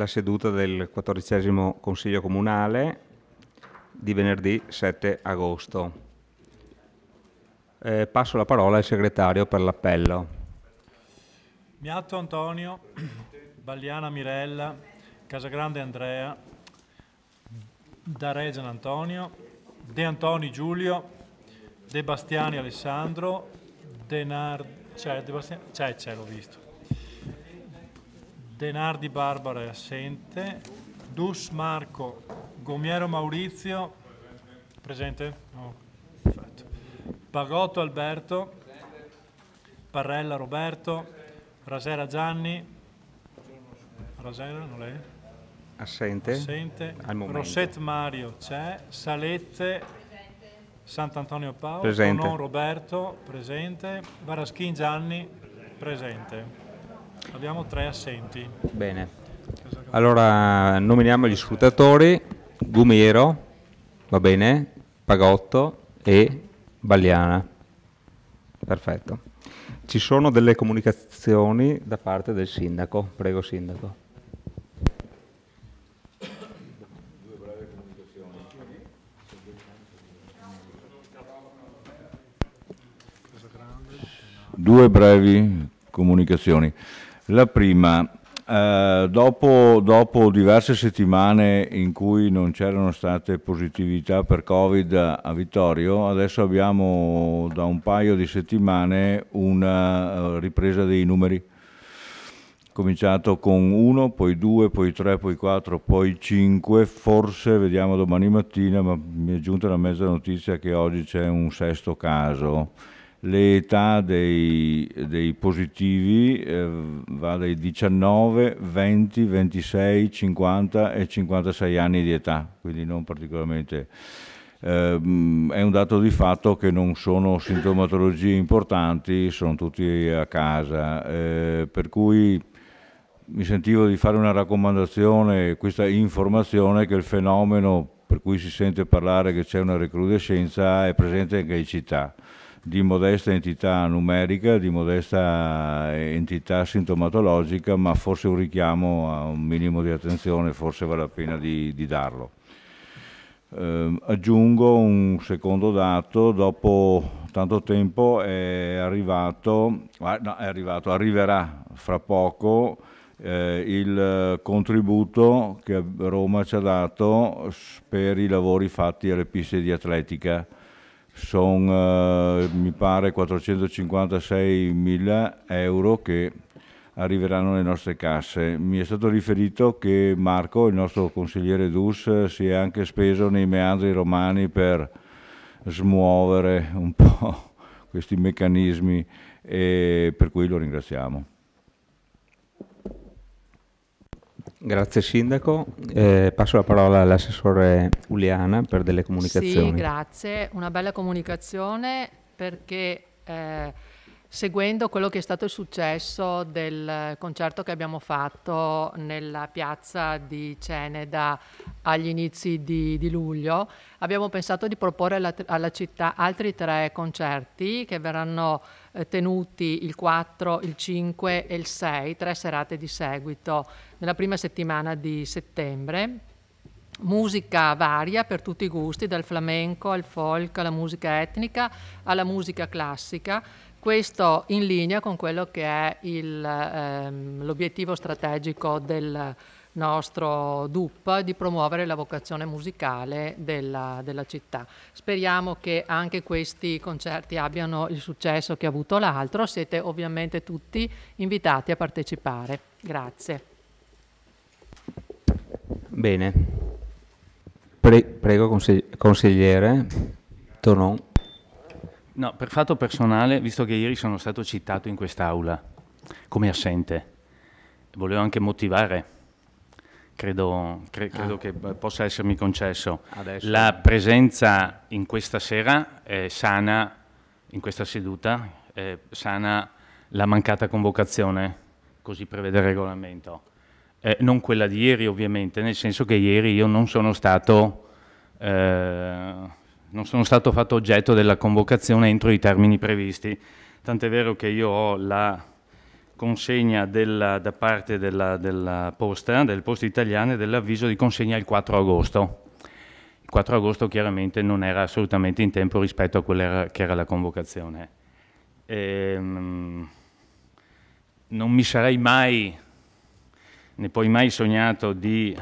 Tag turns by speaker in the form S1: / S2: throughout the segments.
S1: la seduta del XIV Consiglio Comunale di venerdì 7 agosto. Eh, passo la parola al segretario per l'appello.
S2: Miatto Antonio, Balliana Mirella, Casagrande Andrea, Da Regan Antonio, De Antoni Giulio, De Bastiani Alessandro, Denard... Cioè, De Bastiani... c'è, l'ho visto. Denardi Barbara è assente, Dus Marco, Gomiero Maurizio, presente? No, perfetto. Pagotto Alberto, Parrella Roberto, Rasera Gianni, Rasera non lei?
S1: Assente. Assente. Al Rosset
S2: Mario c'è, Salette, Sant'Antonio Paolo, presente. Roberto, presente, Varaschin Gianni, presente. Abbiamo tre assenti.
S1: Bene. Allora nominiamo gli scrutatori, Gumiero, va bene, Pagotto e Bagliana. Perfetto. Ci sono delle comunicazioni da parte del sindaco. Prego sindaco.
S3: Due brevi comunicazioni. La prima, eh, dopo, dopo, diverse settimane in cui non c'erano state positività per Covid a Vittorio, adesso abbiamo da un paio di settimane una eh, ripresa dei numeri. Cominciato con 1, poi 2, poi 3, poi 4, poi 5, forse vediamo domani mattina, ma mi è giunta la mezza notizia che oggi c'è un sesto caso le età dei, dei positivi eh, va dai 19, 20, 26, 50 e 56 anni di età, quindi non particolarmente... Ehm, è un dato di fatto che non sono sintomatologie importanti, sono tutti a casa, eh, per cui mi sentivo di fare una raccomandazione, questa informazione che il fenomeno per cui si sente parlare che c'è una recrudescenza è presente anche in città di modesta entità numerica, di modesta eh, entità sintomatologica, ma forse un richiamo a un minimo di attenzione, forse vale la pena di, di darlo. Eh, aggiungo un secondo dato, dopo tanto tempo è arrivato, ah, no, è arrivato arriverà fra poco eh, il contributo che Roma ci ha dato per i lavori fatti alle piste di atletica sono eh, mi pare 456 mila euro che arriveranno nelle nostre casse. Mi è stato riferito che Marco, il nostro consigliere DUS, si è anche speso nei meandri romani per smuovere un po' questi meccanismi e per cui lo ringraziamo.
S1: Grazie Sindaco. Eh, passo la parola all'assessore Uliana per delle comunicazioni. Sì,
S4: grazie. Una bella comunicazione perché eh, seguendo quello che è stato il successo del concerto che abbiamo fatto nella piazza di Ceneda agli inizi di, di luglio, abbiamo pensato di proporre alla, alla, città altri tre concerti che verranno eh, tenuti il 4, il 5 e il 6, tre serate di seguito, nella prima settimana di settembre musica varia per tutti i gusti, dal flamenco al folk, alla musica etnica, alla musica classica, questo in linea con quello che è il, ehm, l'obiettivo strategico del nostro DUP di promuovere la vocazione musicale della, della, città. Speriamo che anche questi concerti abbiano il successo che ha avuto l'altro, siete ovviamente tutti invitati a partecipare. Grazie.
S1: Bene, Pre- prego consigliere Tonon.
S5: No, per fatto personale, visto che ieri sono stato citato in quest'aula come assente, volevo anche motivare credo, cre ah. credo ah. che possa essermi concesso. Adesso. La presenza in questa sera è sana, in questa seduta, è sana la mancata convocazione, così prevede il regolamento. Eh, non quella di ieri ovviamente, nel senso che ieri io non sono stato eh, non sono stato fatto oggetto della convocazione entro i termini previsti, tant'è vero che io ho la consegna della, da parte della, della posta, delle poste italiane, dell'avviso di consegna il 4 agosto. Il 4 agosto chiaramente non era assolutamente in tempo rispetto a quella che era la convocazione. E, ehm, non mi sarei mai, ne poi mai sognato di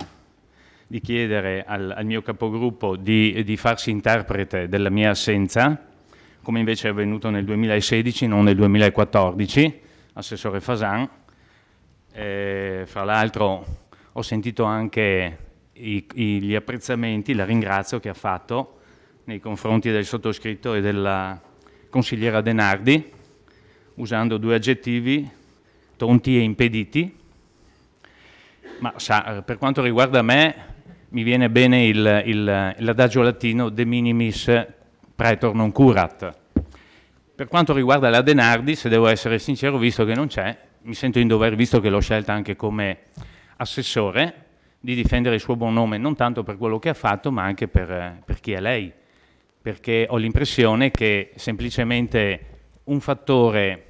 S5: di chiedere al, al mio capogruppo di, di farsi interprete della mia assenza, come invece è avvenuto nel 2016, non nel 2014, Assessore Fasan. Eh, fra l'altro ho sentito anche i, i, gli apprezzamenti, la ringrazio che ha fatto nei confronti del sottoscritto e della consigliera De Nardi, usando due aggettivi, tonti e impediti. Ma sa, per quanto riguarda me, mi viene bene il, il, l'adagio latino de minimis praetor non curat. Per quanto riguarda la Denardi, se devo essere sincero, visto che non c'è, mi sento in dovere, visto che l'ho scelta anche come assessore, di difendere il suo buon nome, non tanto per quello che ha fatto, ma anche per, per chi è lei, perché ho l'impressione che semplicemente un fattore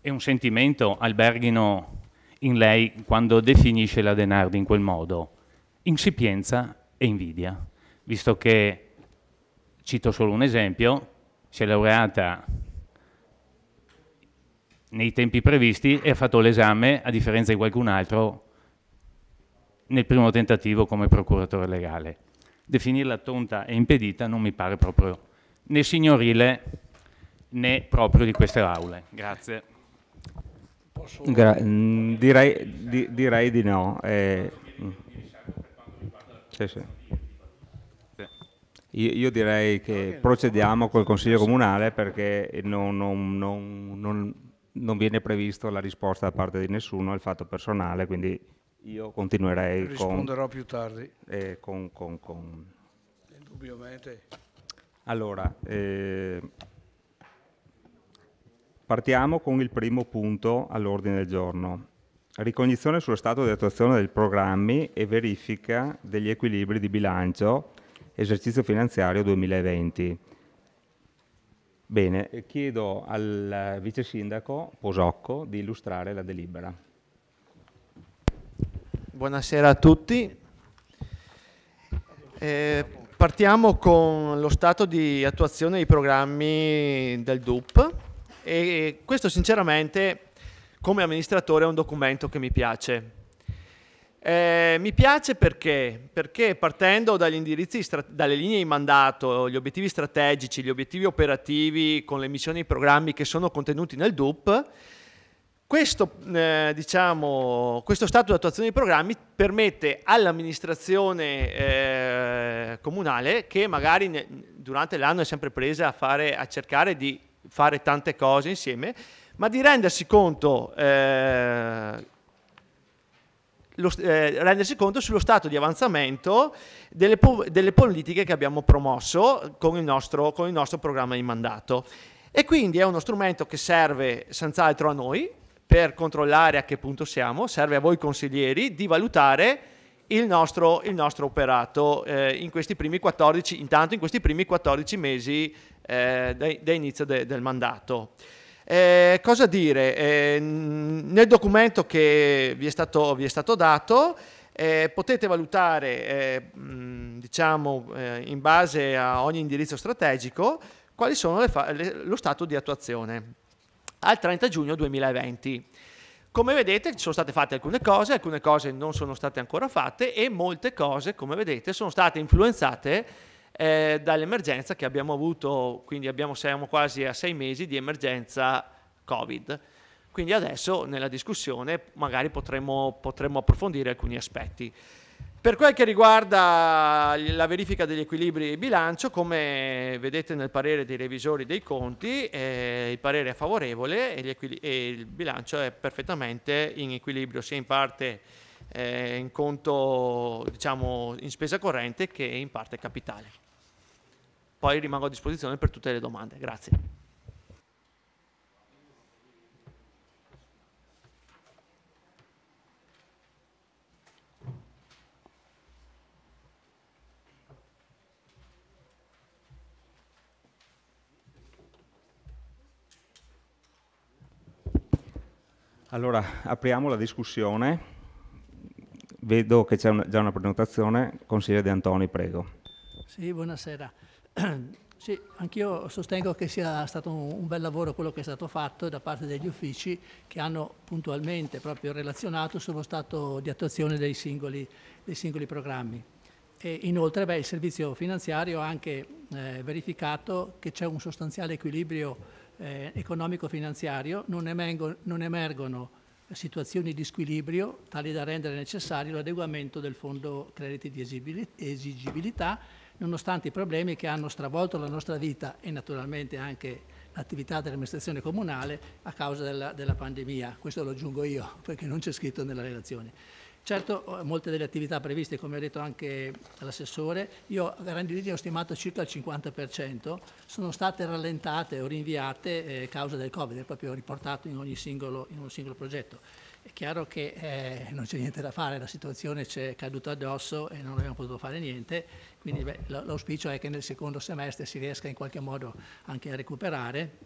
S5: e un sentimento alberghino in lei quando definisce la Denardi in quel modo insipienza e invidia, visto che, cito solo un esempio, si è laureata nei tempi previsti e ha fatto l'esame, a differenza di qualcun altro, nel primo tentativo come procuratore legale. Definirla tonta e impedita non mi pare proprio né signorile né proprio di queste aule. Grazie.
S1: Gra mm, direi, di, direi, di, no. Eh. Sì, sì. Io, direi che procediamo col Consiglio Comunale perché non, non, non, non, viene previsto la risposta da parte di nessuno è il fatto personale, quindi io continuerei Risponderò con... Risponderò
S6: più tardi. Eh, con,
S1: con, con...
S6: Indubbiamente. Allora,
S1: eh, partiamo con il primo punto all'ordine del giorno ricognizione sullo stato di attuazione dei programmi e verifica degli equilibri di bilancio esercizio finanziario 2020. Bene, chiedo al vice sindaco Posocco di illustrare la delibera.
S7: Buonasera a tutti. Eh, partiamo con lo stato di attuazione dei programmi del DUP e questo sinceramente come amministratore è un documento che mi piace. Eh, mi piace perché? perché partendo dagli indirizzi, dalle linee di mandato, gli obiettivi strategici, gli obiettivi operativi con le missioni e i programmi che sono contenuti nel DUP, questo, eh, diciamo, questo, stato di attuazione dei programmi permette all'amministrazione eh, comunale, che magari ne, durante l'anno è sempre presa a, fare, a cercare di fare tante cose insieme, ma di rendersi conto, eh, lo, eh, rendersi conto sullo stato di avanzamento delle, delle politiche che abbiamo promosso con il, nostro, con il nostro programma di mandato. E quindi è uno strumento che serve senz'altro a noi per controllare a che punto siamo, serve a voi consiglieri di valutare il nostro, il nostro, operato eh, in questi primi 14, intanto in questi primi 14 mesi eh, da, da inizio de, del mandato. Eh, cosa dire? Eh, nel documento che vi è stato, vi è stato dato eh, potete valutare, eh, diciamo, eh, in base a ogni indirizzo strategico, quali sono le le, lo stato di attuazione al 30 giugno 2020. Come vedete sono state fatte alcune cose, alcune cose non sono state ancora fatte e molte cose, come vedete, sono state influenzate eh, dall'emergenza che abbiamo avuto, quindi abbiamo, siamo quasi a sei mesi di emergenza Covid. Quindi adesso nella discussione magari potremmo, potremo approfondire alcuni aspetti. Per quel che riguarda la verifica degli equilibri di bilancio, come vedete nel parere dei revisori dei conti, eh, il parere è favorevole e, equil- e, il bilancio è perfettamente in equilibrio sia in parte eh, in conto, diciamo, in spesa corrente che in parte capitale. Poi rimango a disposizione per tutte le domande. Grazie.
S1: Allora, apriamo la discussione. Vedo che c'è già una prenotazione. Consigliere De Antoni, prego.
S8: Sì, buonasera. Sì, anch'io sostengo che sia stato un bel lavoro quello che è stato fatto da parte degli uffici che hanno puntualmente proprio relazionato sullo stato di attuazione dei singoli, dei singoli programmi. E inoltre beh, il servizio finanziario ha anche eh, verificato che c'è un sostanziale equilibrio eh, economico-finanziario, non, emergo, non emergono situazioni di squilibrio tali da rendere necessario l'adeguamento del fondo crediti di esigibilità nonostante i problemi che hanno stravolto la nostra vita e naturalmente anche l'attività dell'amministrazione comunale a causa della, della pandemia. Questo lo aggiungo io perché non c'è scritto nella relazione. Certo, molte delle attività previste, come ha detto anche l'assessore, io a grandi linee ho stimato circa il 50%, sono state rallentate o rinviate eh, a eh, causa del Covid, è proprio riportato in ogni singolo, in singolo progetto. È chiaro che eh, non c'è niente da fare, la situazione ci è caduta addosso e non abbiamo potuto fare niente, quindi l'auspicio è che nel secondo semestre si riesca in qualche modo anche a recuperare.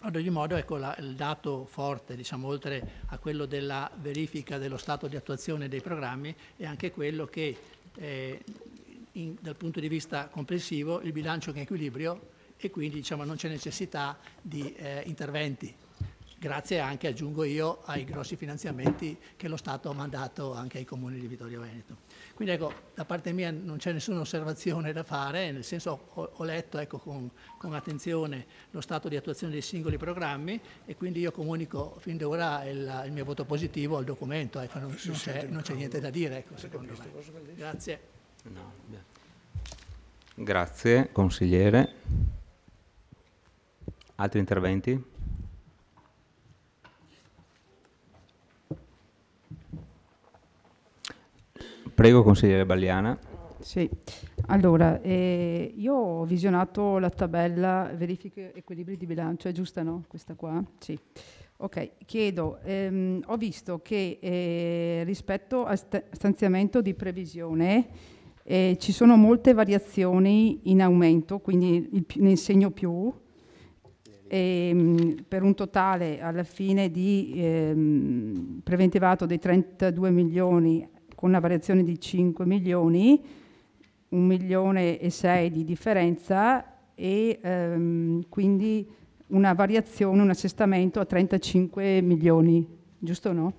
S8: Ad ogni modo ecco, la, il dato forte, diciamo, oltre a quello della verifica dello stato di attuazione dei programmi, è anche quello che eh, in, dal punto di vista complessivo il bilancio è in equilibrio e quindi diciamo, non c'è necessità di eh, interventi grazie anche, aggiungo io, ai grossi finanziamenti che lo Stato ha mandato anche ai comuni di Vittorio Veneto. Quindi ecco, da parte mia non c'è nessuna osservazione da fare, nel senso ho, ho letto ecco, con, con, attenzione lo stato di attuazione dei singoli programmi e quindi io comunico fin da ora il, il mio voto positivo al documento, ecco, non, non c'è, niente da dire ecco, secondo me. Grazie.
S1: Grazie consigliere. Altri interventi? Prego, consigliere Balliana.
S9: Sì, allora eh, io ho visionato la tabella verifiche equilibri di bilancio, è giusta no? Questa qua? Sì. Ok, chiedo, ehm, ho visto che eh, rispetto a stanziamento di previsione eh, ci sono molte variazioni in aumento, quindi il, nel segno più, ehm, per un totale alla fine di ehm, preventivato dei 32 milioni con una variazione di 5 milioni, 1 milione e 6 di differenza e ehm, quindi una variazione, un assestamento a 35 milioni, giusto o no?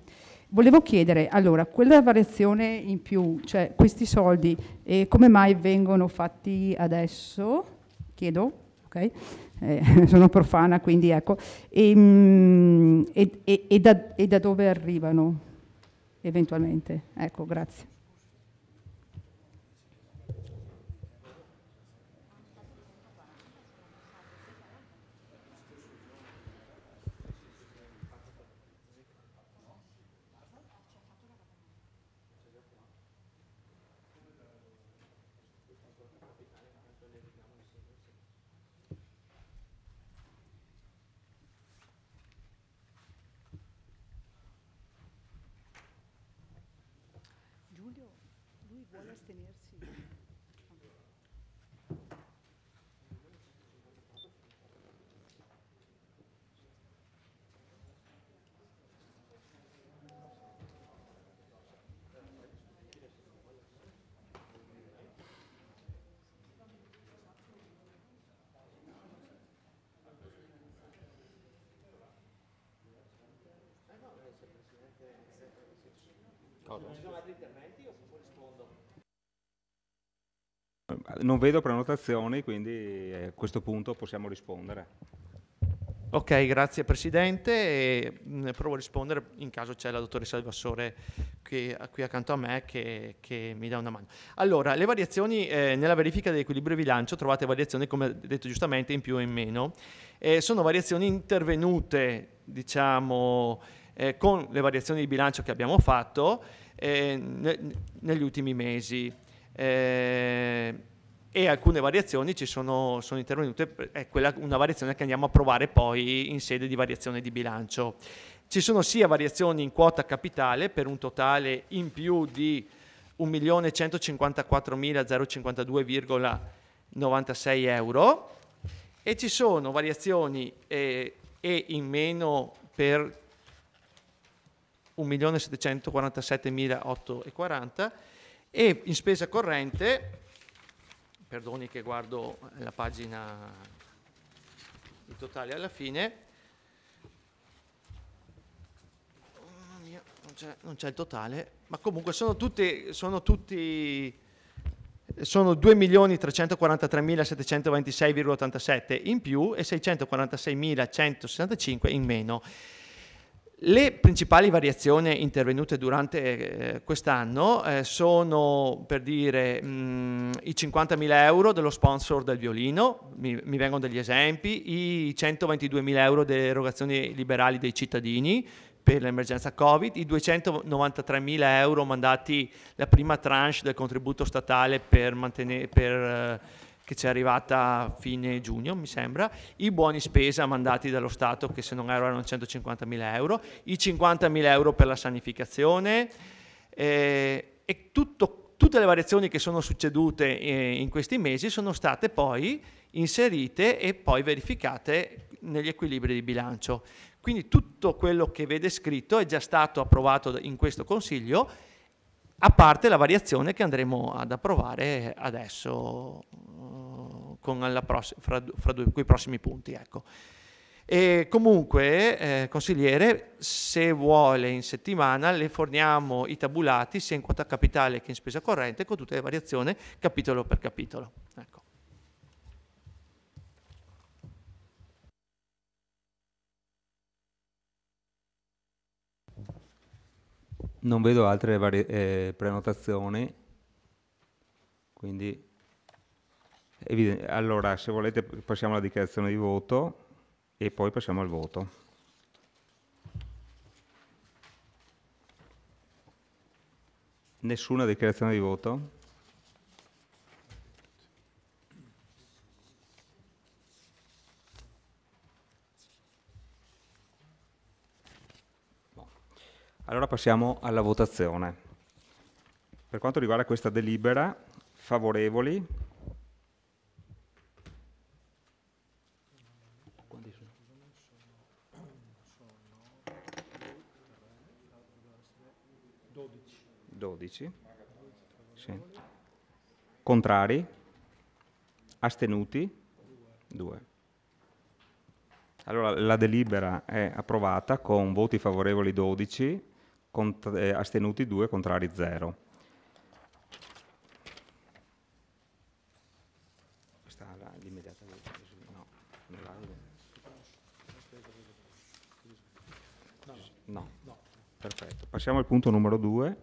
S9: Volevo chiedere, allora, quella variazione in più, cioè questi soldi, eh, come mai vengono fatti adesso? Chiedo, ok? Eh, sono profana, quindi ecco. Ehm, e, mh, e, e, da, e da dove arrivano? eventualmente. Ecco, grazie.
S1: Non vedo prenotazioni, quindi eh, a questo punto possiamo rispondere. Ok, grazie Presidente. E, mm, mh, provo a rispondere in caso c'è la dottoressa
S7: Alvassore qui, qui accanto a me che, che, mi dà una mano. Allora, le variazioni eh, nella verifica dell'equilibrio bilancio trovate variazioni, come detto giustamente, in più e in meno. Eh, sono variazioni intervenute, diciamo, eh, con le variazioni di bilancio che abbiamo fatto eh, ne, negli ultimi mesi. Eh, e alcune variazioni ci sono, sono intervenute, è quella, una variazione che andiamo a provare poi in sede di variazione di bilancio. Ci sono sia variazioni in quota capitale per un totale in più di 1.154.052,96 euro e ci sono variazioni eh, e in meno per 1.747.840 e in spesa corrente perdoni che guardo la pagina il totale alla fine oh, non c'è, non c'è il totale ma comunque sono tutti sono tutti sono 2.343.726,87 in più e 646.165 in meno le principali variazioni intervenute durante eh, quest'anno eh, sono per dire mh, mm, i 50.000 euro dello sponsor del violino, mi, mi vengono degli esempi, i 122.000 euro delle erogazioni liberali dei cittadini per l'emergenza Covid, i 293.000 euro mandati la prima tranche del contributo statale per mantenere... Per, eh, che ci è arrivata a fine giugno, mi sembra, i buoni spesa mandati dallo Stato, che se non erro erano 150.000 euro, i 50.000 euro per la sanificazione eh, e tutto, tutte le variazioni che sono succedute eh, in questi mesi sono state poi inserite e poi verificate negli equilibri di bilancio. Quindi tutto quello che vede scritto è già stato approvato in questo Consiglio a parte la variazione che andremo ad approvare adesso eh, pross- fra, fra due, quei prossimi punti. Ecco. E comunque, eh, consigliere, se vuole in settimana le forniamo i tabulati sia in quota capitale che in spesa corrente con tutte le variazioni capitolo per capitolo. Ecco.
S1: Non vedo altre varie, eh, prenotazioni, quindi evidente. allora se volete passiamo alla dichiarazione di voto e poi passiamo al voto. Nessuna dichiarazione di voto? Allora passiamo alla votazione. Per quanto riguarda questa delibera, favorevoli, Sì. Contrari? Astenuti? Due. Allora la delibera è approvata con voti favorevoli 12, eh, astenuti 2, contrari 0. No, perfetto. Passiamo al punto numero 2.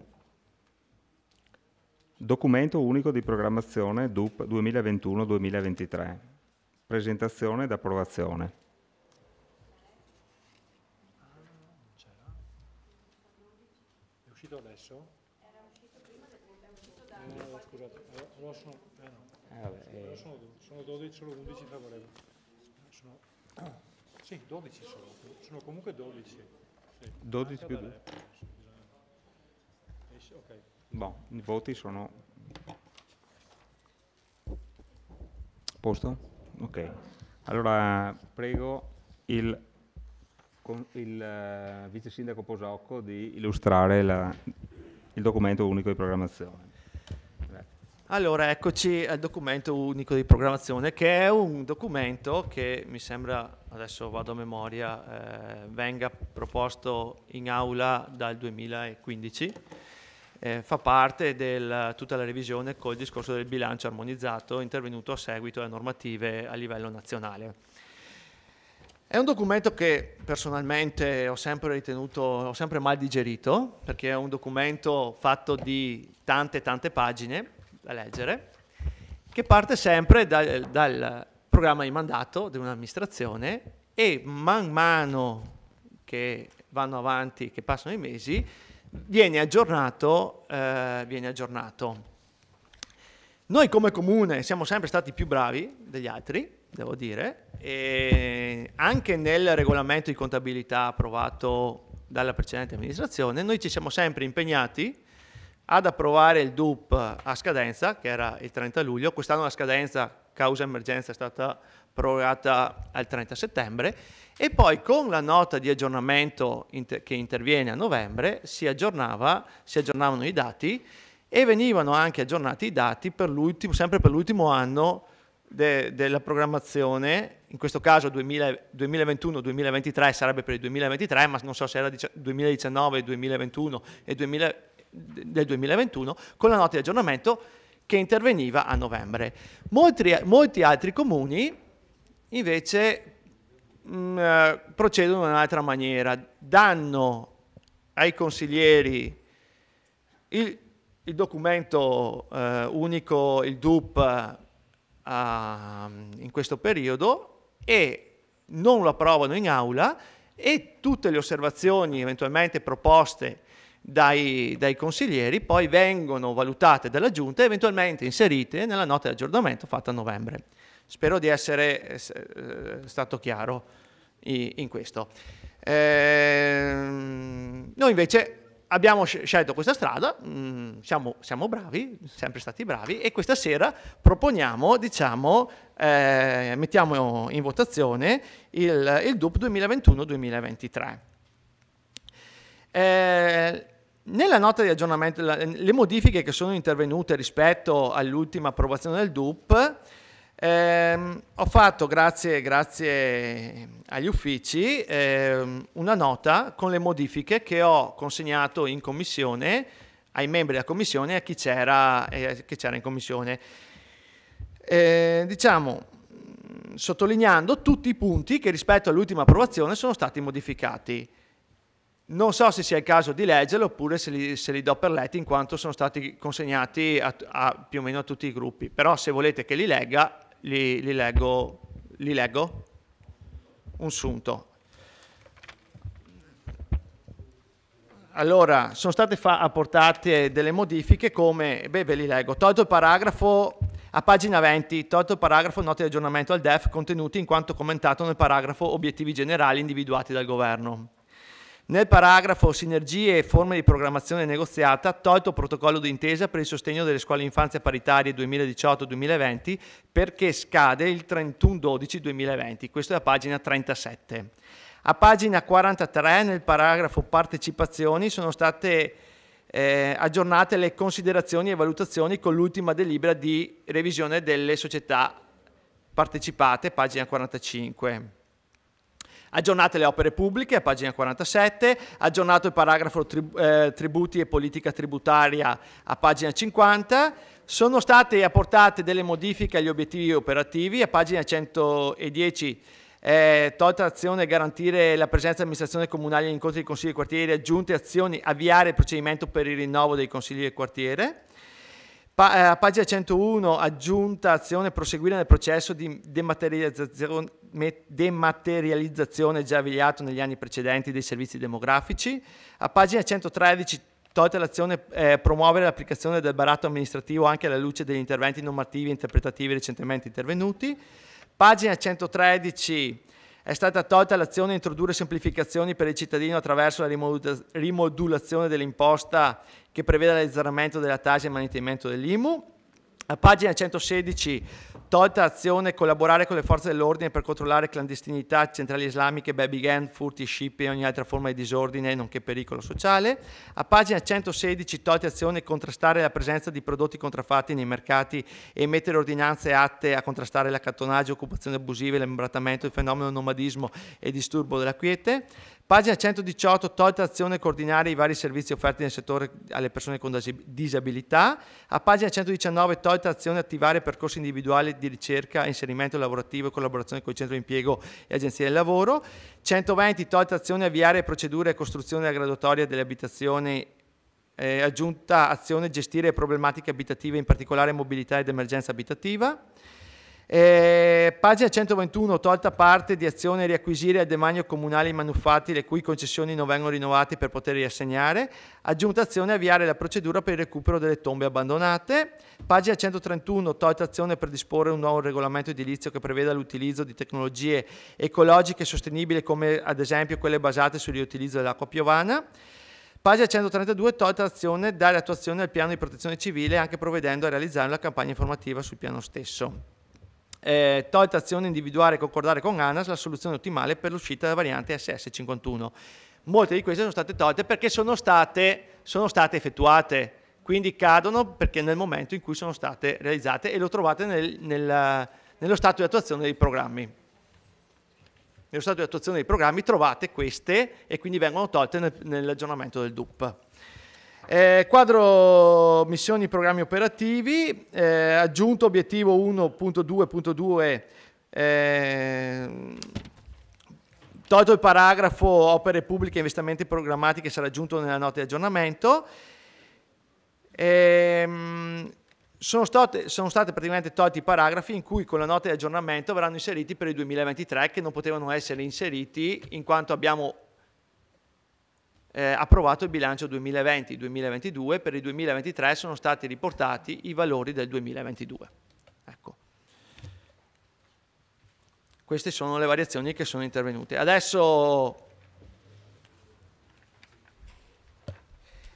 S1: Documento unico di programmazione DUP 2021-2023. Presentazione ed approvazione. Però sono, eh no. eh, vabbè, Però eh. sono, sono
S10: 12, solo 11 favorevoli.
S2: Sono, sì, 12 sono, sono comunque 12. Sì. 12 più 2.
S1: Ok. Bon, i voti sono... Posto? Ok. Allora prego il, il uh, vice sindaco Posocco di illustrare la, il documento unico di programmazione. Allora, eccoci
S7: al documento unico di programmazione, che è un documento che mi sembra, adesso vado a memoria, eh, venga proposto in aula dal 2015. Eh, fa parte di tutta la revisione col discorso del bilancio armonizzato intervenuto a seguito alle normative a livello nazionale. È un documento che personalmente ho sempre ritenuto, ho sempre mal digerito, perché è un documento fatto di tante tante pagine da leggere, che parte sempre dal, dal programma di mandato di un'amministrazione e man mano che vanno avanti, che passano i mesi, viene aggiornato, eh, viene aggiornato. Noi come comune siamo sempre stati più bravi degli altri, devo dire, e anche nel regolamento di contabilità approvato dalla precedente amministrazione, noi ci siamo sempre impegnati ad approvare il DUP a scadenza, che era il 30 luglio, quest'anno la scadenza causa emergenza è stata prorogata al 30 settembre e poi con la nota di aggiornamento inter che interviene a novembre si, aggiornava, si aggiornavano i dati e venivano anche aggiornati i dati per sempre per l'ultimo anno de della programmazione, in questo caso 2021-2023 sarebbe per il 2023, ma non so se era 2019, 2021 e 2020 del 2021 con la nota di aggiornamento che interveniva a novembre. Molti, molti altri comuni invece mh, mm, eh, procedono in un'altra maniera, danno ai consiglieri il, il documento eh, unico, il DUP, eh, a, in questo periodo e non lo approvano in aula e tutte le osservazioni eventualmente proposte dai, dai, consiglieri, poi vengono valutate dalla giunta e eventualmente inserite nella nota di aggiornamento fatta a novembre. Spero di essere eh, eh stato chiaro in questo. Ehm, noi invece abbiamo scelto questa strada, mm, siamo, siamo, bravi, sempre stati bravi, e questa sera proponiamo, diciamo, eh, mettiamo in votazione il, il DUP 2021-2023. Eh, nella nota di aggiornamento, le modifiche che sono intervenute rispetto all'ultima approvazione del DUP, ehm, ho fatto, grazie, grazie agli uffici, ehm, una nota con le modifiche che ho consegnato in commissione ai membri della commissione e a chi c'era, eh, in commissione. Eh, diciamo, sottolineando tutti i punti che rispetto all'ultima approvazione sono stati modificati. Non so se sia il caso di leggerli oppure se li, se li do per letti in quanto sono stati consegnati a, a, più o meno a tutti i gruppi, però se volete che li legga, li, li leggo, li leggo un sunto. Allora, sono state apportate delle modifiche come, beh ve li leggo, tolto il paragrafo a pagina 20, tolto il paragrafo note di aggiornamento al DEF contenuti in quanto commentato nel paragrafo obiettivi generali individuati dal governo. Nel paragrafo Sinergie e forme di programmazione negoziata, tolto protocollo d'intesa per il sostegno delle scuole infanzia paritarie 2018-2020 perché scade il 31-12-2020, questo è a pagina 37. A pagina 43, nel paragrafo Partecipazioni, sono state eh, aggiornate le considerazioni e valutazioni con l'ultima delibera di revisione delle società partecipate, pagina 45. Aggiornate le opere pubbliche, a pagina 47, aggiornato il paragrafo trib- eh, tributi e politica tributaria a pagina 50, sono state apportate delle modifiche agli obiettivi operativi a pagina 110 eh, tolta azione garantire la presenza dell'amministrazione comunale agli incontri dei consigli di quartiere, aggiunte azioni avviare il procedimento per il rinnovo dei consigli di quartiere. Pa- eh, pagina 101, aggiunta azione, proseguire nel processo di dematerializzazione, dematerializzazione già avviato negli anni precedenti dei servizi demografici. A pagina 113, tolta l'azione, eh, promuovere l'applicazione del baratto amministrativo anche alla luce degli interventi normativi e interpretativi recentemente intervenuti. Pagina 113, è stata tolta l'azione di introdurre semplificazioni per il cittadino attraverso la rimodulazione dell'imposta che prevede l'azzeramento della tassa e il mantenimento dell'IMU. A pagina 116 Tolta azione, collaborare con le forze dell'ordine per controllare clandestinità, centrali islamiche, baby gang, furti, shipping e ogni altra forma di disordine, nonché pericolo sociale. A pagina 116, tolte azione, contrastare la presenza di prodotti contraffatti nei mercati e emettere ordinanze atte a contrastare l'accattonaggio, occupazione abusiva, l'imbrattamento, il fenomeno nomadismo e disturbo della quiete. Pagina 118, tolta azione coordinare i vari servizi offerti nel settore alle persone con disabilità. A pagina 119, tolta azione attivare percorsi individuali di ricerca, inserimento lavorativo e collaborazione con il centro di impiego e agenzie del lavoro. 120, tolta azione avviare procedure e costruzione della graduatoria delle abitazioni eh, aggiunta azione gestire problematiche abitative, in particolare mobilità ed emergenza abitativa. Eh, pagina 121, tolta parte di azione riacquisire al demanio comunale i manufatti le cui concessioni non vengono rinnovate per poter riassegnare, aggiunta azione avviare la procedura per il recupero delle tombe abbandonate, pagina 131, tolta azione per disporre un nuovo regolamento edilizio che preveda l'utilizzo di tecnologie ecologiche e sostenibili come ad esempio quelle basate sul riutilizzo dell'acqua piovana, Pagina 132, tolta azione, dare attuazione al piano di protezione civile anche provvedendo a realizzare una campagna informativa sul piano stesso eh, tolta azione individuare e concordare con ANAS la soluzione ottimale per l'uscita della variante SS51. Molte di queste sono state tolte perché sono state, sono state effettuate, quindi cadono perché nel momento in cui sono state realizzate e lo trovate nel, nel, nello stato di attuazione dei programmi. Nello stato di attuazione dei programmi trovate queste e quindi vengono tolte nel, nell'aggiornamento del DUP. Eh, quadro missioni programmi operativi, eh, aggiunto obiettivo 1.2.2, eh, tolto il paragrafo opere pubbliche e investimenti programmati che sarà aggiunto nella nota di aggiornamento. Ehm, sono state, sono, state, praticamente tolti i paragrafi in cui con la nota di aggiornamento verranno inseriti per il 2023 che non potevano essere inseriti in quanto abbiamo eh, approvato il bilancio 2020-2022, per il 2023 sono stati riportati i valori del 2022. Ecco. Queste sono le variazioni che sono intervenute. Adesso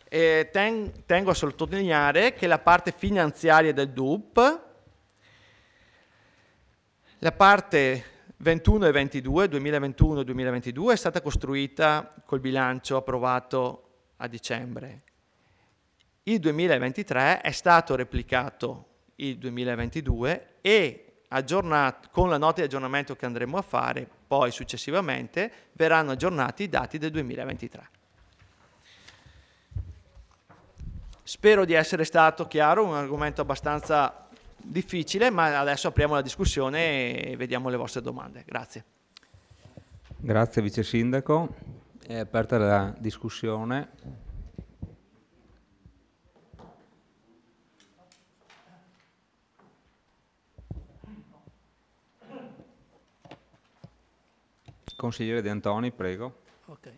S7: eh, ten, tengo a sottolineare che la parte finanziaria del DUP, la parte 21 e 22, 2021-2022, è stata costruita col bilancio approvato a dicembre. Il 2023 è stato replicato il 2022 e aggiornato, con la nota di aggiornamento che andremo a fare poi successivamente verranno aggiornati i dati del 2023. Spero di essere stato chiaro, un argomento abbastanza difficile, ma adesso apriamo la discussione e vediamo le vostre domande. Grazie.
S1: Grazie Vice Sindaco. È aperta la discussione. Consigliere De Antoni, prego.
S8: Okay.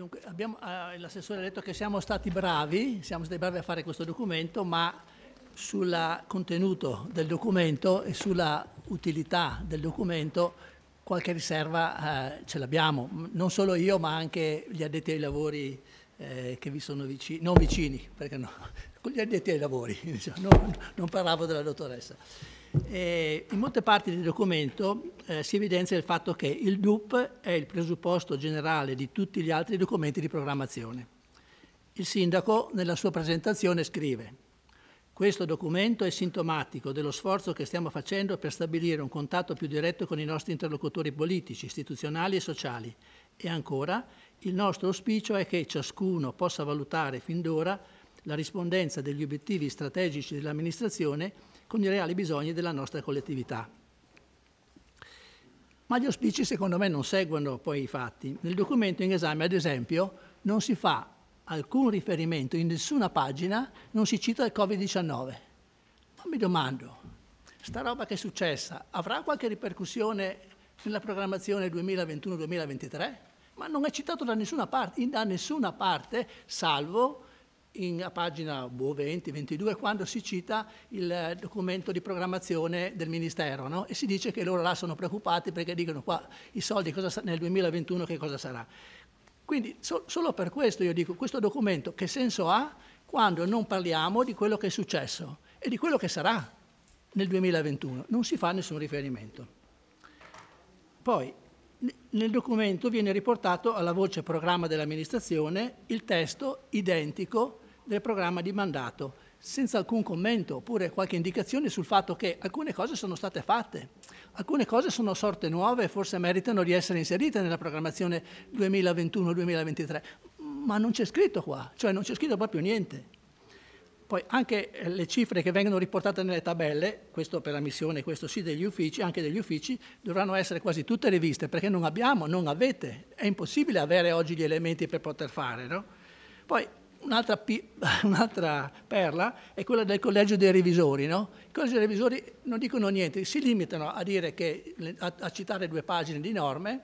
S8: Dunque, abbiamo, eh, l'assessore ha detto che siamo stati bravi, siamo stati bravi a fare questo documento, ma sul contenuto del documento e sulla utilità del documento qualche riserva eh, ce l'abbiamo, non solo io ma anche gli addetti ai lavori eh, che vi sono vicini, non vicini, perché no, gli addetti ai lavori, diciamo, non, non parlavo della dottoressa. Eh, in molte parti del documento eh, si evidenzia il fatto che il DUP è il presupposto generale di tutti gli altri documenti di programmazione. Il sindaco nella sua presentazione scrive questo documento è sintomatico dello sforzo che stiamo facendo per stabilire un contatto più diretto con i nostri interlocutori politici, istituzionali e sociali e ancora il nostro auspicio è che ciascuno possa valutare fin d'ora la rispondenza degli obiettivi strategici dell'amministrazione con i reali bisogni della nostra collettività. Ma gli auspici secondo me non seguono poi i fatti. Nel documento in esame, ad esempio, non si fa alcun riferimento, in nessuna pagina non si cita il Covid-19. Ma mi domando, sta roba che è successa avrà qualche ripercussione nella programmazione 2021-2023? Ma non è citato da nessuna parte, da nessuna parte salvo in, a pagina 20-22 boh, quando si cita il documento di programmazione del Ministero no? e si dice che loro là sono preoccupati perché dicono qua i soldi cosa, nel 2021 che cosa sarà. Quindi so, solo per questo io dico questo documento che senso ha quando non parliamo di quello che è successo e di quello che sarà nel 2021. Non si fa nessun riferimento. Poi nel documento viene riportato alla voce programma dell'amministrazione il testo identico del programma di mandato, senza alcun commento oppure qualche indicazione sul fatto che alcune cose sono state fatte, alcune cose sono sorte nuove e forse meritano di essere inserite nella programmazione 2021-2023, ma non c'è scritto qua, cioè non c'è scritto proprio niente. Poi anche eh, le cifre che vengono riportate nelle tabelle, questo per la missione, questo sì degli uffici, anche degli uffici, dovranno essere quasi tutte riviste perché non abbiamo, non avete, è impossibile avere oggi gli elementi per poter fare. No? Poi Un'altra, un'altra, perla è quella del collegio dei revisori. No? I collegi dei revisori non dicono niente, si limitano a, che, a, a citare due pagine di norme,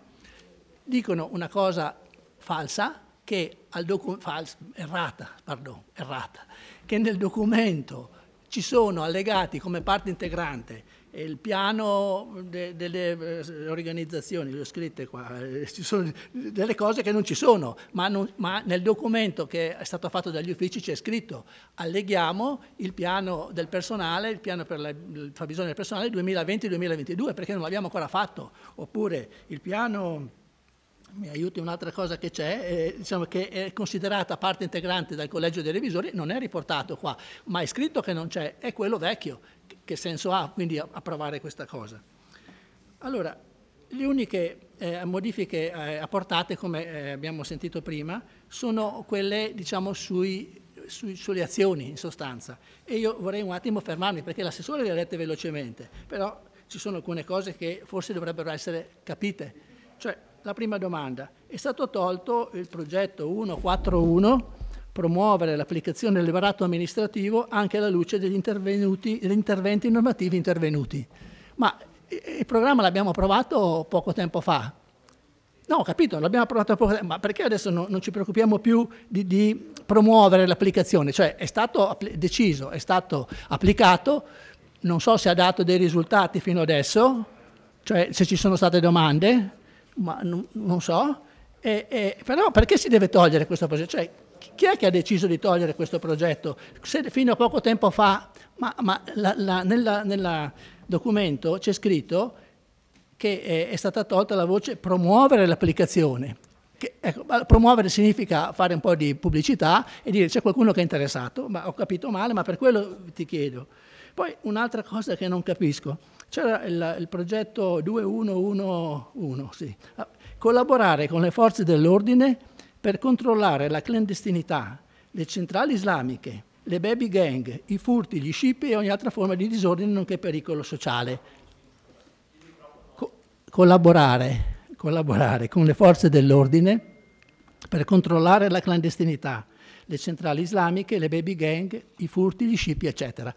S8: dicono una cosa falsa, che docu- falsa, errata, pardon, errata, che nel documento ci sono allegati come parte integrante il piano de, delle eh, organizzazioni, le ho scritte qua, eh, ci sono delle cose che non ci sono, ma, non, ma nel documento che è stato fatto dagli uffici c'è scritto alleghiamo il piano del personale, il piano per la, il fabbisogno del personale 2020-2022 perché non l'abbiamo ancora fatto, oppure il piano mi aiuti un'altra cosa che c'è, eh, diciamo che è considerata parte integrante dal collegio dei revisori, non è riportato qua, ma è scritto che non c'è, è quello vecchio, che senso ha quindi approvare questa cosa? Allora, le uniche eh, modifiche eh, apportate, come eh, abbiamo sentito prima, sono quelle diciamo, sui, sui, sulle azioni in sostanza. E io vorrei un attimo fermarmi perché l'assessore le ha dette velocemente, però ci sono alcune cose che forse dovrebbero essere capite. Cioè, la prima domanda, è stato tolto il progetto 141 promuovere l'applicazione del varato amministrativo anche alla luce degli, degli interventi normativi intervenuti. Ma eh, il programma l'abbiamo approvato poco tempo fa. No, ho capito, l'abbiamo approvato poco tempo fa, ma perché adesso no, non ci preoccupiamo più di, di promuovere l'applicazione? Cioè è stato deciso, è stato applicato, non so se ha dato dei risultati fino adesso, cioè se ci sono state domande, ma non so. E, e, però perché si deve togliere questo progetto? Cioè, chi è che ha deciso di togliere questo progetto? Se fino a poco tempo fa, ma, ma nel documento c'è scritto che è, è, stata tolta la voce promuovere l'applicazione. Ecco, promuovere significa fare un po' di pubblicità e dire c'è qualcuno che è interessato, ma ho capito male, ma per quello ti chiedo. Poi un'altra cosa che non capisco, c'era il, il progetto 2111, sì. collaborare con le forze dell'ordine per controllare la clandestinità, le centrali islamiche, le baby gang, i furti, gli scippi e ogni altra forma di disordine nonché pericolo sociale. Co collaborare, collaborare con le forze dell'ordine per controllare la clandestinità, le centrali islamiche, le baby gang, i furti, gli scippi, eccetera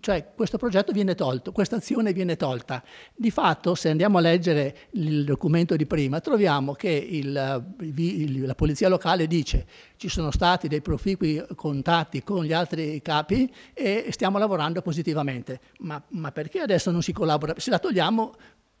S8: cioè questo progetto viene tolto, questa azione viene tolta. Di fatto, se andiamo a leggere il documento di prima, troviamo che il, eh, il, la polizia locale dice ci sono stati dei proficui contatti con gli altri capi e stiamo lavorando positivamente. Ma, ma perché adesso non si collabora? Se la togliamo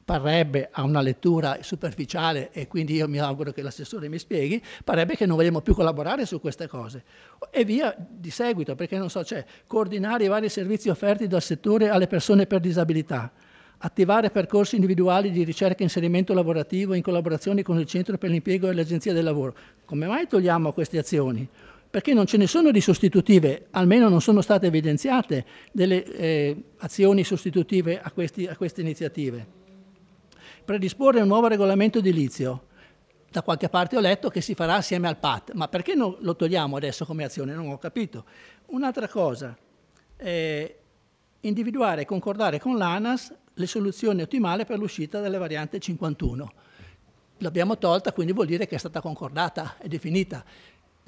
S8: parrebbe a una lettura superficiale, e quindi io mi auguro che l'assessore mi spieghi, parrebbe che non vogliamo più collaborare su queste cose. E via di seguito, perché non so, c'è cioè, coordinare i vari servizi offerti dal settore alle persone per disabilità, attivare percorsi individuali di ricerca e inserimento lavorativo in collaborazione con il Centro per l'Impiego e l'Agenzia del Lavoro. Come mai togliamo queste azioni? perché non ce ne sono di sostitutive, almeno non sono state evidenziate delle eh, azioni sostitutive a, questi, a queste iniziative predisporre un nuovo regolamento edilizio. Da qualche parte ho letto che si farà assieme al PAT, ma perché non lo togliamo adesso come azione? Non ho capito. Un'altra cosa, eh, individuare e concordare con l'ANAS le soluzioni ottimali per l'uscita delle variante 51. L'abbiamo tolta, quindi vuol dire che è stata concordata, è definita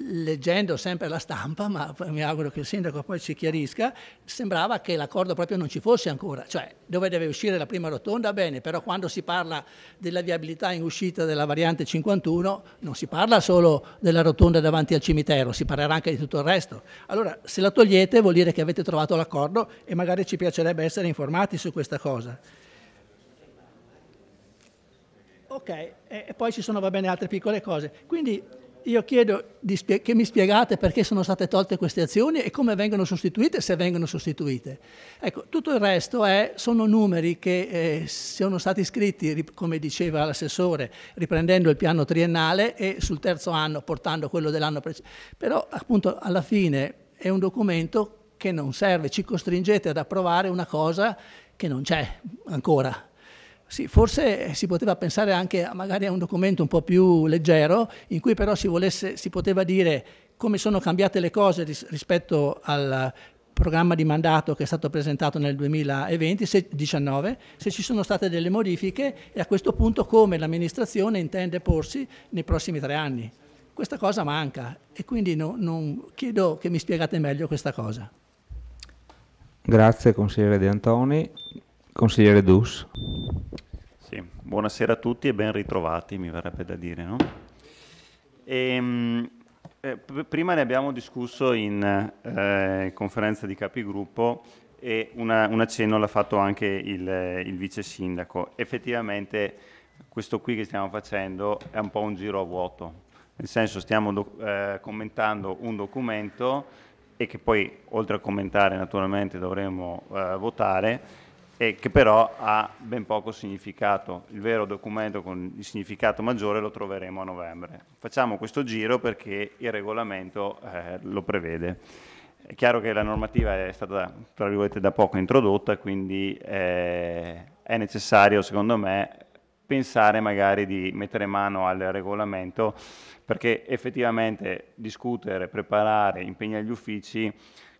S8: leggendo sempre la stampa, ma mi auguro che il sindaco poi ci chiarisca, sembrava che l'accordo proprio non ci fosse ancora, cioè dove deve uscire la prima rotonda, bene, però quando si parla della viabilità in uscita della variante 51 non si parla solo della rotonda davanti al cimitero, si parlerà anche di tutto il resto. Allora se la togliete vuol dire che avete trovato l'accordo e magari ci piacerebbe essere informati su questa cosa. Ok, e poi ci sono va bene altre piccole cose. Quindi io chiedo spie- che mi spiegate perché sono state tolte queste azioni e come vengono sostituite, se vengono sostituite. Ecco, tutto il resto è, sono numeri che eh, sono stati scritti, come diceva l'assessore, riprendendo il piano triennale e sul terzo anno portando quello dell'anno precedente. Però appunto alla fine è un documento che non serve, ci costringete ad approvare una cosa che non c'è ancora. Sì, forse si poteva pensare anche magari a un documento un po' più leggero, in cui però si, volesse, si poteva dire come sono cambiate le cose ris rispetto al programma di mandato che è stato presentato nel 2019, se ci sono state delle modifiche e a questo punto come l'amministrazione intende porsi nei prossimi tre anni. Questa cosa manca e quindi no, non, chiedo che mi spiegate meglio questa cosa.
S1: Grazie consigliere De Antoni. Consigliere Dus.
S11: Sì, buonasera a tutti e ben ritrovati, mi verrebbe da dire. No? E, ehm, eh, prima ne abbiamo discusso in eh, conferenza di capigruppo e una, un accenno l'ha fatto anche il, il vice sindaco. Effettivamente questo qui che stiamo facendo è un po' un giro a vuoto, nel senso stiamo eh, commentando un documento e che poi oltre a commentare naturalmente dovremo eh, votare e che però ha ben poco significato. Il vero documento con il significato maggiore lo troveremo a novembre. Facciamo questo giro perché il regolamento eh, lo prevede. È chiaro che la normativa è stata, tra virgolette, da poco introdotta, quindi eh, è necessario, secondo me, pensare magari di mettere mano al regolamento perché effettivamente discutere, preparare, impegnare gli uffici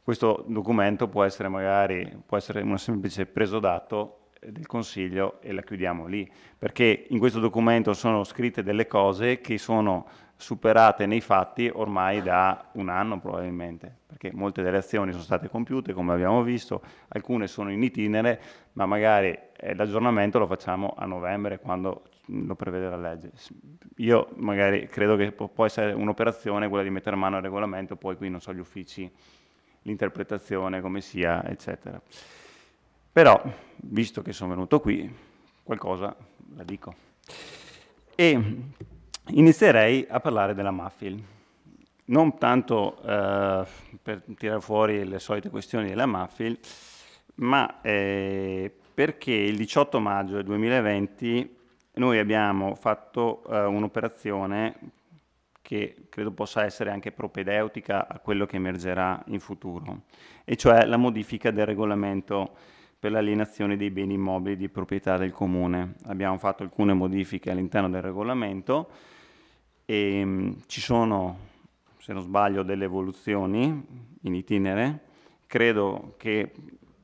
S11: questo documento può essere magari può essere un semplice preso dato del Consiglio e la chiudiamo lì, perché in questo documento sono scritte delle cose che sono superate nei fatti ormai da un anno probabilmente, perché molte delle azioni sono state compiute, come abbiamo visto, alcune sono in itinere, ma magari eh, l'aggiornamento lo facciamo a novembre quando lo prevede la legge. Io magari credo che può essere un'operazione quella di mettere mano il regolamento, poi qui non so gli uffici l'interpretazione, come sia, eccetera. Però, visto che sono venuto qui, qualcosa la dico. E inizierei a parlare della Mafil. Non tanto eh, per tirare fuori le solite questioni della Mafil, ma eh, perché il 18 maggio 2020 noi abbiamo fatto eh, un'operazione che credo possa essere anche propedeutica a quello che emergerà in futuro, e cioè la modifica del regolamento per l'alienazione dei beni immobili di proprietà del comune. Abbiamo fatto alcune modifiche all'interno del regolamento e ehm, ci sono, se non sbaglio, delle evoluzioni in itinere. Credo che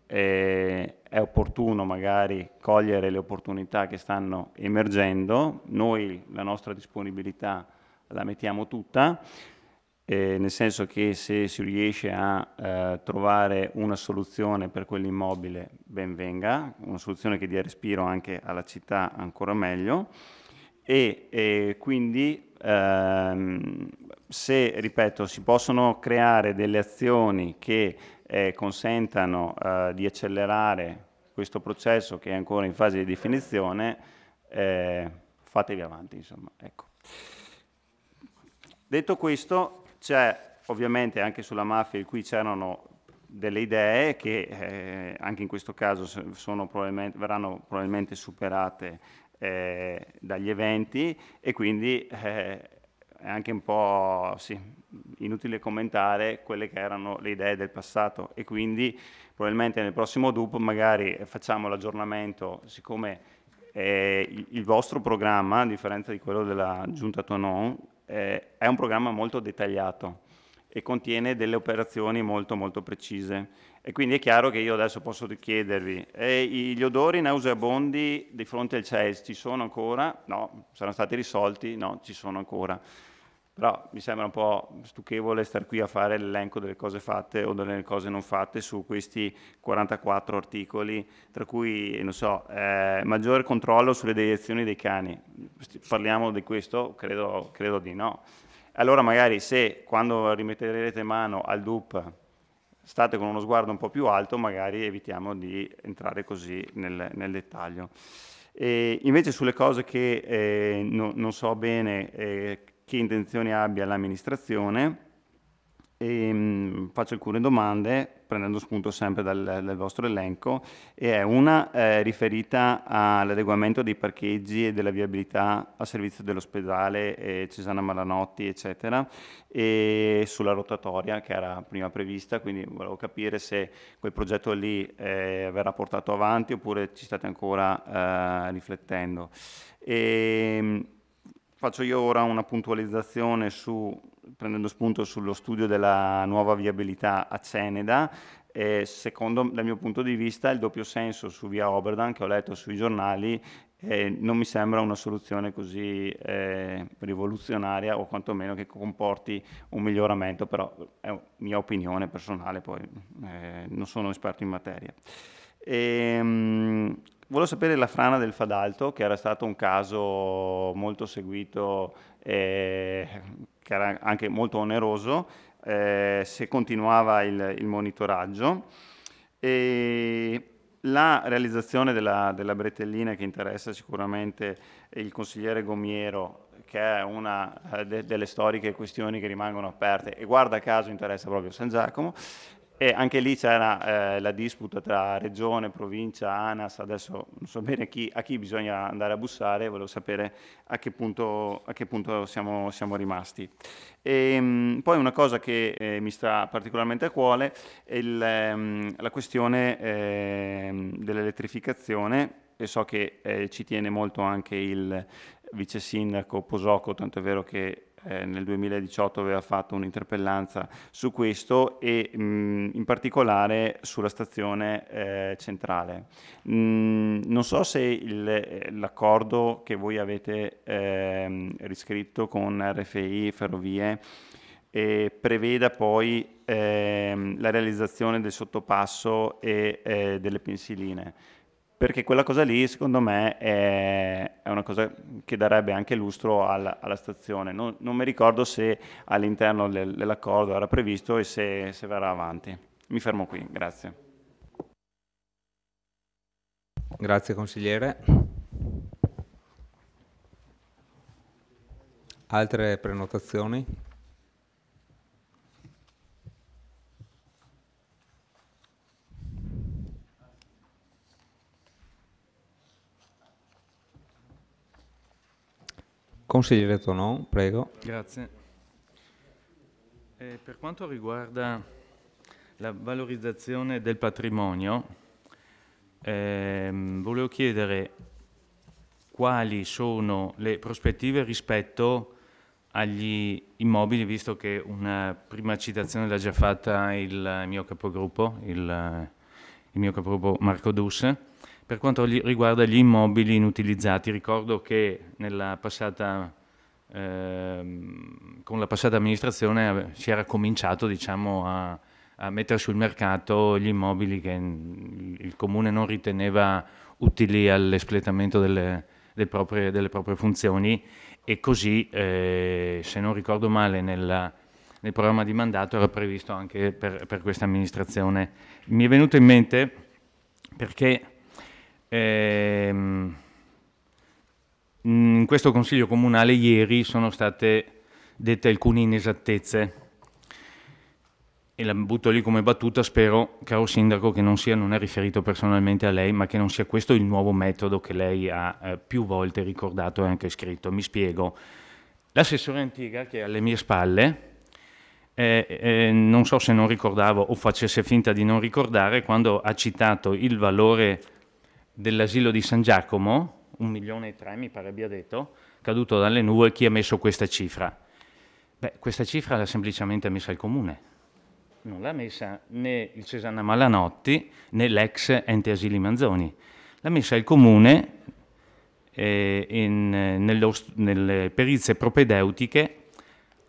S11: eh, è opportuno magari cogliere le opportunità che stanno emergendo. Noi la nostra disponibilità la mettiamo tutta, eh, nel senso che se si riesce a eh, trovare una soluzione per quell'immobile, ben venga, una soluzione che dia respiro anche alla città ancora meglio. E, e quindi ehm, se, ripeto, si possono creare delle azioni che eh, consentano eh, di accelerare questo processo che è ancora in fase di definizione, eh, fatevi avanti, insomma, ecco. Detto questo, c'è ovviamente anche sulla mafia, in cui c'erano delle idee che eh, anche in questo caso probabilmente, verranno probabilmente superate eh, dagli eventi e quindi eh, è anche un po' sì, inutile commentare quelle che erano le idee del passato e quindi probabilmente nel prossimo DUP magari facciamo l'aggiornamento siccome eh, il vostro programma, a differenza di quello della giunta Tonon, eh, è un programma molto dettagliato e contiene delle operazioni molto molto precise. E quindi è chiaro che io adesso posso chiedervi, eh, gli odori nauseabondi di fronte al CES ci sono ancora? No, saranno stati risolti? No, ci sono ancora però mi sembra un po' stucchevole star qui a fare l'elenco delle cose fatte o delle cose non fatte su questi 44 articoli, tra cui, non so, eh, maggiore controllo sulle deiezioni dei cani. Parliamo di questo? Credo, credo di no. Allora magari se quando rimetterete mano al DUP state con uno sguardo un po' più alto, magari evitiamo di entrare così nel, nel dettaglio. E invece sulle cose che eh, no, non so bene... Eh, che intenzioni abbia l'amministrazione e ehm, mh, faccio alcune domande prendendo spunto sempre dal, dal vostro elenco e è una eh, riferita all'adeguamento dei parcheggi e della viabilità a servizio dell'ospedale eh, Cesana Malanotti eccetera e sulla rotatoria che era prima prevista quindi volevo capire se quel progetto lì eh, verrà portato avanti oppure ci state ancora eh, riflettendo e, ehm, Faccio io ora una puntualizzazione su, prendendo spunto sullo studio della nuova viabilità a Ceneda. Eh, secondo, dal mio punto di vista, il doppio senso su via Oberdan che ho letto sui giornali eh, non mi sembra una soluzione così eh, rivoluzionaria o quantomeno che comporti un miglioramento, però è mia opinione personale, poi eh, non sono esperto in materia. E, ehm, Volevo sapere la frana del Fadalto, che era stato un caso molto seguito, eh, che era anche molto oneroso, eh, se continuava il, il, monitoraggio. E la realizzazione della, della bretellina che interessa sicuramente il consigliere Gomiero che è una eh, de delle storiche questioni che rimangono aperte e guarda caso interessa proprio San Giacomo, e anche lì c'era eh, la disputa tra regione, provincia, ANAS, adesso non so bene chi, a chi bisogna andare a bussare, volevo sapere a che punto, a che punto siamo, siamo, rimasti. E, ehm, mh, poi una cosa che eh, mi sta particolarmente a cuore è il, mh, ehm, la questione eh, dell'elettrificazione e so che eh, ci tiene molto anche il vice sindaco Posoco, tanto è vero che eh, nel 2018 aveva fatto un'interpellanza su questo e mh, mm, in particolare sulla stazione eh, centrale. Mh, mm, non so se il, eh, l'accordo che voi avete eh, riscritto con RFI Ferrovie eh, preveda poi ehm, la realizzazione del sottopasso e eh, delle pensiline perché quella cosa lì secondo me è, è una cosa che darebbe anche lustro alla, alla stazione. Non, non, mi ricordo se all'interno del, dell'accordo era previsto e se, se verrà avanti. Mi fermo qui, grazie. Grazie consigliere.
S1: Altre prenotazioni? Consigliere Tonon, prego.
S5: Grazie. E eh, per quanto riguarda la valorizzazione del patrimonio, ehm, volevo chiedere quali sono le prospettive rispetto agli immobili, visto che una prima citazione l'ha già fatta il mio capogruppo, il, il mio capogruppo Marco Dusse, per quanto riguarda gli immobili inutilizzati, ricordo che passata, ehm, con la passata amministrazione eh, si era cominciato diciamo, a, a, mettere sul mercato gli immobili che il Comune non riteneva utili all'espletamento delle, delle, proprie, delle proprie funzioni e così, eh, se non ricordo male, nella, nel programma di mandato era previsto anche per, per questa amministrazione. Mi è venuto in mente perché Ehm, in questo Consiglio Comunale ieri sono state dette alcune inesattezze e la butto lì come battuta, spero, caro Sindaco, che non sia, non è riferito personalmente a lei, ma che non sia questo il nuovo metodo che lei ha eh, più volte ricordato e anche scritto. Mi spiego. L'assessore Antiga, che è alle mie spalle, eh, eh, non so se non ricordavo o facesse finta di non ricordare, quando ha citato il valore dell'asilo di San Giacomo, un milione e tre mi pare abbia detto, caduto dalle nuvole, chi ha messo questa cifra? Beh, questa cifra l'ha semplicemente messa il comune, non l'ha messa né il Cesana Malanotti né l'ex ente asili Manzoni, l'ha messa il comune eh, in, nello, nelle perizie propedeutiche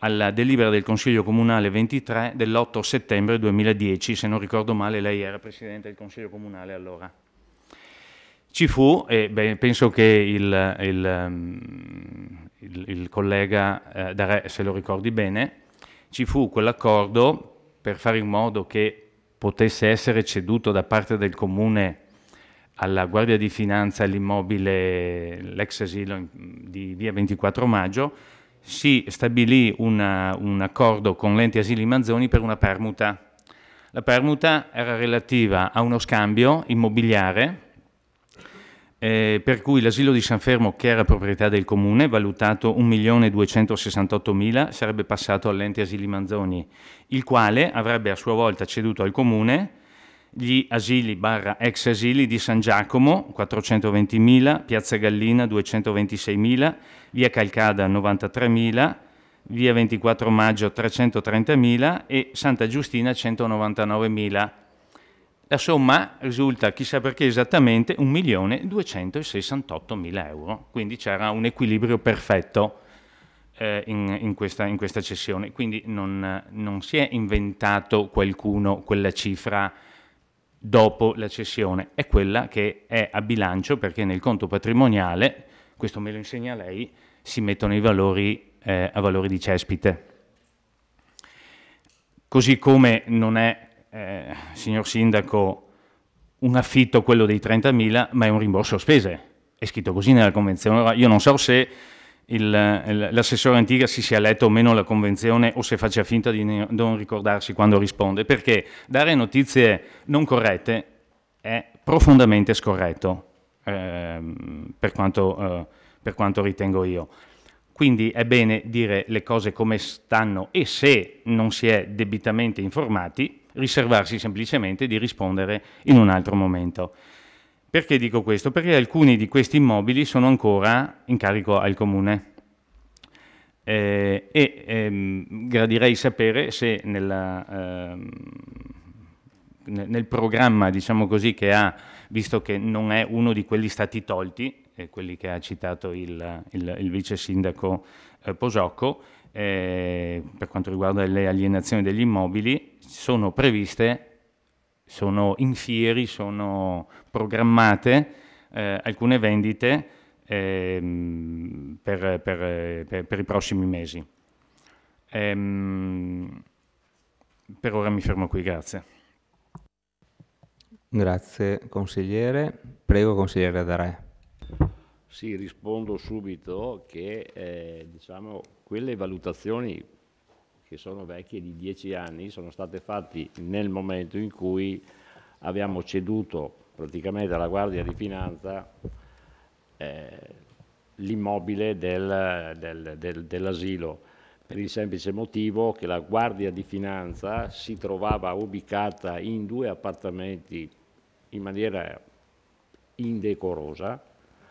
S5: alla delibera del Consiglio Comunale 23 dell'8 settembre 2010, se non ricordo male lei era Presidente del Consiglio Comunale allora. Ci fu, e beh, penso che il, il, ehm, il, il collega eh, Dare se lo ricordi bene, ci fu quell'accordo per fare in modo che potesse essere ceduto da parte del comune alla Guardia di Finanza l'immobile, l'ex asilo di via 24 maggio, si stabilì una, un accordo con l'ente asili Manzoni per una permuta. La permuta era relativa a uno scambio immobiliare eh, per cui l'asilo di San Fermo, che era proprietà del comune, valutato 1.268.000, sarebbe passato all'ente asili Manzoni, il quale avrebbe a sua volta ceduto al comune gli asili barra ex asili di San Giacomo 420.000, Piazza Gallina 226.000, via Calcada 93.000, via 24 maggio 330.000 e Santa Giustina 199.000 la somma risulta, chissà perché esattamente, 1.268.000 euro, quindi c'era un equilibrio perfetto eh, in, in, questa, in, questa, cessione, quindi non, non si è inventato qualcuno quella cifra dopo la cessione, è quella che è a bilancio perché nel conto patrimoniale, questo me lo insegna lei, si mettono i valori eh, a valori di cespite. Così come non è eh, signor Sindaco, un affitto quello dei 30.000, ma è un rimborso a spese. È scritto così nella convenzione. Ora, io non so se l'assessore Antiga si sia letto o meno la convenzione o se faccia finta di non ricordarsi quando risponde, perché dare notizie non corrette è profondamente scorretto, eh, per, quanto, eh, per quanto ritengo io. Quindi è bene dire le cose come stanno e se non si è debitamente informati, riservarsi semplicemente di rispondere in un altro momento. Perché dico questo? Perché alcuni di questi immobili sono ancora in carico al comune. Eh, e ehm, gradirei sapere se nella, ehm, nel programma, diciamo così, che ha, visto che non è uno di quelli stati tolti, eh, quelli che ha citato il, il, il vice sindaco eh, Posocco, eh, per quanto riguarda le alienazioni degli immobili sono previste, sono in fieri, sono programmate eh, alcune vendite eh, per, per, per, per, i prossimi mesi. Ehm, per ora mi fermo qui, grazie.
S1: Grazie consigliere. Prego consigliere Dare.
S5: Sì, rispondo subito
S12: che eh, diciamo quelle valutazioni che sono vecchie di dieci anni sono state fatte nel momento in cui abbiamo ceduto praticamente alla Guardia di Finanza eh, l'immobile del, del, del, dell'asilo per il semplice motivo che la Guardia di Finanza si trovava ubicata in due appartamenti in maniera indecorosa,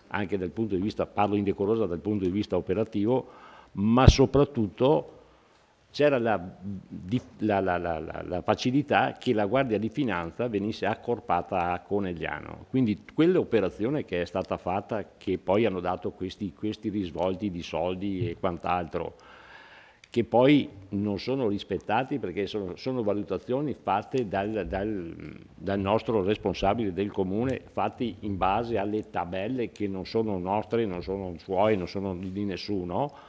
S12: anche dal punto di vista, parlo indecorosa dal punto di vista operativo, ma soprattutto c'era la, la, la, la, facilità che la Guardia di Finanza venisse accorpata a Conegliano. Quindi quell'operazione che è stata fatta, che poi hanno dato questi, questi risvolti di soldi e quant'altro, che poi non sono rispettati perché sono, sono valutazioni fatte dal, dal, dal, nostro responsabile del comune, fatte in base alle tabelle che non sono nostre, non sono suoi, non sono di nessuno,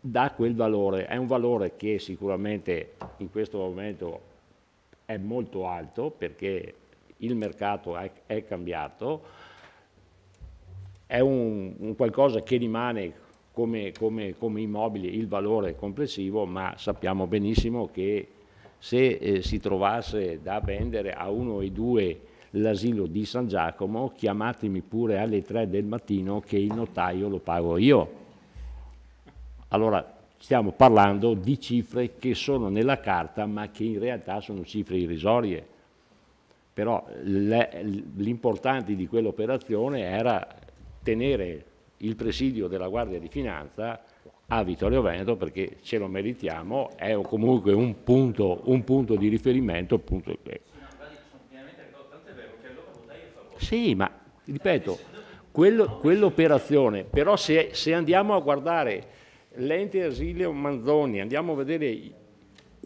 S12: dà quel valore, è un valore che sicuramente in questo momento è molto alto perché il mercato è, è cambiato, è un, un, qualcosa che rimane come, come, come, immobile il valore complessivo, ma sappiamo benissimo che se eh, si trovasse da vendere a uno e due l'asilo di San Giacomo, chiamatemi pure alle 3 del mattino che il notaio lo pago io allora stiamo parlando di cifre che sono nella carta ma che in realtà sono cifre irrisorie. Però l'importante di quell'operazione era tenere il presidio della Guardia di Finanza a Vittorio Veneto perché ce lo meritiamo, è comunque un punto, un punto di riferimento. Punto... Sì, ma ripeto, quell'operazione, però se, se andiamo a guardare l'ente asilio Manzoni, andiamo a vedere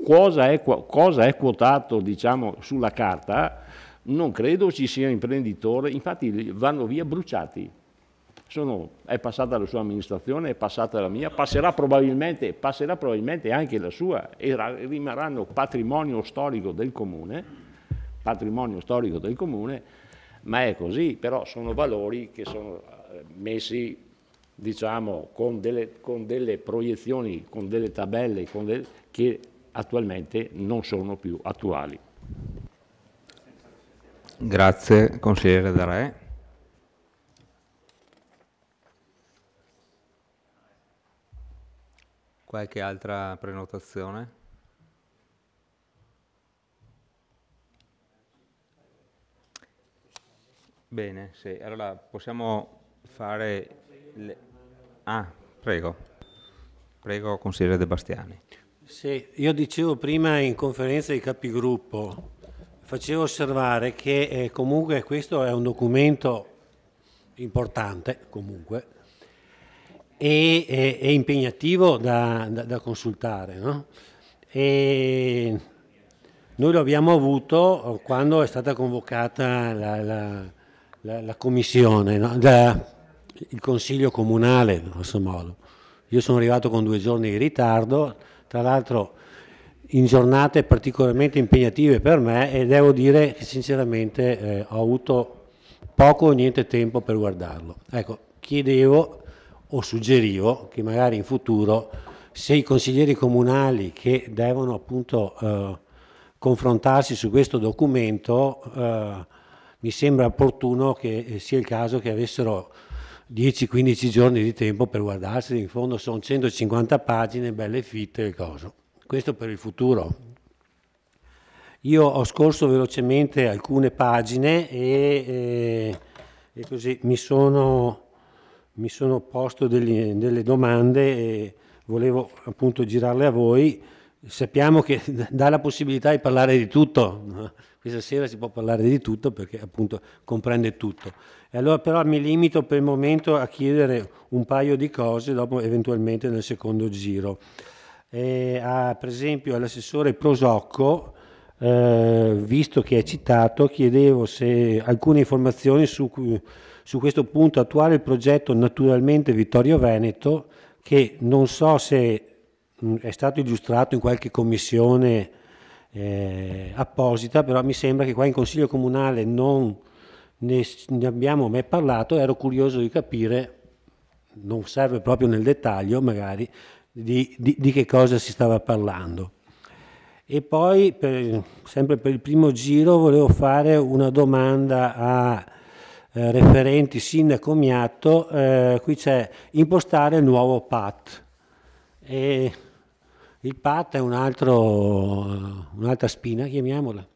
S12: cosa è, cosa è quotato diciamo, sulla carta, non credo ci sia imprenditore, infatti vanno via bruciati. Sono, è passata la sua amministrazione, è passata la mia, passerà probabilmente, passerà probabilmente anche la sua e rimarranno patrimonio storico del comune, patrimonio storico del comune, ma è così, però sono valori che sono eh, messi diciamo, con delle, con delle proiezioni, con delle tabelle con delle, che attualmente non sono più attuali.
S1: Grazie consigliere Dare. Qualche altra prenotazione? Bene, sì. Allora possiamo fare le, Ah, prego. Prego, consigliere De Bastiani. Sì, io dicevo
S10: prima in conferenza di capigruppo, facevo osservare che eh, comunque questo è un documento importante, comunque, e, e, eh, e impegnativo da, da, da consultare. No? E noi lo abbiamo avuto quando è stata convocata la, la, la, la commissione, no? da, il consiglio comunale, in questo modo. Io sono arrivato con due giorni di ritardo, tra l'altro in giornate particolarmente impegnative per me e devo dire che sinceramente eh, ho avuto poco o niente tempo per guardarlo. Ecco, chiedevo o suggerivo che magari in futuro se i consiglieri comunali che devono appunto eh, confrontarsi su questo documento eh, mi sembra opportuno che eh, sia il caso che avessero 10-15 giorni di tempo per guardarsi, in fondo sono 150 pagine, belle fitte e cose. Questo per il futuro. Io ho scorso velocemente alcune pagine e, eh, e così mi sono, mi sono posto degli, delle domande e volevo appunto girarle a voi. Sappiamo che dà la possibilità di parlare di tutto, questa sera si può parlare di tutto perché appunto comprende tutto. E allora però mi limito per il momento a chiedere un paio di cose, dopo eventualmente nel secondo giro. E a, per esempio all'assessore Prosocco, eh, visto che è citato, chiedevo se alcune informazioni su, su questo punto attuale il progetto Naturalmente Vittorio Veneto, che non so se mm, è stato illustrato in qualche commissione eh, apposita, però mi sembra che qua in Consiglio Comunale non ne, ne abbiamo mai parlato, ero curioso di capire, non serve proprio nel dettaglio magari, di, di, di che cosa si stava parlando. E poi, per, sempre per il primo giro, volevo fare una domanda a eh, referenti sindaco Miatto, eh, qui c'è impostare il nuovo PAT. E il PAT è un'altra spina, chiamiamola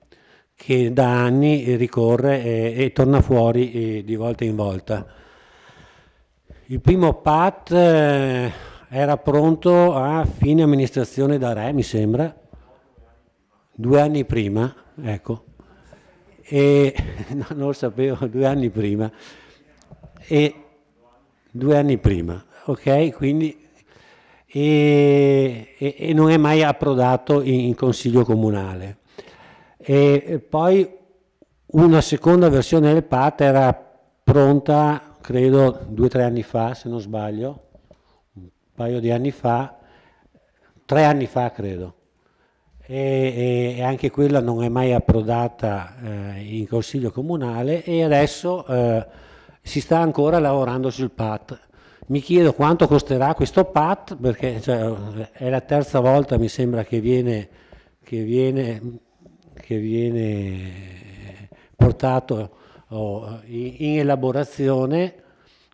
S10: che da anni ricorre e, e torna fuori e, eh, di volta in volta. Il primo PAT eh, era pronto a fine amministrazione da Re, mi sembra, due anni prima, ecco, e, no, non lo sapevo, due anni prima, e due anni prima, ok? Quindi e, e, non è mai approdato in, in, consiglio comunale. E poi una seconda versione del PAT era pronta, credo, due o tre anni fa, se non sbaglio, un paio di anni fa, tre anni fa credo. E, e anche quella non è mai approdata eh, in Consiglio Comunale e adesso eh, si sta ancora lavorando sul PAT. Mi chiedo quanto costerà questo PAT, perché cioè, è la terza volta mi sembra che viene, che viene che viene portato in elaborazione,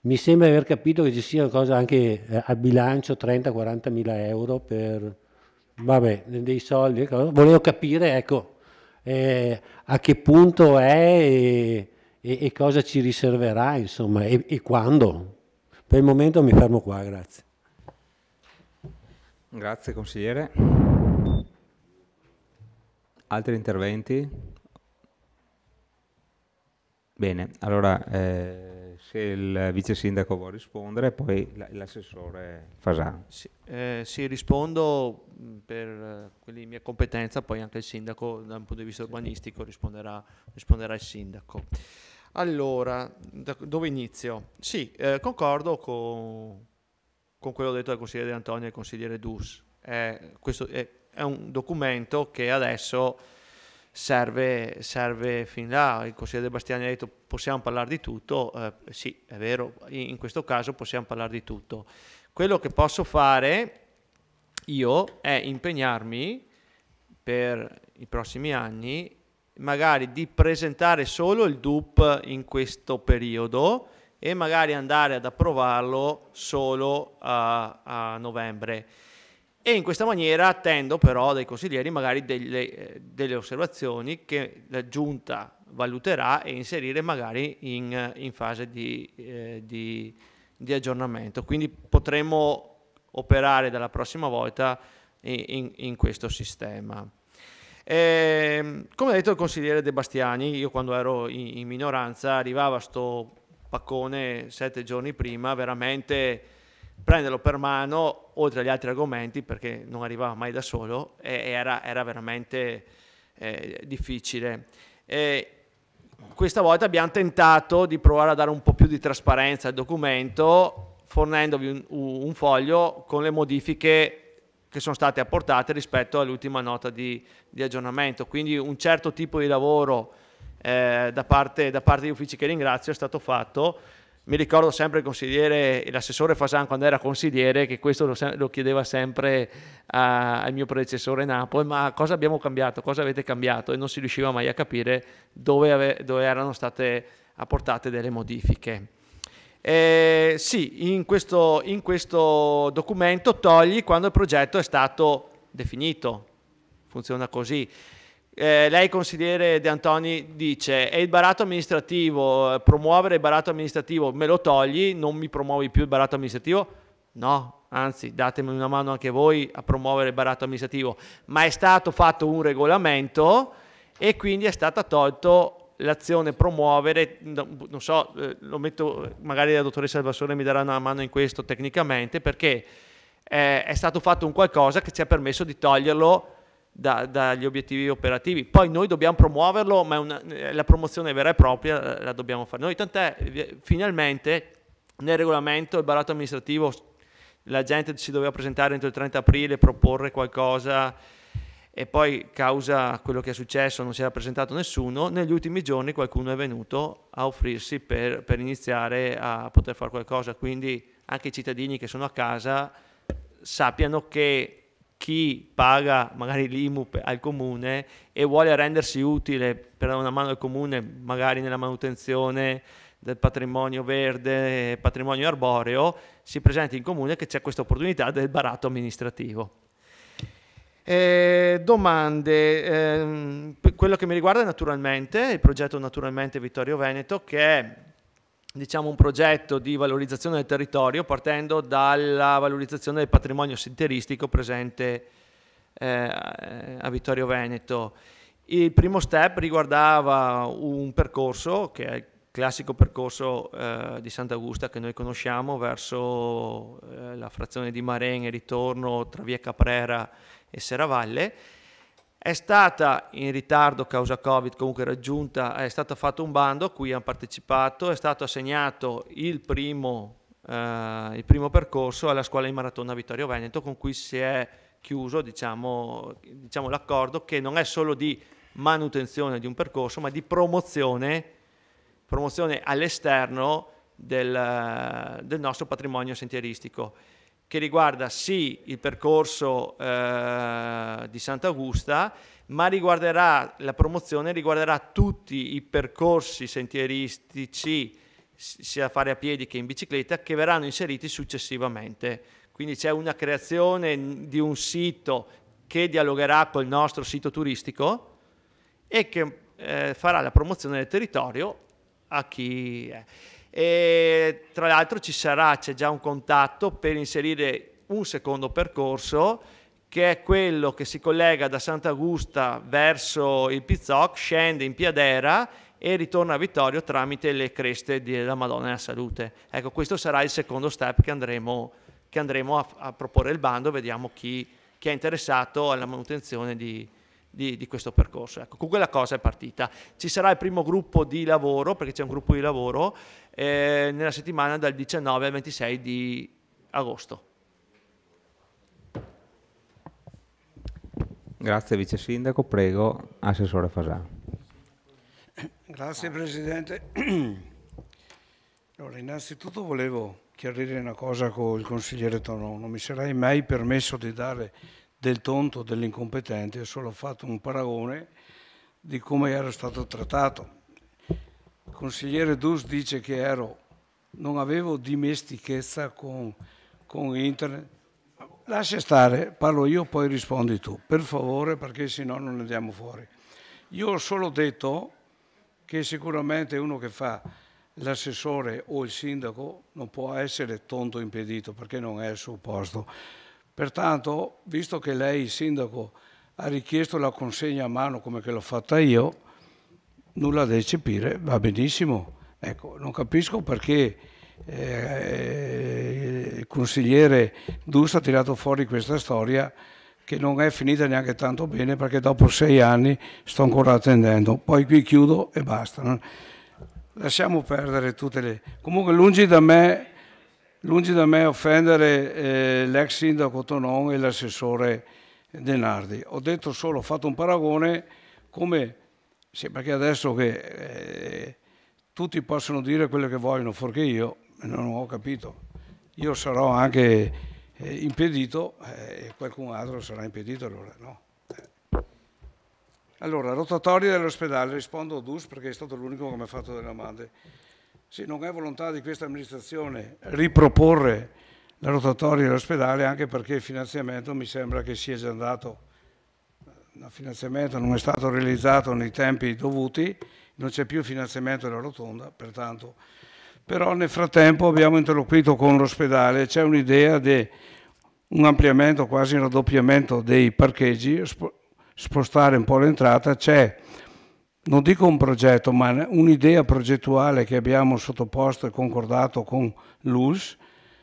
S10: mi sembra aver capito che ci sia cosa anche eh, a bilancio 30-40 mila euro per vabbè, dei soldi. Volevo capire ecco, eh, a che punto è e, e, e cosa ci riserverà insomma, e, e quando. Per il momento mi fermo qua,
S1: grazie. Grazie consigliere. Altri interventi? Bene, allora eh, se il vice sindaco vuole rispondere, poi
S7: l'assessore
S1: Fasano. Sì,
S7: eh, sì, rispondo mm, per eh, quelli di mia competenza, poi anche il sindaco da un punto di vista urbanistico risponderà, risponderà il sindaco. Allora, da, dove inizio? Sì, eh, concordo con, con, quello detto dal consigliere Antonio e dal consigliere Dus. Eh, questo è è un documento che adesso serve, serve fin là. Il consigliere De Bastiani ha detto possiamo parlare di tutto, eh, sì è vero, in questo caso possiamo parlare di tutto. Quello che posso fare io è impegnarmi per i prossimi anni magari di presentare solo il DUP in questo periodo e magari andare ad approvarlo solo a, a novembre e in questa maniera attendo però dai consiglieri magari delle, eh, delle osservazioni che la giunta valuterà e inserire magari in, in fase di, eh, di, di, aggiornamento. Quindi potremo operare dalla prossima volta in, in questo sistema. E, ehm, come ha detto il consigliere De Bastiani, io quando ero in, in minoranza arrivava sto paccone sette giorni prima, veramente prenderlo per mano, oltre agli altri argomenti, perché non arrivava mai da solo, era, era, veramente eh, difficile. E questa volta abbiamo tentato di provare a dare un po' più di trasparenza al documento, fornendovi un, un foglio con le modifiche che sono state apportate rispetto all'ultima nota di, di, aggiornamento. Quindi un certo tipo di lavoro eh, da, parte, da parte degli uffici che ringrazio è stato fatto mi ricordo sempre il consigliere, l'assessore Fasan quando era consigliere, che questo lo, lo chiedeva sempre a, al mio predecessore Napoli, ma cosa abbiamo cambiato, cosa avete cambiato? E non si riusciva mai a capire dove, ave, dove erano state apportate delle modifiche. Eh, sì, in questo, in questo documento togli quando il progetto è stato definito, funziona così. Eh, lei, consigliere De Antoni, dice: È il barato amministrativo, eh, promuovere il barato amministrativo me lo togli, non mi promuovi più il barato amministrativo? No, anzi, datemi una mano anche voi a promuovere il barato amministrativo. Ma è stato fatto un regolamento e quindi è stata tolta l'azione promuovere, non so, eh, lo metto, magari la dottoressa Alvassore mi darà una mano in questo tecnicamente, perché eh, è stato fatto un qualcosa che ci ha permesso di toglierlo da, dagli obiettivi operativi. Poi noi dobbiamo promuoverlo, ma una, eh, la promozione vera e propria eh, la dobbiamo fare noi. Tant'è, finalmente, nel regolamento, il barato amministrativo, la gente si doveva presentare entro il 30 aprile, proporre qualcosa e poi causa quello che è successo non si era presentato nessuno, negli ultimi giorni qualcuno è venuto a offrirsi per, per iniziare a poter fare qualcosa, quindi anche i cittadini che sono a casa sappiano che chi paga magari l'IMU al comune e vuole rendersi utile per dare una mano al comune magari nella manutenzione del patrimonio verde, patrimonio arboreo, si presenta in comune che c'è questa opportunità del baratto amministrativo. Eh, domande, eh, quello che mi riguarda naturalmente, il progetto naturalmente Vittorio Veneto che è diciamo, un progetto di valorizzazione del territorio partendo dalla valorizzazione del patrimonio sentieristico presente eh, a Vittorio Veneto. Il primo step riguardava un percorso, che è il classico percorso eh, di Sant'Augusta che noi conosciamo, verso eh, la frazione di Maren e ritorno tra via Caprera e Serravalle, è stata in ritardo causa Covid, comunque raggiunta, è stato fatto un bando a cui hanno partecipato, è stato assegnato il primo, eh, il primo percorso alla scuola di maratona Vittorio Veneto con cui si è chiuso diciamo, diciamo, l'accordo che non è solo di manutenzione di un percorso ma di promozione, promozione all'esterno del, del nostro patrimonio sentieristico che riguarda sì il percorso eh, di Sant'Augusta, ma riguarderà la promozione riguarderà tutti i percorsi sentieristici, sia a fare a piedi che in bicicletta, che verranno inseriti successivamente. Quindi c'è una creazione di un sito che dialogherà col nostro sito turistico e che eh, farà la promozione del territorio a chi è. E tra l'altro ci sarà, c'è già un contatto per inserire un secondo percorso che è quello che si collega da Sant'Augusta verso il Pizzoc, scende in Piadera e ritorna a Vittorio tramite le creste della Madonna della Salute. Ecco, questo sarà il secondo step che andremo, che andremo a, a, proporre il bando, vediamo chi, chi è interessato alla manutenzione di, di, di questo percorso. Ecco, con quella cosa è partita. Ci sarà il primo gruppo di lavoro, perché c'è un gruppo di lavoro, eh, nella settimana dal 19 al 26 di agosto.
S1: Grazie Vice Sindaco, prego Assessore Fasà.
S6: Grazie Presidente. Allora, innanzitutto volevo chiarire una cosa con il consigliere Tonon. Non mi sarei mai permesso di dare del tonto, dell'incompetente, ho solo fatto un paragone di come ero stato trattato. Il consigliere Dus dice che ero, non avevo dimestichezza con, con internet. Lascia stare, parlo io, poi rispondi tu, per favore, perché sennò no non andiamo fuori. Io ho solo detto che sicuramente uno che fa l'assessore o il sindaco non può essere tonto impedito perché non è il suo posto Pertanto, visto che lei, sindaco, ha richiesto la consegna a mano come che l'ho fatta io, nulla da eccepire, va benissimo. Ecco, non capisco perché eh, il consigliere Dusta ha tirato fuori questa storia che non è finita neanche tanto bene perché dopo sei anni sto ancora attendendo. Poi qui chiudo e basta. Lasciamo perdere tutte le... Comunque lungi da me Lungi da me offendere eh, l'ex sindaco Tonon e l'assessore Denardi. Ho detto solo, ho fatto un paragone come, sì, perché adesso che eh, tutti possono dire quello che vogliono, fuorché io, non ho capito. Io sarò anche eh, impedito eh, e qualcun altro sarà impedito, allora no. Allora, rotatoria dell'ospedale, rispondo a Dus perché è stato l'unico che mi ha fatto delle domande se non è volontà di questa amministrazione riproporre la rotatoria dell'ospedale, anche perché il finanziamento mi sembra che sia già andato, il finanziamento non è stato realizzato nei tempi dovuti, non c'è più finanziamento della rotonda, pertanto. Però nel frattempo abbiamo interloquito con l'ospedale, c'è un'idea di un ampliamento, quasi un raddoppiamento dei parcheggi, spostare un po' l'entrata, c'è non dico un progetto, ma un'idea progettuale che abbiamo sottoposto e concordato con l'US,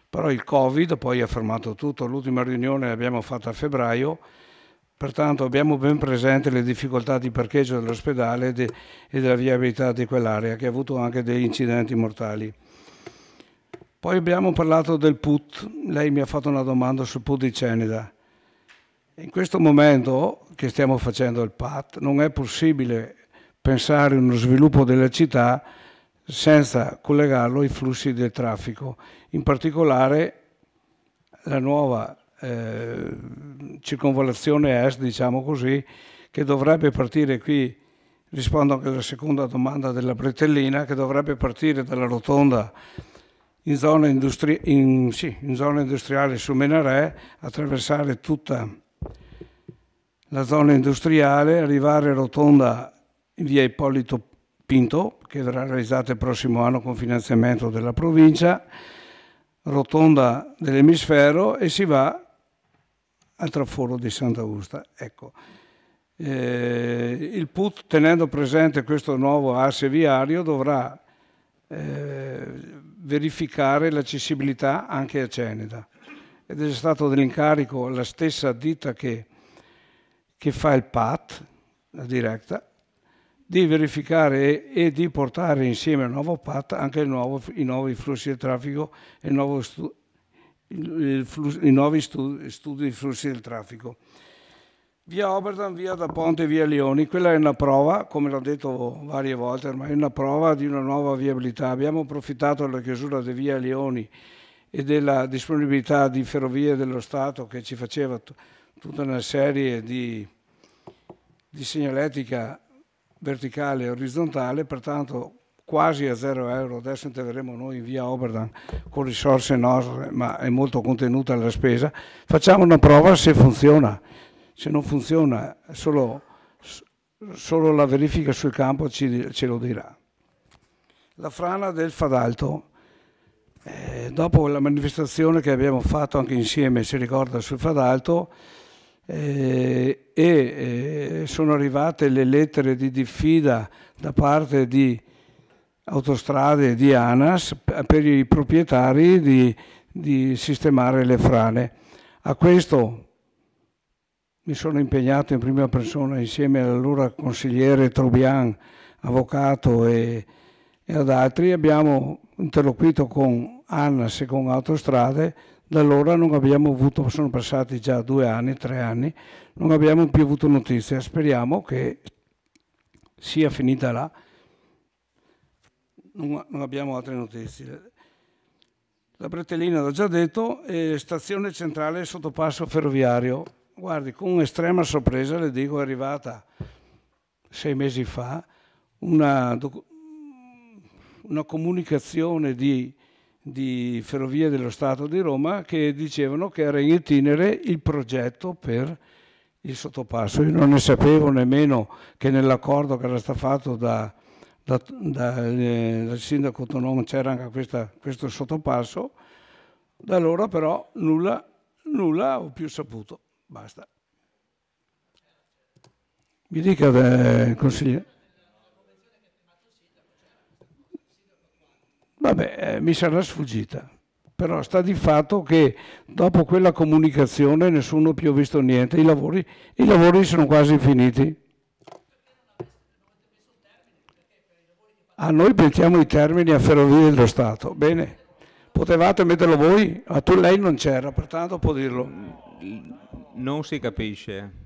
S6: però il Covid poi ha fermato tutto, l'ultima riunione l'abbiamo fatta a febbraio, pertanto abbiamo ben presente le difficoltà di parcheggio dell'ospedale e, de e della viabilità di quell'area che ha avuto anche degli incidenti mortali. Poi abbiamo parlato del PUT, lei mi ha fatto una domanda sul PUT di Ceneda. In questo momento che stiamo facendo il PAT non è possibile pensare uno sviluppo della città senza collegarlo ai flussi del traffico. In particolare la nuova eh, circonvolazione est, diciamo così, che dovrebbe partire qui, rispondo anche alla seconda domanda della Bretellina, che dovrebbe partire dalla rotonda in zona, industri- in, sì, in zona industriale su Menarè, attraversare tutta la zona industriale, arrivare a rotonda in via Ippolito Pinto, che verrà realizzata il prossimo anno con finanziamento della provincia, rotonda dell'emisfero e si va al traforo di Sant'Augusta. Ecco. Eh, il PUT, tenendo presente questo nuovo asse viario, dovrà eh, verificare l'accessibilità anche a Ceneda. Ed è stato dell'incarico la stessa ditta che, che fa il PAT, la diretta, di verificare e di portare insieme al nuovo PAT anche nuovo, i nuovi flussi del traffico e stu, flus, i nuovi studi, studi di flussi del traffico. Via Oberdan, via da Ponte, via Leoni, quella è una prova, come l'ho detto varie volte ormai, è una prova di una nuova viabilità. Abbiamo approfittato della chiusura di via Leoni e della disponibilità di ferrovie dello Stato che ci faceva tutta una serie di, di segnaletica verticale e orizzontale, pertanto quasi a 0 euro. Adesso interverremo noi in via Oberdan con risorse nostre, ma è molto contenuta la spesa. Facciamo una prova se funziona. Se non funziona, solo, solo la verifica sul campo ci, ce lo dirà. La frana del Fadalto. Eh, dopo la manifestazione che abbiamo fatto anche insieme, si ricorda, sul Fadalto, eh, e eh, sono arrivate le lettere di diffida da parte di autostrade di ANAS per i proprietari di, di sistemare le frane. A questo mi sono impegnato in prima persona insieme all'allora consigliere Trobian, avvocato e, e, ad altri. Abbiamo interloquito con ANAS e con Autostrade da allora non abbiamo avuto, sono passati già due anni, tre anni, non abbiamo più avuto notizie. Speriamo che sia finita là. Non, non abbiamo altre notizie. La Bretellina, l'ho già detto, è stazione centrale sottopasso ferroviario. Guardi, con estrema sorpresa le dico, è arrivata sei mesi fa una, una comunicazione di di Ferrovie dello Stato di Roma che dicevano che era in itinere il progetto per il sottopasso. Io non ne sapevo nemmeno che nell'accordo che era stato fatto da, da, da, eh, dal sindaco Tonon c'era anche questa, questo sottopasso. Da allora però nulla, nulla ho più saputo. Basta. Mi dica, eh, consigliere. Vabbè, eh, mi sarà sfuggita. Però sta di fatto che dopo quella comunicazione nessuno più ha visto niente, i lavori, i lavori sono quasi finiti. A noi mettiamo i termini a Ferrovie dello Stato, bene? Potevate metterlo voi? A ah, tu lei non c'era,
S1: pertanto può dirlo. Non si capisce.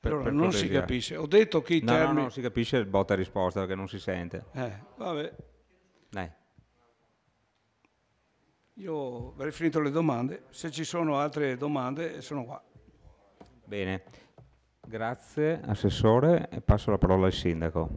S1: Per, allora, per non si capisce. Ho detto
S6: che i no, termini... No, non
S1: si capisce il botta risposta perché non si sente.
S6: Eh, vabbè. Io avrei finito le domande, se ci sono altre domande sono qua. Bene, grazie
S1: Assessore e passo la parola al Sindaco.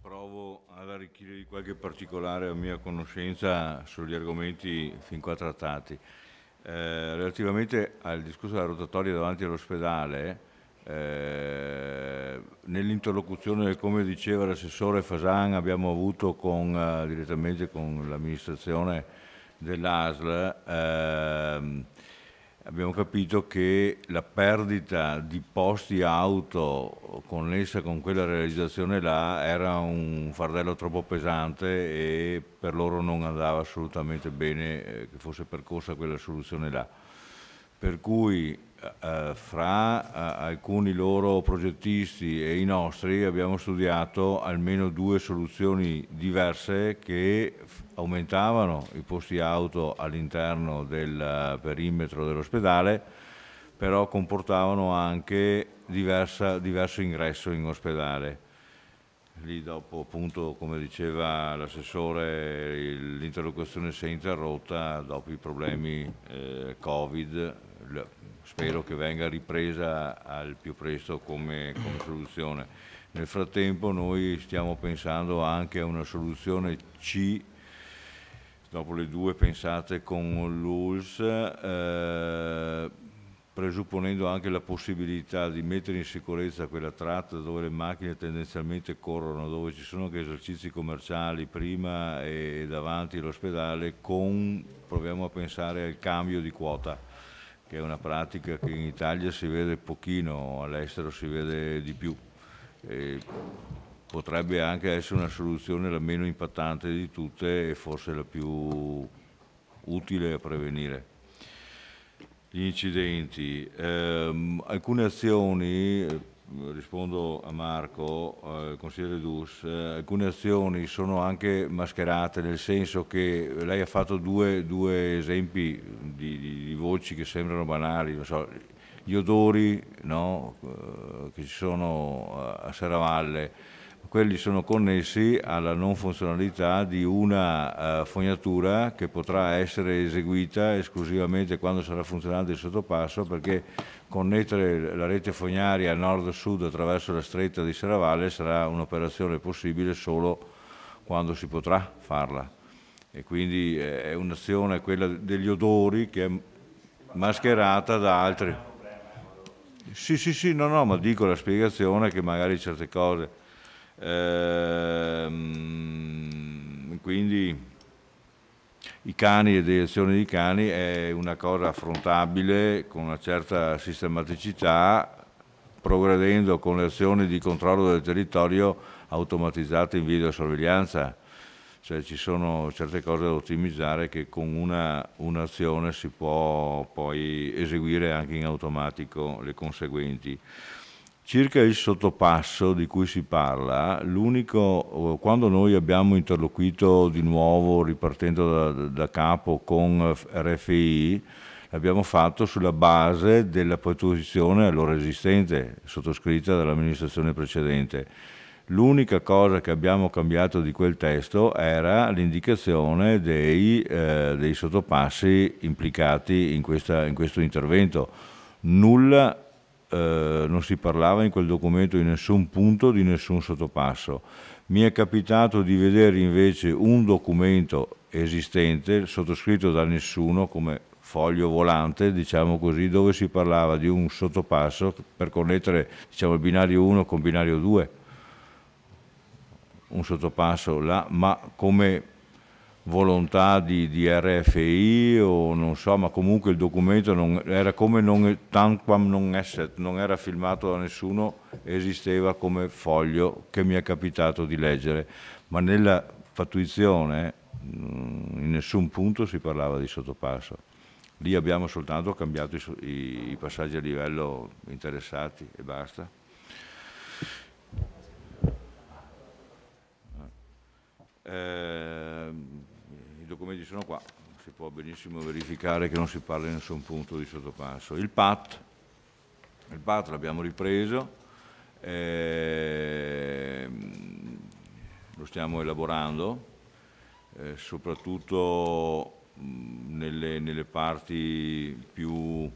S3: Provo ad arricchire di qualche particolare a mia conoscenza sugli argomenti fin qua trattati. Eh, relativamente al discorso della rotatoria davanti all'ospedale, eh, nell'interlocuzione, come diceva l'assessore Fasan, abbiamo avuto con, eh, direttamente con l'amministrazione dell'ASL, eh, abbiamo capito che la perdita di posti auto connessa con quella realizzazione là era un fardello troppo pesante e per loro non andava assolutamente bene eh, che fosse percorsa quella soluzione là. Per cui eh, eh, fra eh, alcuni loro progettisti e i nostri abbiamo studiato almeno due soluzioni diverse che aumentavano i posti auto all'interno del eh, perimetro dell'ospedale, però comportavano anche diversa, diverso ingresso in ospedale. Lì dopo, appunto, come diceva l'assessore, l'interlocuzione si è interrotta dopo i problemi eh, Covid, spero che venga ripresa al più presto come, come soluzione. Nel frattempo noi stiamo pensando anche a una soluzione C dopo le due pensate con l'ULS, eh, presupponendo anche la possibilità di mettere in sicurezza quella tratta dove le macchine tendenzialmente corrono, dove ci sono anche esercizi commerciali prima e davanti all'ospedale, con, proviamo a pensare al cambio di quota che è una pratica che in Italia si vede pochino, all'estero si vede di più. E potrebbe anche essere una soluzione la meno impattante di tutte e forse la più utile a prevenire. Gli incidenti, eh, alcune azioni rispondo a Marco, eh, consigliere Dus, eh, alcune azioni sono anche mascherate nel senso che lei ha fatto due, due esempi di, di, di, voci che sembrano banali, so, gli odori no, eh, che ci sono eh, a Serravalle, quelli sono connessi alla non funzionalità di una uh, fognatura che potrà essere eseguita esclusivamente quando sarà funzionante il sottopasso perché Connettere la rete fognaria nord-sud attraverso la stretta di Seravalle sarà un'operazione possibile solo quando si potrà farla. E quindi eh, è un'azione, quella degli odori, che è mascherata da altri. Sì, sì, sì, no, no, ma dico la spiegazione che magari certe cose... Ehm, quindi i cani e azioni di cani è una cosa affrontabile con una certa sistematicità, progredendo con le azioni di controllo del territorio automatizzate in videosorveglianza. Cioè ci sono certe cose da ottimizzare che con un'azione un si può poi eseguire anche in automatico le conseguenti. Circa il sottopasso di cui si parla, eh, quando noi abbiamo interloquito di nuovo ripartendo da, da capo con RFI, l'abbiamo fatto sulla base della posizione allora esistente, sottoscritta dall'amministrazione precedente. L'unica cosa che abbiamo cambiato di quel testo era l'indicazione dei, eh, dei sottopassi implicati in, questa, in questo intervento. Nulla eh, non si parlava in quel documento di nessun punto, di nessun sottopasso. Mi è capitato di vedere invece un documento esistente, sottoscritto da nessuno come foglio volante, diciamo così, dove si parlava di un sottopasso per connettere diciamo, il binario 1 con il binario 2, un sottopasso là, ma come volontà di, di, RFI o non so, ma comunque il documento non, era come non, tanquam non esset, non era filmato da nessuno, esisteva come foglio che mi è capitato di leggere, ma nella fattuizione mm, in nessun punto si parlava di sottopasso. Lì abbiamo soltanto cambiato i, i passaggi a livello interessati e basta. Eh, documenti sono qua, si può benissimo verificare che non si parla in nessun punto di sottopasso. Il PAT, il PAT l'abbiamo ripreso, eh, lo stiamo elaborando, eh, soprattutto nelle, nelle, parti più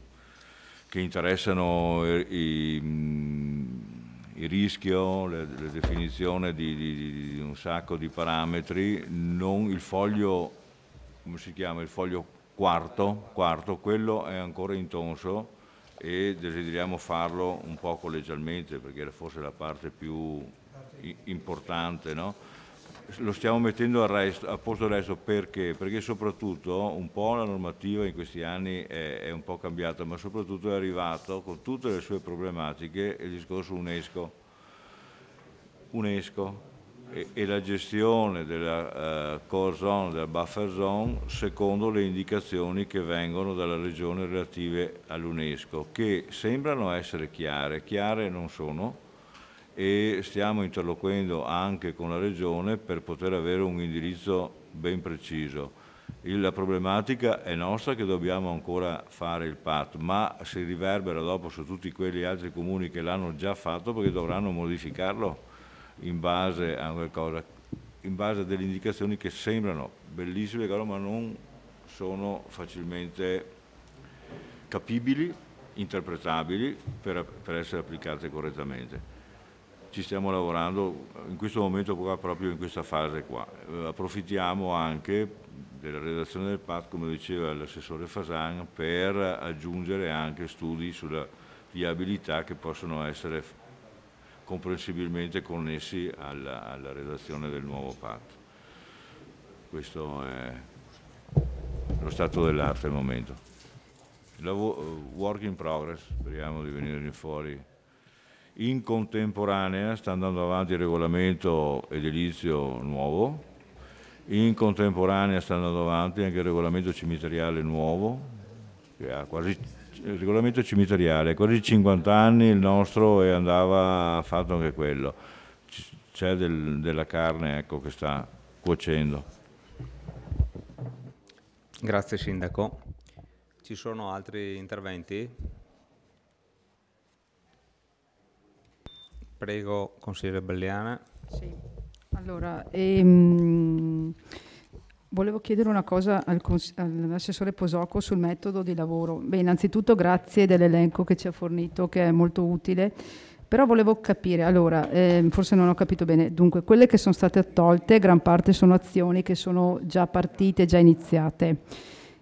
S3: che interessano il rischio, la, la definizione di, di, di, un sacco di parametri, non, il foglio come si chiama, il foglio quarto, quarto quello è ancora intonso e desideriamo farlo un po' collegialmente perché era forse la parte più importante, no? Lo stiamo mettendo a, resto, a posto del resto perché? Perché soprattutto un po' la normativa in questi anni è, è un po' cambiata, ma soprattutto è arrivato con tutte le sue problematiche il discorso UNESCO. UNESCO, e, e la gestione della eh, core zone, della buffer zone, secondo le indicazioni che vengono dalla regione relative all'UNESCO, che sembrano essere chiare, chiare non sono, e stiamo interloquendo anche con la regione per poter avere un indirizzo ben preciso. La problematica è nostra che dobbiamo ancora fare il patto, ma si riverbera dopo su tutti quegli altri comuni che l'hanno già fatto perché dovranno modificarlo in base a qualcosa, in base a delle indicazioni che sembrano bellissime, ma non sono facilmente capibili, interpretabili per, per essere applicate correttamente ci stiamo lavorando in questo momento qua, proprio in questa fase qua. Eh, approfittiamo anche della redazione del PAT, come diceva l'assessore Fasan, per aggiungere anche studi sulla viabilità che possono essere comprensibilmente connessi alla, alla redazione del nuovo patto. Questo è lo stato dell'arte al momento. work in progress, speriamo di venire fuori. In contemporanea sta andando avanti il regolamento edilizio nuovo, in contemporanea sta andando avanti anche il regolamento cimiteriale nuovo, che ha quasi il regolamento cimiteriale, quasi 50 anni il nostro e andava fatto anche quello. C'è del, della carne ecco, che sta cuocendo.
S1: Grazie Sindaco. Ci sono altri interventi? Prego, consigliere Belliana. Sì,
S9: allora... Ehm... Volevo chiedere una cosa all'assessore Posoco sul metodo di lavoro. Beh, innanzitutto grazie dell'elenco che ci ha fornito, che è molto utile. Però volevo capire, allora, eh, forse non ho capito bene, dunque quelle che sono state tolte, gran parte sono azioni che sono già partite, già iniziate.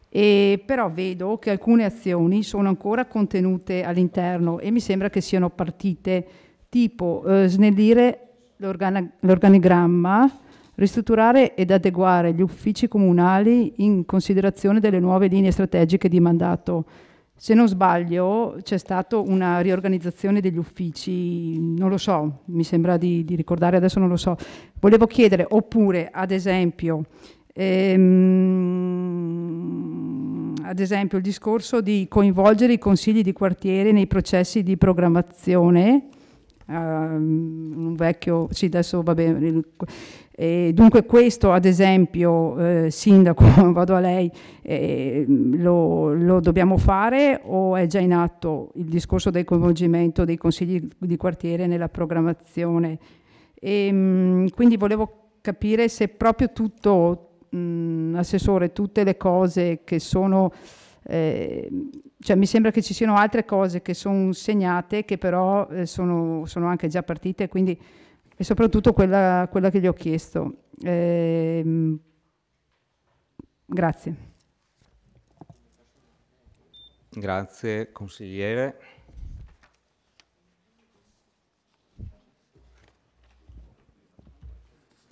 S9: E però vedo che alcune azioni sono ancora contenute all'interno e mi sembra che siano partite, tipo eh, snellire l'organ- l'organigramma, ristrutturare ed adeguare gli uffici comunali in considerazione delle nuove linee strategiche di mandato. Se non sbaglio c'è stata una riorganizzazione degli uffici, non lo so, mi sembra di, di ricordare, adesso non lo so. Volevo chiedere, oppure ad esempio, ehm, ad esempio il discorso di coinvolgere i consigli di quartiere nei processi di programmazione Ehm, un vecchio, sì adesso va bene, e dunque questo ad esempio, eh, sindaco, vado a lei, eh, lo, lo, dobbiamo fare o è già in atto il discorso del coinvolgimento dei consigli di quartiere nella programmazione? E, ehm, mh, quindi volevo capire se proprio tutto, mh, assessore, tutte le cose che sono... Eh, cioè, mi sembra che ci siano altre cose che sono segnate, che però eh, sono, sono, anche già partite, quindi, e soprattutto quella, quella, che gli ho chiesto. Eh, grazie.
S1: Grazie consigliere.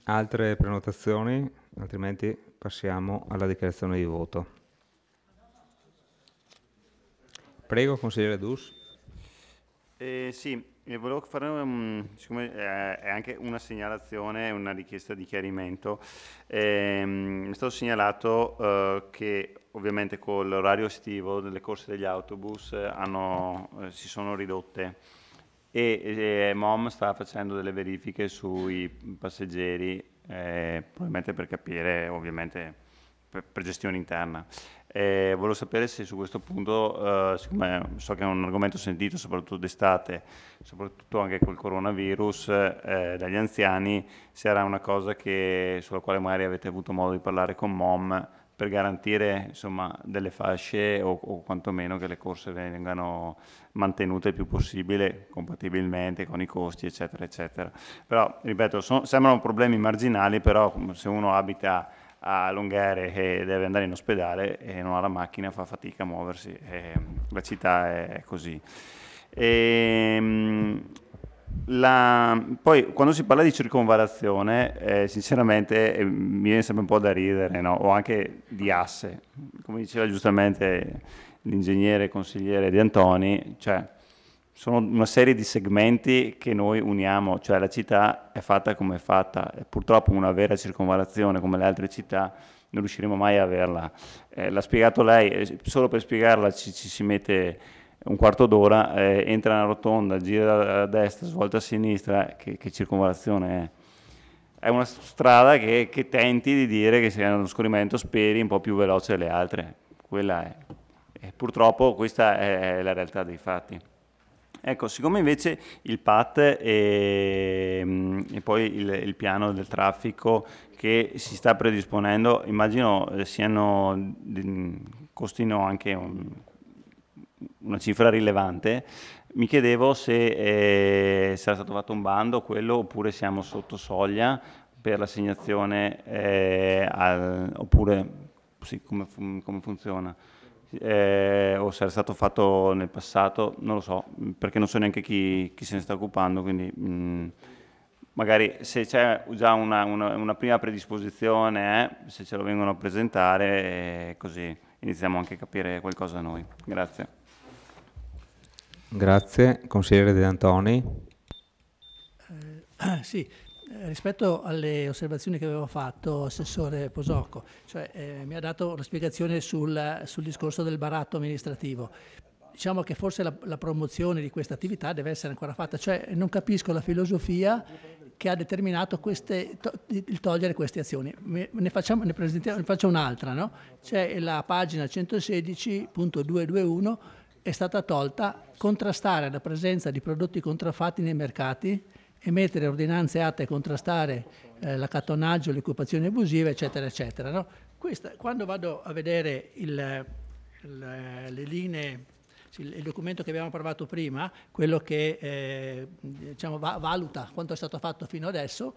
S1: Altre prenotazioni? Altrimenti passiamo alla dichiarazione di voto. Prego, consigliere Dus.
S11: Eh, sì, volevo fare um, siccome, eh, anche una segnalazione, una richiesta di chiarimento. Eh, è stato segnalato eh, che ovviamente con l'orario estivo delle corse degli autobus eh, hanno, si sono ridotte e, e, MOM sta facendo delle verifiche sui passeggeri, probabilmente per capire ovviamente per, gestione interna. E volevo sapere se su questo punto, eh, siccome so che è un argomento sentito soprattutto d'estate, soprattutto anche col coronavirus, eh, dagli anziani, se era una cosa che, sulla quale magari avete avuto modo di parlare con MOM per garantire insomma, delle fasce o, o quantomeno che le corse vengano mantenute il più possibile compatibilmente con i costi eccetera eccetera. Però ripeto, sono, sembrano problemi marginali però se uno abita a Longhere che deve andare in ospedale e non ha la macchina, fa fatica a muoversi, la città è così. E, ehm, la, poi quando si parla di circonvalazione, eh, sinceramente eh, mi viene sempre un po' da ridere, no? o anche di asse, come diceva giustamente l'ingegnere consigliere Di Antoni, cioè sono una serie di segmenti che noi uniamo, cioè la città è fatta come è fatta, purtroppo una vera circonvallazione come le altre città non riusciremo mai a averla. Eh, l'ha spiegato lei, eh, solo per spiegarla ci, ci si mette un quarto d'ora, eh, entra nella rotonda, gira a destra, svolta a sinistra, che, che circonvalazione è? È una strada che, che tenti di dire che sia uno scorrimento, speri, un po' più veloce delle altre, quella è. E purtroppo questa è la realtà dei fatti. Ecco, siccome invece il PAT e, e poi il, il piano del traffico che si sta predisponendo, immagino eh, siano, costino anche un, una cifra rilevante, mi chiedevo se eh, sarà stato fatto un bando quello oppure siamo sotto soglia per l'assegnazione eh, oppure sì, come, come funziona eh, o se era stato fatto nel passato, non lo so, perché non so neanche chi, chi se ne sta occupando, quindi mh, mm, magari se c'è già una, una, una prima predisposizione, eh, se ce lo vengono a presentare, eh, così iniziamo anche a capire qualcosa noi. Grazie.
S1: Grazie. Consigliere De Antoni.
S8: Eh, sì. sì, eh, rispetto alle osservazioni che avevo fatto, Assessore Posocco, cioè, eh, mi ha dato una spiegazione sul, sul, discorso del baratto amministrativo. Diciamo che forse la, la promozione di questa attività deve essere ancora fatta, cioè non capisco la filosofia che ha determinato queste, to, il togliere queste azioni. Ne, facciamo, ne, ne faccio un'altra, no? c'è la pagina 116.221 è stata tolta contrastare la presenza di prodotti contraffatti nei mercati emettere ordinanze atte a contrastare eh, l'accattonaggio, le occupazioni abusive, eccetera, eccetera. No? Questa, quando vado a vedere il, il, le linee il documento che abbiamo approvato prima, quello che eh, diciamo, va, valuta quanto è stato fatto fino adesso,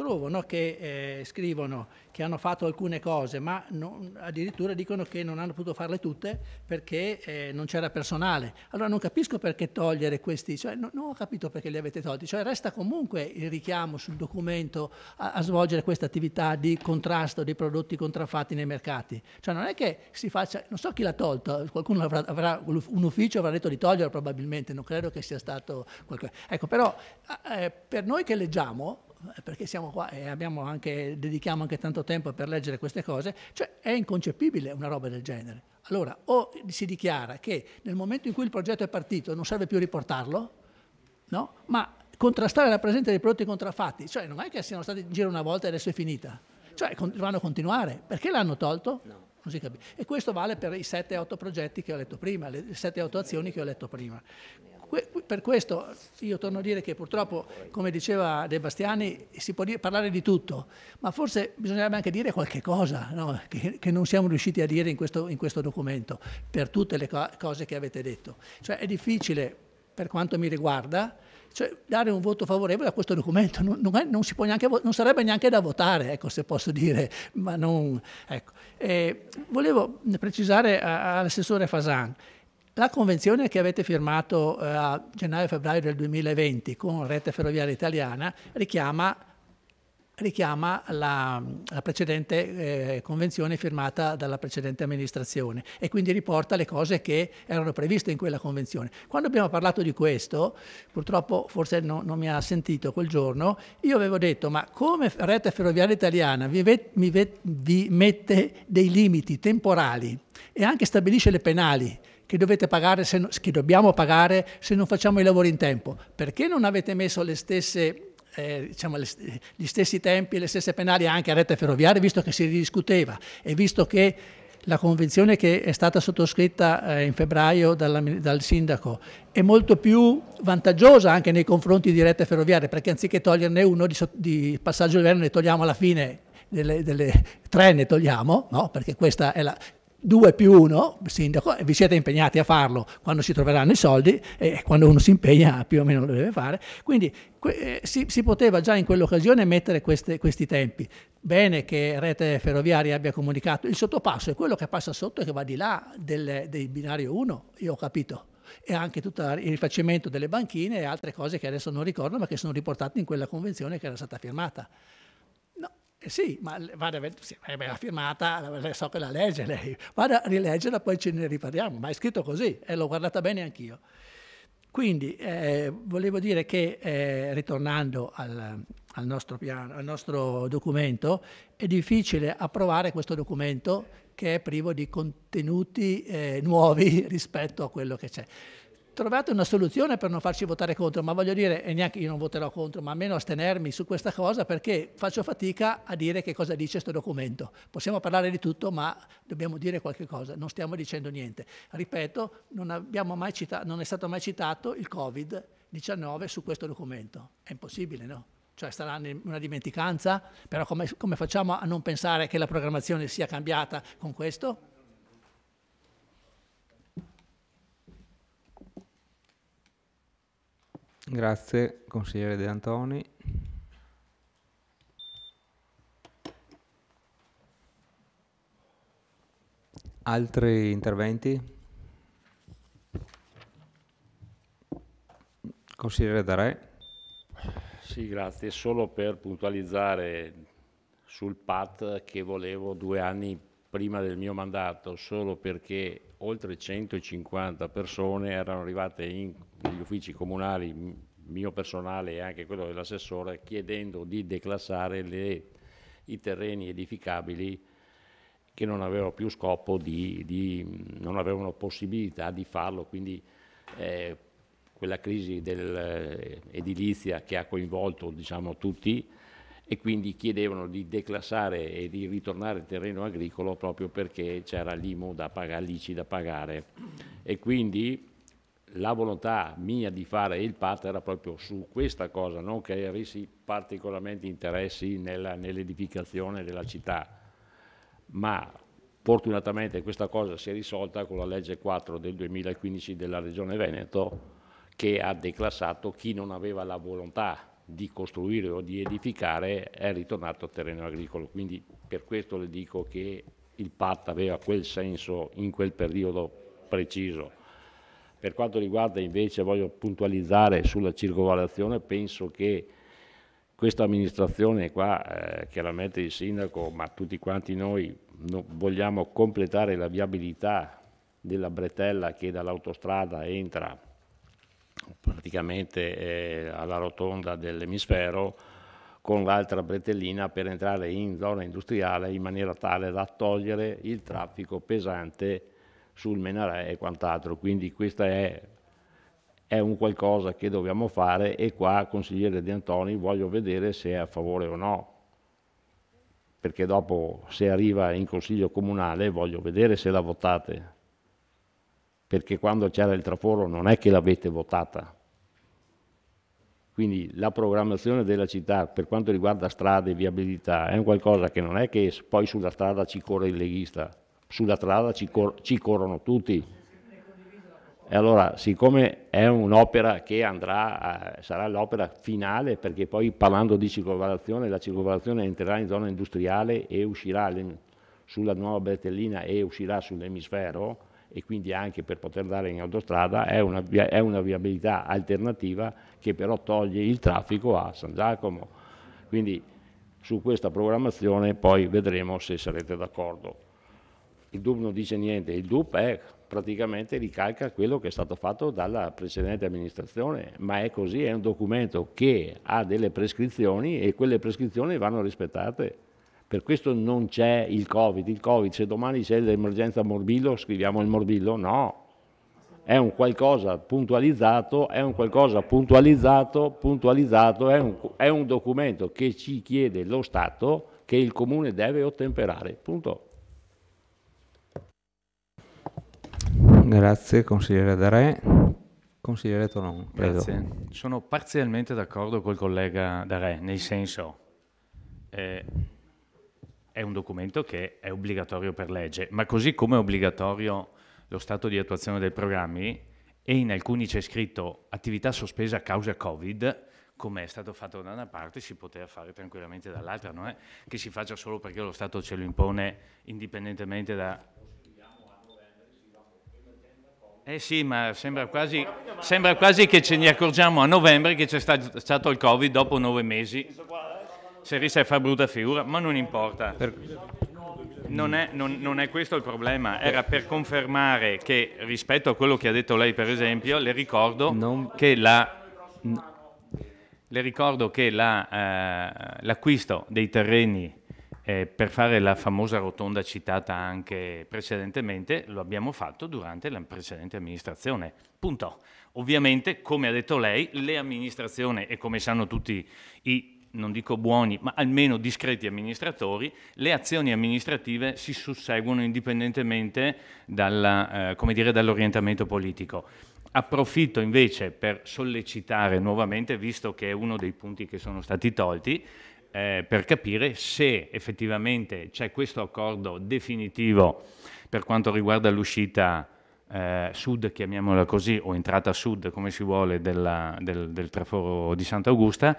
S8: trovo no? che eh, scrivono che hanno fatto alcune cose, ma non, addirittura dicono che non hanno potuto farle tutte perché eh, non c'era personale. Allora non capisco perché togliere questi, cioè, no, non ho capito perché li avete tolti, cioè, resta comunque il richiamo sul documento a, a svolgere questa attività di contrasto dei prodotti contraffatti nei mercati. Cioè, non è che si faccia, non so chi l'ha tolto, qualcuno avrà, avrà, un ufficio avrà detto di toglierlo probabilmente, non credo che sia stato qualcosa. Ecco, però eh, per noi che leggiamo eh, perché siamo qua e anche, dedichiamo anche tanto tempo per leggere queste cose, cioè è inconcepibile una roba del genere. Allora, o si dichiara che nel momento in cui il progetto è partito non serve più riportarlo, no? ma contrastare la presenza dei prodotti contraffatti, cioè non è che siano stati in giro una volta e adesso è finita, cioè vanno a continuare. Perché l'hanno tolto? No. E questo vale per i 7-8 progetti che ho letto prima, le 7-8 azioni che ho letto prima. Per questo io torno a dire che purtroppo, come diceva De Bastiani, si può parlare di tutto, ma forse bisognerebbe anche dire qualche cosa no? che, che, non siamo riusciti a dire in questo, in questo documento, per tutte le co cose che avete detto. Cioè è difficile, per quanto mi riguarda, cioè, dare un voto favorevole a questo documento. Non, non, è, non, neanche, non sarebbe neanche da votare, ecco, se posso dire, ecco. volevo precisare all'assessore Fasan la convenzione che avete firmato eh, a gennaio-febbraio del 2020 con Rete Ferroviaria Italiana richiama, richiama la, la, precedente eh, convenzione firmata dalla precedente amministrazione e quindi riporta le cose che erano previste in quella convenzione. Quando abbiamo parlato di questo, purtroppo forse no, non mi ha sentito quel giorno, io avevo detto ma come Rete Ferroviaria Italiana vi, vet, vi, vet, vi mette dei limiti temporali e anche stabilisce le penali che, se, che dobbiamo pagare se non facciamo i lavori in tempo. Perché non avete messo le stesse eh, diciamo, gli stessi tempi, e le stesse penali anche a rete ferroviaria, visto che si ridiscuteva e visto che la convenzione che è stata sottoscritta eh, in febbraio dalla, dal sindaco è molto più vantaggiosa anche nei confronti di rette ferroviarie, perché anziché toglierne uno di, di passaggio di governo ne togliamo alla fine delle, delle, tre ne togliamo, no? perché questa è la, 2 più 1, sindaco, vi siete impegnati a farlo quando si troveranno i soldi e quando uno si impegna più o meno lo deve fare, quindi eh, si, si, poteva già in quell'occasione mettere queste, questi tempi. Bene che Rete Ferroviaria abbia comunicato, il sottopasso è quello che passa sotto e che va di là del, del binario 1, io ho capito e anche tutto il rifacimento delle banchine e altre cose che adesso non ricordo ma che sono riportate in quella convenzione che era stata firmata. Eh sì, ma vada sì, l'ha firmata, so che la legge lei, vada a rileggerla, poi ce ne riparliamo, ma è scritto così e l'ho guardata bene anch'io. Quindi eh, volevo dire che, eh, ritornando al, al, nostro piano, al nostro documento, è difficile approvare questo documento che è privo di contenuti eh, nuovi rispetto a quello che c'è trovate una soluzione per non farci votare contro, ma voglio dire, e neanche io non voterò contro, ma almeno astenermi su questa cosa perché faccio fatica a dire che cosa dice questo documento. Possiamo parlare di tutto, ma dobbiamo dire qualche cosa, non stiamo dicendo niente. Ripeto, non, cita- non è stato mai citato il Covid-19 su questo documento. È impossibile, no? cioè sarà una dimenticanza, però come, come facciamo a non pensare che la programmazione sia cambiata con questo?
S1: Grazie consigliere De Antoni. Altri interventi? Consigliere Dare.
S12: Sì, grazie. Solo per puntualizzare sul PAT che volevo due anni prima del mio mandato, solo perché oltre 150 persone erano arrivate in, negli uffici comunali, mio personale e anche quello dell'assessore, chiedendo di declassare le, i terreni edificabili che non avevano più scopo di, di non avevano possibilità di farlo, quindi eh, quella crisi dell'edilizia eh, che ha coinvolto diciamo, tutti e quindi chiedevano di declassare e di ritornare terreno agricolo proprio perché c'era l'IMU da pagare, l'ICI da pagare e quindi la volontà mia di fare il PAT era proprio su questa cosa, non che avessi particolarmente interessi nella, nell'edificazione della città, ma fortunatamente questa cosa si è risolta con la legge 4 del 2015 della Regione Veneto che ha declassato chi non aveva la volontà di costruire o di edificare è ritornato a terreno agricolo. Quindi per questo le dico che il PAT aveva quel senso in quel periodo preciso. Per quanto riguarda invece, voglio puntualizzare sulla circolazione, penso che questa amministrazione qua, eh, chiaramente il sindaco, ma tutti quanti noi no, vogliamo completare la viabilità della bretella che dall'autostrada entra praticamente eh, alla rotonda dell'emisfero con l'altra bretellina per entrare in zona industriale in maniera tale da togliere il traffico pesante sul Menarè e quant'altro. Quindi questo è, è, un qualcosa che dobbiamo fare e qua, consigliere De Antoni, voglio vedere se è a favore o no. Perché dopo, se arriva in consiglio comunale, voglio vedere se la votate perché quando c'era il traforo non è che l'avete votata. Quindi la programmazione della città per quanto riguarda strade e viabilità è un qualcosa che non è che poi sulla strada ci corre il leghista, sulla strada ci, cor ci corrono tutti. E allora, siccome è un'opera che andrà, a, sarà l'opera finale, perché poi parlando di circolazione, la circolazione entrerà in zona industriale e uscirà sulla nuova Bertellina e uscirà sull'emisfero, e quindi anche per poter andare in autostrada è una, è una viabilità alternativa che però toglie il traffico a San Giacomo. Quindi su questa programmazione poi vedremo se sarete d'accordo. Il DUP non dice niente, il DUP è praticamente ricalca quello che è stato fatto dalla precedente amministrazione, ma è così, è un documento che ha delle prescrizioni e quelle prescrizioni vanno rispettate. Per questo non c'è il Covid. Il Covid, se domani c'è l'emergenza morbillo, scriviamo il morbillo? No. È un qualcosa puntualizzato, è un qualcosa puntualizzato, puntualizzato, è un, è un documento che ci chiede lo Stato che il Comune deve ottemperare. Punto.
S1: Grazie consigliere Dare. Consigliere Tonon, prego. Grazie.
S5: Sono parzialmente d'accordo col collega Dare, nel senso... Eh, è un documento che è obbligatorio per legge, ma così come è obbligatorio lo stato di attuazione dei programmi e in alcuni c'è scritto attività sospesa a causa Covid, come è stato fatto da una parte, si poteva fare tranquillamente dall'altra, non è che si faccia solo perché lo Stato ce lo impone indipendentemente da... Eh sì, ma sembra quasi, sembra quasi che ce ne accorgiamo a novembre che c'è stato il Covid dopo nove mesi se rischia di fare brutta figura, ma non importa. Non è, non, non è, questo il problema, era per confermare che rispetto a quello che ha detto lei per esempio, le ricordo non... che la... Le ricordo che la, eh, l'acquisto dei terreni eh, per fare la famosa rotonda citata anche precedentemente lo abbiamo fatto durante la precedente amministrazione. Punto. Ovviamente, come ha detto lei, le amministrazioni e come sanno tutti i non dico buoni, ma almeno discreti amministratori, le azioni amministrative si susseguono indipendentemente dalla, eh, dire, dall'orientamento politico. Approfitto invece per sollecitare nuovamente, visto che è uno dei punti che sono stati tolti, eh, per capire se effettivamente c'è questo accordo definitivo per quanto riguarda l'uscita eh, sud, chiamiamola così, o entrata sud, come si vuole, della, del, del traforo di Sant'Augusta,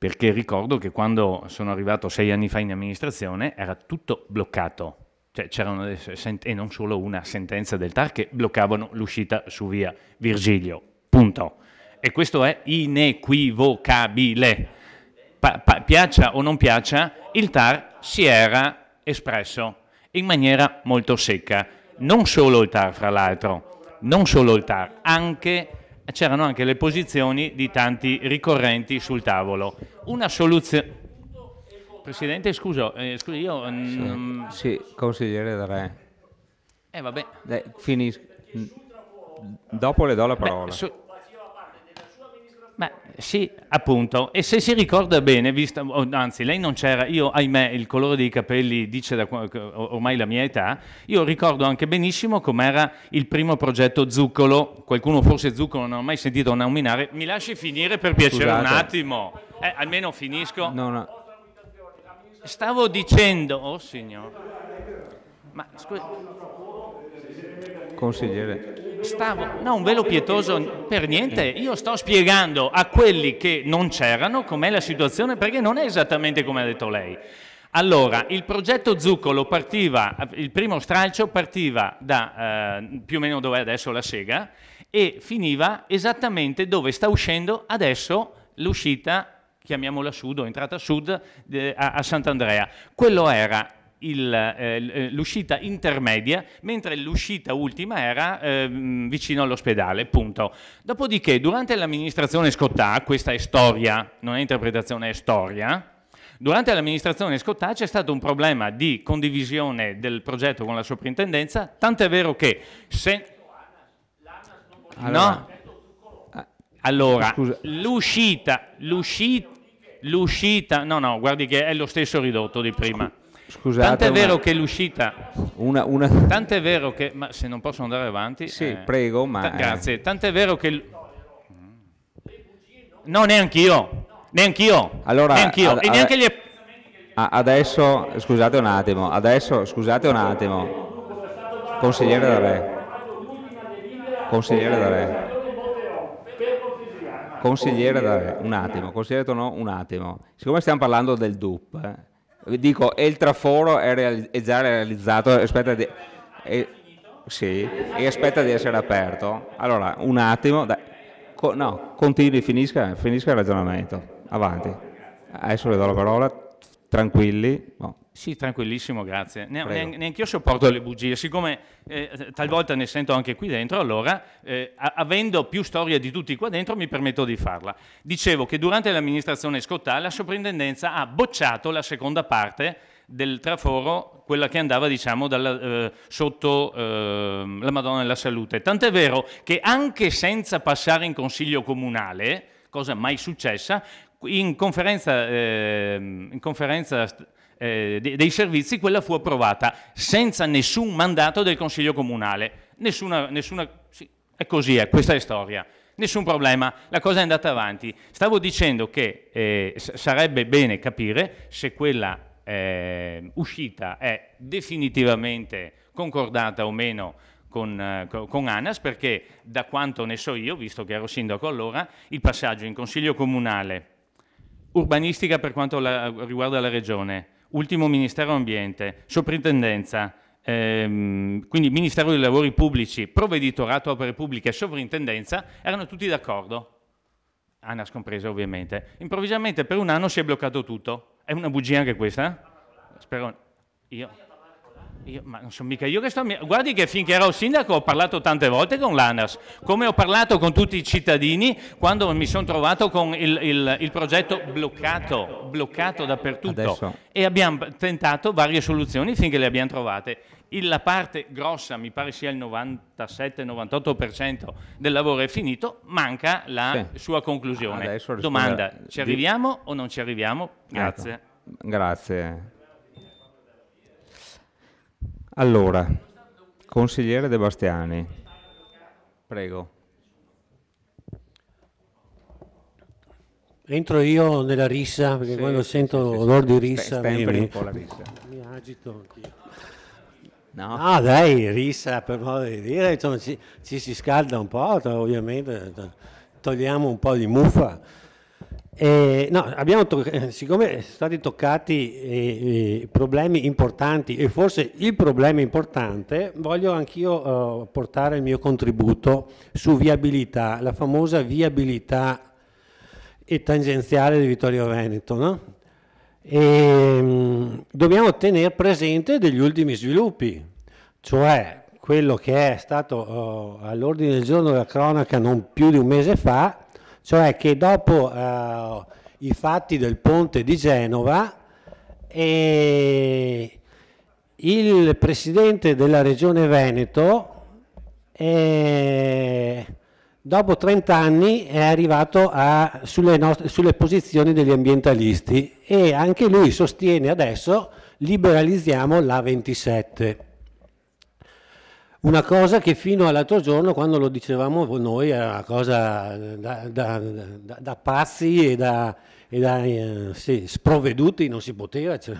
S5: perché ricordo che quando sono arrivato sei anni fa in amministrazione era tutto bloccato, cioè c'erano e non solo una sentenza del TAR che bloccavano l'uscita su via Virgilio, punto. E questo è inequivocabile. Pa- pa- piaccia o non piaccia, il TAR si era espresso in maniera molto secca. Non solo il TAR, fra l'altro, non solo il TAR, anche eh, c'erano anche le posizioni di tanti ricorrenti sul tavolo. Una soluzione... Presidente, scuso, eh, scusi, io... Mm,
S1: sì, sì, consigliere Dre.
S5: Eh, vabbè. finisco. Dopo le do la parola. Beh, Beh, sì, appunto. E se si ricorda bene, vista, anzi, lei non c'era, io, ahimè, il colore dei capelli dice da, ormai la mia età, io ricordo anche benissimo com'era il primo progetto Zuccolo. Qualcuno forse Zuccolo non ho mai sentito nominare. Mi lasci finire per piacere Scusate. un attimo. Eh, almeno finisco. No, no. Stavo dicendo, oh signor. Ma scusi.
S1: Consigliere stavo, no, un velo pietoso per niente, mm.
S5: io sto spiegando a quelli che non c'erano com'è la situazione perché non è esattamente come ha detto lei. Allora, il progetto Zuccolo partiva, il primo stralcio partiva da eh, più o meno dove è adesso la sega e finiva esattamente dove sta uscendo adesso l'uscita, chiamiamola sud o entrata sud, eh, a, a Sant'Andrea. Quello era il, eh, eh, l'uscita intermedia, mentre l'uscita ultima era eh, vicino all'ospedale, punto. Dopodiché, durante l'amministrazione Scottà, questa è storia, non è interpretazione, è storia, durante l'amministrazione Scottà c'è stato un problema di condivisione del progetto con la soprintendenza, tant'è vero che se... Allora, no? allora l'uscita, l'uscita, l'uscita, no no, guardi che è lo stesso ridotto di prima Scusate, Tant'è vero una... che l'uscita... Una, una... Tant'è vero che... Ma se non posso andare avanti... Sì, eh... prego, ma... T- grazie. Tant'è vero che... L... No, neanch'io. Neanch'io. Allora,
S1: neanch'io. Ad, e neanche gli... Adesso, scusate un attimo, adesso, scusate un attimo. Consigliere da re. Consigliere da re. Consigliere da re, un attimo, consigliere Tonò, un attimo. Siccome stiamo parlando del DUP, eh, Dico, e il traforo è, reali- è già realizzato, aspetta di... È, sì, e aspetta di essere aperto. Allora, un attimo, dai. Co- no, continui, finisca, finisca il ragionamento. Avanti. Adesso le do la parola, tranquilli. No.
S5: Sì, tranquillissimo, grazie. Ne, Prego. neanche io sopporto le bugie, siccome eh, talvolta ne sento anche qui dentro, allora, eh, avendo più storia di tutti qua dentro, mi permetto di farla. Dicevo che durante l'amministrazione Scottà la soprintendenza ha bocciato la seconda parte del traforo, quella che andava diciamo dalla, eh, sotto eh, la Madonna della Salute. Tant'è vero che anche senza passare in consiglio comunale, cosa mai successa, in conferenza, eh, in conferenza eh, dei servizi, quella fu approvata senza nessun mandato del Consiglio Comunale. Nessuna, nessuna sì, è così, è, questa è storia. Nessun problema, la cosa è andata avanti. Stavo dicendo che eh, sarebbe bene capire se quella eh, uscita è definitivamente concordata o meno con, eh, con, ANAS perché da quanto ne so io, visto che ero sindaco allora, il passaggio in consiglio comunale, urbanistica per quanto la, riguarda la regione, ultimo Ministero Ambiente, Soprintendenza, ehm, quindi Ministero dei Lavori Pubblici, Provveditorato Opere Pubbliche e Sovrintendenza, erano tutti d'accordo. ANAS compresa ovviamente. Improvvisamente per un anno si è bloccato tutto. È una bugia anche questa? Spero... Io... Io, ma non sono mica io che sto... Guardi che finché ero sindaco ho parlato tante volte con l'ANAS, come ho parlato con tutti i cittadini quando mi sono trovato con il, il, il progetto bloccato, bloccato dappertutto. Adesso. E abbiamo tentato varie soluzioni finché le abbiamo trovate. Il, la parte grossa, mi pare sia il 97-98% del lavoro è finito, manca la sì. sua conclusione. Domanda, ci arriviamo di... o non ci arriviamo? Grazie. Ecco.
S1: Grazie. Allora, consigliere De Bastiani, prego.
S10: Entro io nella rissa, perché sì, quando sento sì, sì, odore di rissa, mi, mi, rissa. mi agito anch'io. No. no, ah, dai, rissa per modo di dire, insomma, ci, ci si scalda un po', ovviamente eh, togliamo un po' di muffa eh, no, eh, siccome sono stati toccati eh, eh, problemi importanti e forse il problema importante, voglio anch'io eh, portare il mio contributo su viabilità, la famosa viabilità e eh, tangenziale di Vittorio Veneto. No? E, ehm, dobbiamo tenere presente degli ultimi sviluppi, cioè quello che è stato oh, all'ordine del giorno della cronaca non più di un mese fa, cioè che dopo eh, i fatti del ponte di Genova eh, il presidente della regione Veneto eh, dopo 30 anni è arrivato a, sulle, nostre, sulle posizioni degli ambientalisti e anche lui sostiene adesso liberalizziamo la 27 una cosa che fino all'altro giorno, quando lo dicevamo noi, era una cosa da, da, da, da pazzi e da, e eh, sì, sprovveduti, non si poteva, cioè,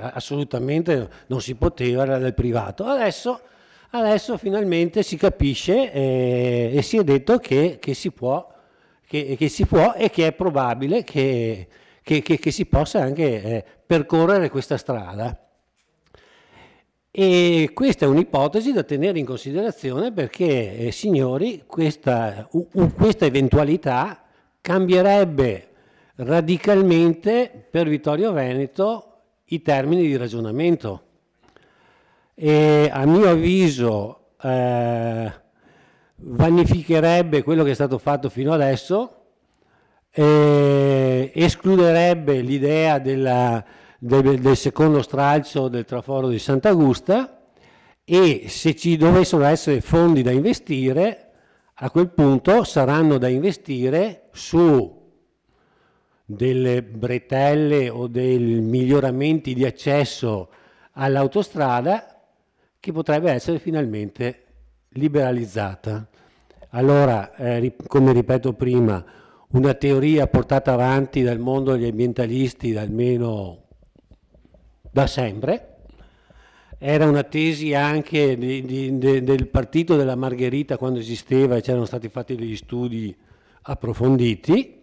S10: assolutamente non si poteva, era del privato. Adesso, adesso finalmente si capisce eh, e si è detto che, che, si può, che, che, si può, e che è probabile che, si possa anche eh, percorrere questa strada. E questa è un'ipotesi da tenere in considerazione perché, eh, signori, questa, u, u, questa eventualità cambierebbe radicalmente per Vittorio Veneto i termini di ragionamento. E a mio avviso eh, vanificherebbe quello che è stato fatto fino adesso, eh, escluderebbe l'idea della del, del secondo stralcio del traforo di Sant'Augusta e se ci dovessero essere fondi da investire, a quel punto saranno da investire su delle bretelle o dei miglioramenti di accesso all'autostrada che potrebbe essere finalmente liberalizzata. Allora, eh, come ripeto prima, una teoria portata avanti dal mondo degli ambientalisti da almeno da sempre. Era una tesi anche di, di, de, del partito della Margherita quando esisteva e c'erano stati fatti degli studi approfonditi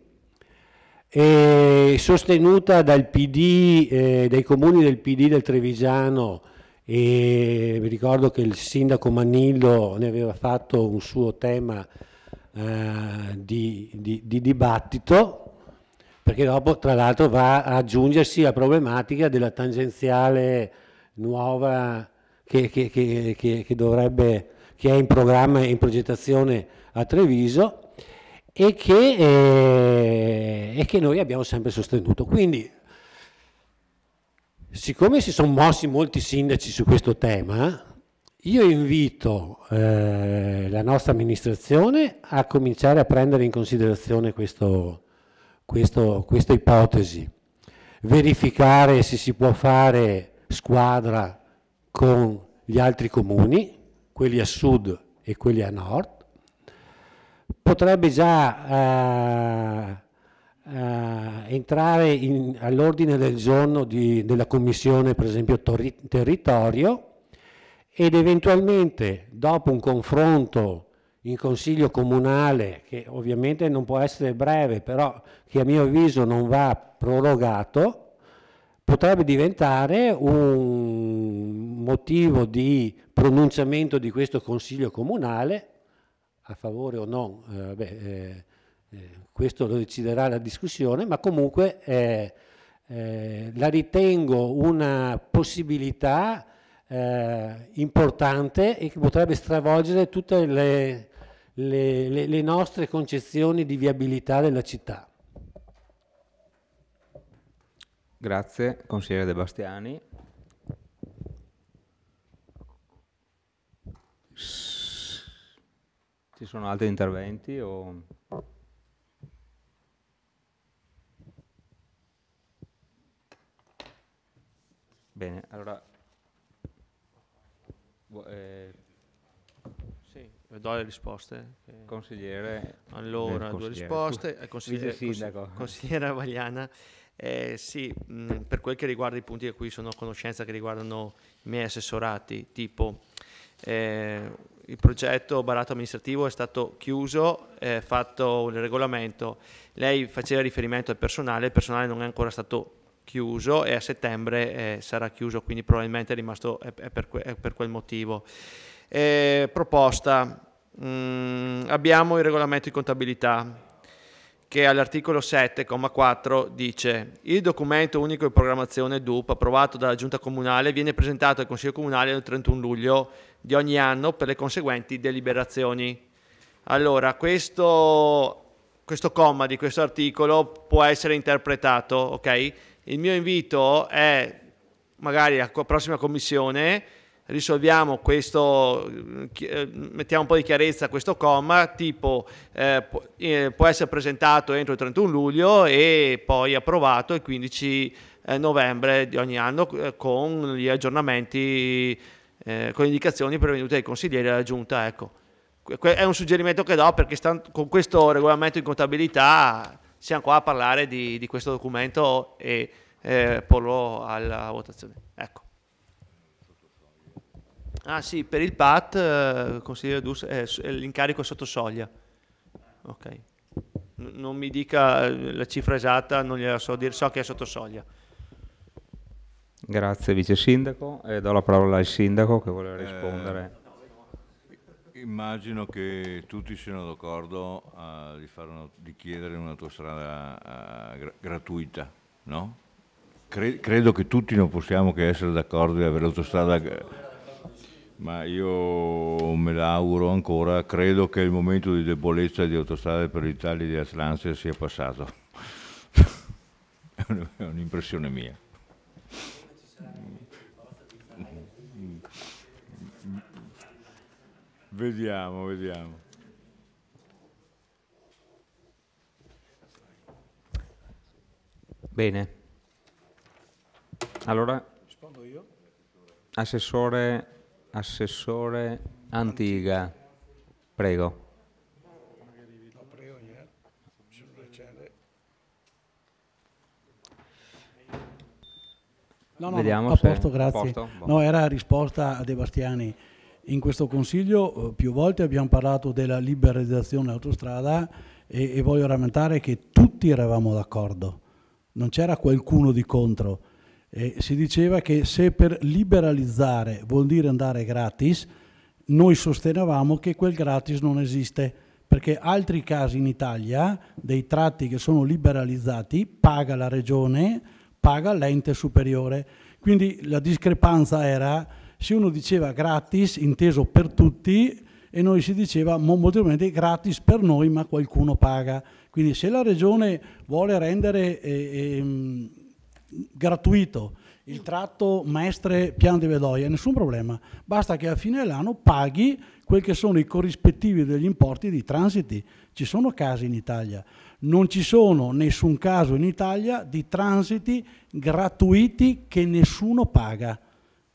S10: e sostenuta dal PD, eh, dai comuni del PD del Trevigiano e mi ricordo che il sindaco Manillo ne aveva fatto un suo tema eh, di, di, di dibattito perché dopo tra l'altro va a aggiungersi la problematica della tangenziale nuova che, che, che, che dovrebbe, è in programma e in progettazione a Treviso e che, eh, e che noi abbiamo sempre sostenuto. Quindi, siccome si sono mossi molti sindaci su questo tema, io invito eh, la nostra amministrazione a cominciare a prendere in considerazione questo, questo, questa ipotesi. Verificare se si può fare squadra con gli altri comuni, quelli a sud e quelli a nord. Potrebbe già eh, eh, entrare all'ordine del giorno di, della commissione, per esempio, territorio ed eventualmente dopo un confronto in consiglio comunale, che ovviamente non può essere breve, però che a mio avviso non va prorogato, potrebbe diventare un motivo di pronunciamento di questo consiglio comunale, a favore o no, eh, beh, eh, questo lo deciderà la discussione, ma comunque eh, eh, la ritengo una possibilità eh, importante e che potrebbe stravolgere tutte le le, le, le nostre concezioni di viabilità della città.
S1: Grazie, consigliere De Bastiani. Ci sono altri interventi? O... Bene, allora eh, eh, do le risposte. Eh. Consigliere. Allora, due risposte. Eh, consigliere, sindaco.
S7: Consigliere Vagliana. Eh, sì, mh, mm, per quel che riguarda i punti a cui sono a conoscenza che riguardano i miei assessorati, tipo eh, il progetto barato amministrativo è stato chiuso, è fatto il regolamento, lei faceva riferimento al personale, il personale non è ancora stato chiuso e a settembre eh, sarà chiuso, quindi probabilmente è rimasto è per, è per quel motivo. Eh, proposta, mm, abbiamo il regolamento di contabilità che all'articolo 7,4 dice il documento unico di programmazione DUP approvato dalla Giunta Comunale viene presentato al Consiglio Comunale il 31 luglio di ogni anno per le conseguenti deliberazioni. Allora, questo, questo comma di questo articolo può essere interpretato, ok? Il mio invito è magari alla prossima commissione risolviamo questo, eh, mettiamo un po' di chiarezza a questo comma, tipo eh, eh può essere presentato entro il 31 luglio e poi approvato il 15 eh, novembre di ogni anno con gli aggiornamenti, eh, con le indicazioni prevenute dai consiglieri della Giunta. Ecco. È un suggerimento che do perché con questo regolamento di contabilità siamo qua a parlare di, di questo documento e eh, porlo alla votazione. Ecco. Ah sì, per il PAT, eh, consigliere Dus, eh, eh, l'incarico è sotto soglia. Ok. N non mi dica eh, la cifra esatta, non gliela so dire, so che è sotto soglia.
S1: Grazie Vice Sindaco, e do la parola al Sindaco che vuole rispondere.
S3: Eh, immagino che tutti siano d'accordo di, di, chiedere un'autostrada uh, gratuita, no? Cre credo che tutti non possiamo che essere d'accordo di avere l'autostrada... gratuita ma io me l'auguro ancora, credo che il momento di debolezza di Autostrade per l'Italia e di Atlantia sia passato. è un'impressione mia. Vediamo, vediamo.
S1: Bene. Allora,
S6: rispondo io.
S1: Assessore Assessore Antiga, prego.
S10: No, no, Vediamo a posto, grazie. Posto, boh.
S13: No, era risposta a De Bastiani. In questo Consiglio eh, più volte abbiamo parlato della liberalizzazione autostrada e, e voglio rammentare che tutti eravamo d'accordo, non c'era qualcuno di contro eh, si diceva che se per liberalizzare vuol dire andare gratis, noi sostenevamo che quel gratis non esiste, perché altri casi in Italia dei tratti che sono liberalizzati paga la regione, paga l'ente superiore. Quindi la discrepanza era se uno diceva gratis, inteso per tutti, e noi si diceva molto moderamente gratis per noi ma qualcuno paga. Quindi se la regione vuole rendere eh, eh, gratuito il tratto maestre Pian di Vedoia, nessun problema, basta che a fine dell'anno paghi quel che sono i corrispettivi degli importi di transiti. Ci sono casi in Italia, non ci sono nessun caso in Italia di transiti gratuiti che nessuno paga.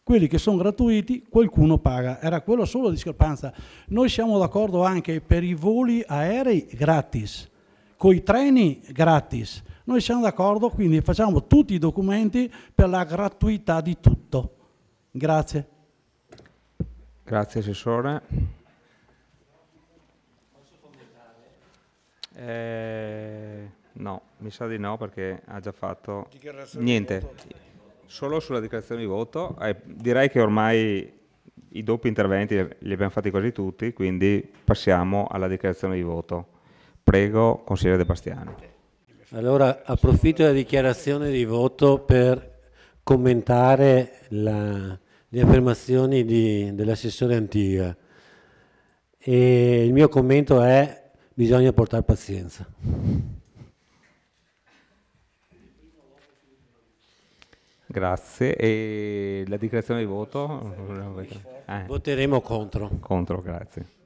S13: Quelli che sono gratuiti qualcuno paga, era quello solo discrepanza. Noi siamo d'accordo anche per i voli aerei gratis, coi treni gratis noi siamo d'accordo, quindi facciamo tutti i documenti per la gratuità di tutto. Grazie.
S1: Grazie Assessore. Eh, no, mi sa di no perché ha già fatto niente. Solo sulla dichiarazione di voto. Eh, direi che ormai i doppi interventi li abbiamo fatti quasi tutti, quindi passiamo alla dichiarazione di voto. Prego, consigliere De Bastiani. Allora
S10: approfitto della dichiarazione di voto per commentare la, le affermazioni di, dell'assessore Antiga e il mio commento è bisogna portare pazienza.
S1: Grazie. E la dichiarazione di voto? Eh. Voteremo contro. Contro, grazie.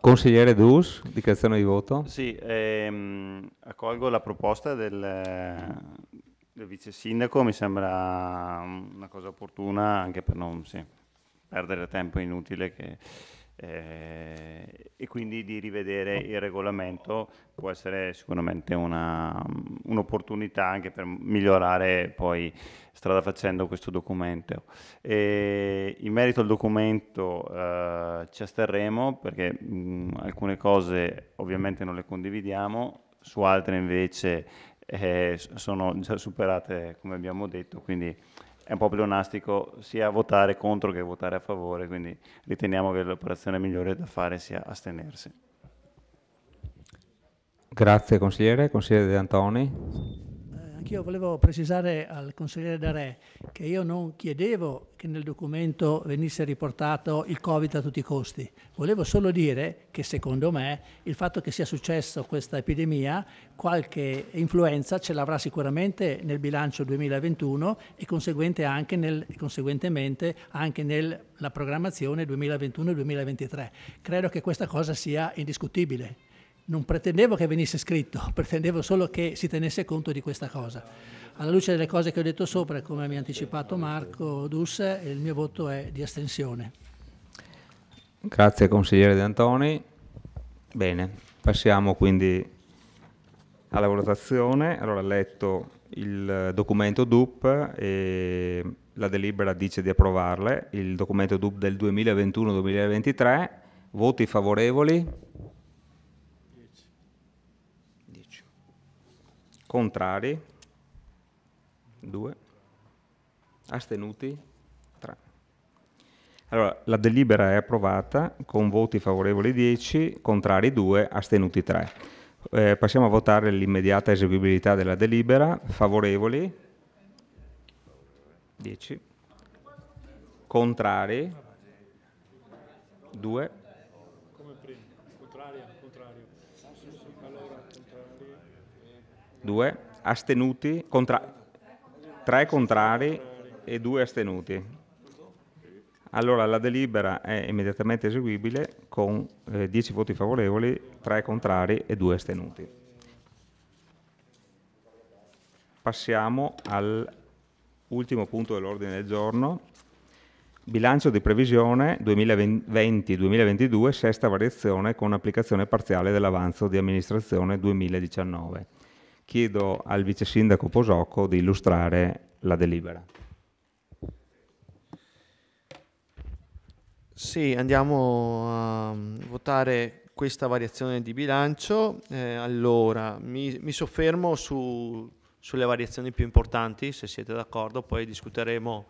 S1: Consigliere Dus, dichiarazione di
S11: voto. Sì, ehm, accolgo la proposta del, del, vice sindaco, mi sembra una cosa opportuna anche per non sì, perdere tempo inutile che eh, e quindi di rivedere il regolamento può essere sicuramente una, un'opportunità anche per migliorare poi strada facendo questo documento. E in merito al documento eh, ci asterremo perché mh, alcune cose ovviamente non le condividiamo, su altre invece eh, sono già superate come abbiamo detto, quindi è un po' pleonastico sia votare contro che votare a favore, quindi riteniamo che l'operazione migliore da fare sia astenersi.
S1: Grazie consigliere. Consigliere De Antoni
S8: anch'io volevo precisare al consigliere Re che io non chiedevo che nel documento venisse riportato il Covid a tutti i costi, volevo solo dire che secondo me il fatto che sia successo questa epidemia qualche influenza ce l'avrà sicuramente nel bilancio 2021 e conseguente anche nel, conseguentemente anche nella programmazione 2021-2023. Credo che questa cosa sia indiscutibile non pretendevo che venisse scritto, pretendevo solo che si tenesse conto di questa cosa. Alla luce delle cose che ho detto sopra, come mi ha anticipato Marco Dus, il mio voto è di astensione.
S1: Grazie consigliere De Antoni. Bene, passiamo quindi alla votazione. Allora, letto il documento DUP e la delibera dice di approvarle. Il documento DUP del 2021-2023, voti favorevoli? Contrari? 2. Astenuti? 3. Allora, la delibera è approvata con voti favorevoli 10, contrari 2, astenuti 3. Eh, passiamo a votare l'immediata eseguibilità della delibera. Favorevoli? 10. Contrari? 2. 2, astenuti, contra 3 contrari e 2 astenuti. Allora la delibera è immediatamente eseguibile con eh, 10 voti favorevoli, 3 contrari e 2 astenuti. Passiamo all'ultimo punto dell'ordine del giorno, bilancio di previsione 2020-2022, sesta variazione con applicazione parziale dell'avanzo di amministrazione 2019 chiedo al vice sindaco Posocco di illustrare la delibera.
S7: Sì, andiamo a votare questa variazione di bilancio. Eh, allora, mi, mi soffermo su, sulle variazioni più importanti, se siete d'accordo, poi discuteremo.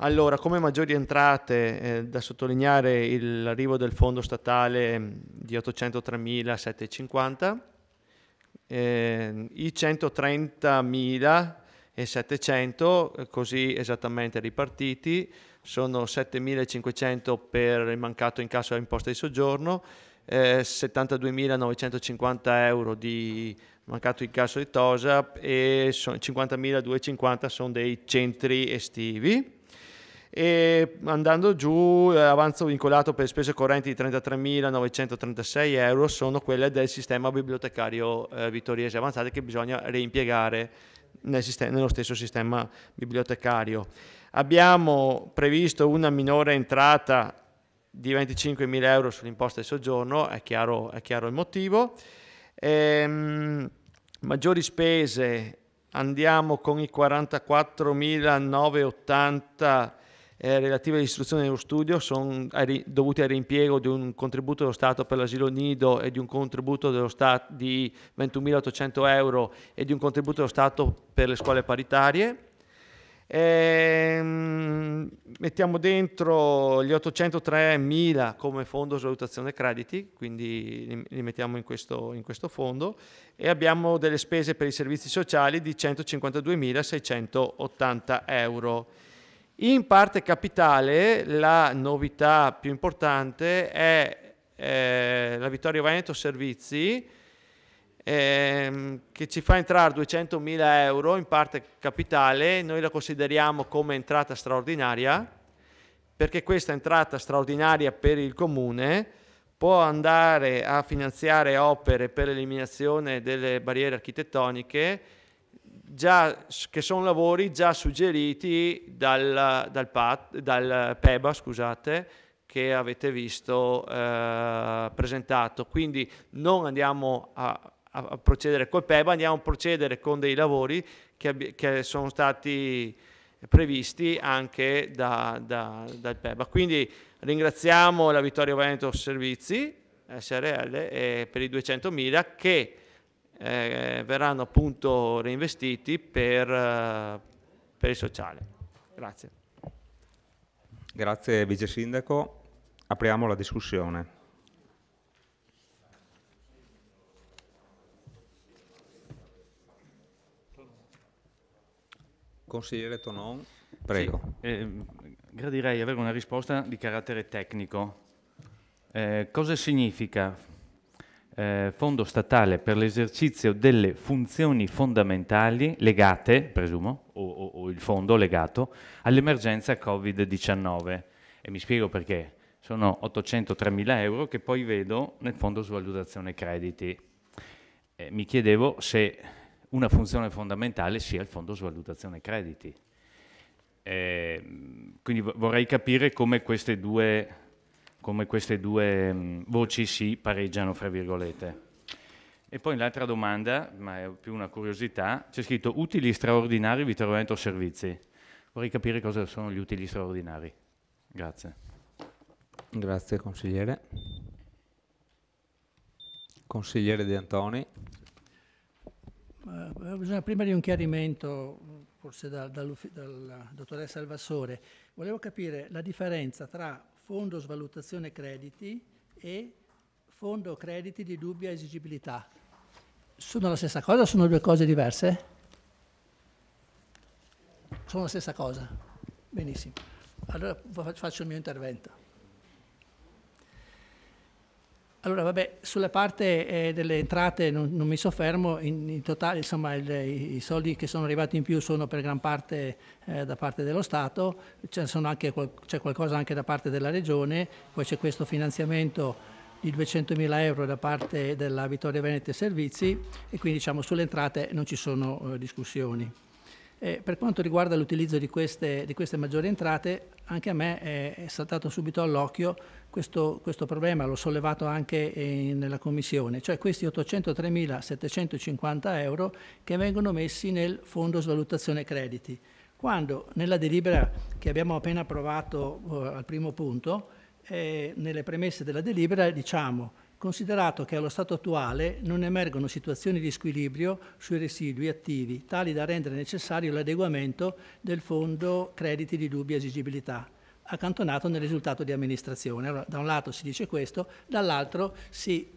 S7: Allora, come maggiori entrate, eh, da sottolineare l'arrivo del fondo statale di 803.750 eh, i 130.700, così esattamente ripartiti, sono 7.500 per il mancato incasso a imposta di soggiorno, eh, 72.950 euro di mancato incasso di TOSAP e 50.250 sono dei centri estivi e andando giù l'avanzo eh, vincolato per spese correnti di 33.936 euro sono quelle del sistema bibliotecario eh, vittoriese avanzate che bisogna reimpiegare nel sistema, nello stesso sistema bibliotecario. Abbiamo previsto una minore entrata di 25.000 euro sull'imposta di soggiorno, è chiaro, è chiaro il motivo. Ehm, maggiori spese, andiamo con i 44.980 eh, relative all'istruzione dello studio sono dovuti al riempiego di un contributo dello Stato per l'asilo nido e di un contributo dello Stato di 21.800 euro e di un contributo dello Stato per le scuole paritarie. Ehm, mettiamo dentro gli 803.000 come fondo svalutazione crediti, quindi li mettiamo in questo, in questo fondo e abbiamo delle spese per i servizi sociali di 152.680 euro. In parte capitale la novità più importante è eh, la Vittorio Veneto Servizi ehm, che ci fa entrare 200.000 euro in parte capitale, noi la consideriamo come entrata straordinaria perché questa entrata straordinaria per il comune può andare a finanziare opere per l'eliminazione delle barriere architettoniche già, che sono lavori già suggeriti dal, dal, PAT, dal PEBA, scusate, che avete visto eh, presentato. Quindi non andiamo a, a, procedere col PEBA, andiamo a procedere con dei lavori che, che sono stati previsti anche da, da, dal PEBA. Quindi ringraziamo la Vittorio Veneto Servizi SRL per i 200.000 che eh, verranno appunto reinvestiti per, eh, per il sociale. Grazie.
S1: Grazie Vice Sindaco. Apriamo la discussione.
S5: Consigliere Tonon, prego. Sì, eh, gradirei avere una risposta di carattere tecnico. Eh, cosa significa eh, Fondo Statale per l'esercizio delle funzioni fondamentali legate, presumo, o, o, o il fondo legato, all'emergenza Covid-19. E mi spiego perché. Sono 803 mila euro che poi vedo nel Fondo Svalutazione Crediti. Eh, mi chiedevo se una funzione fondamentale sia il Fondo Svalutazione Crediti. Eh, quindi vorrei capire come queste due come queste due mh, mm, voci si pareggiano, fra virgolette. E poi l'altra domanda, ma è più una curiosità, c'è scritto utili straordinari vi vittoramento servizi. Vorrei capire cosa sono gli utili straordinari. Grazie.
S1: Grazie consigliere. Consigliere De Antoni.
S8: Uh, bisogna prima di un chiarimento, forse da, dal, dalla dottoressa Alvassore, volevo capire la differenza tra Fondo Svalutazione Crediti e Fondo Crediti di dubbia esigibilità. Sono la stessa cosa o sono due cose diverse? Sono la stessa cosa. Benissimo. Allora faccio il mio intervento. Allora, vabbè, sulla parte eh, delle entrate non, non, mi soffermo, in, in totale insomma, il, i, soldi che sono arrivati in più sono per gran parte eh, da parte dello Stato, c'è, anche, qualcosa anche da parte della Regione, poi c'è questo finanziamento di 200.000 euro da parte della Vittoria Veneto e Servizi e quindi diciamo, sulle entrate non ci sono eh, discussioni. Eh, per quanto riguarda l'utilizzo di queste, di queste, maggiori entrate, anche a me è, saltato subito all'occhio questo, questo, problema, l'ho sollevato anche eh, nella Commissione, cioè questi 803.750 euro che vengono messi nel fondo svalutazione crediti, quando nella delibera che abbiamo appena approvato eh, al primo punto, eh, nelle premesse della delibera diciamo considerato che allo stato attuale non emergono situazioni di squilibrio sui residui attivi, tali da rendere necessario l'adeguamento del fondo crediti di dubbia esigibilità, accantonato nel risultato di amministrazione. Allora, da un lato si dice questo, dall'altro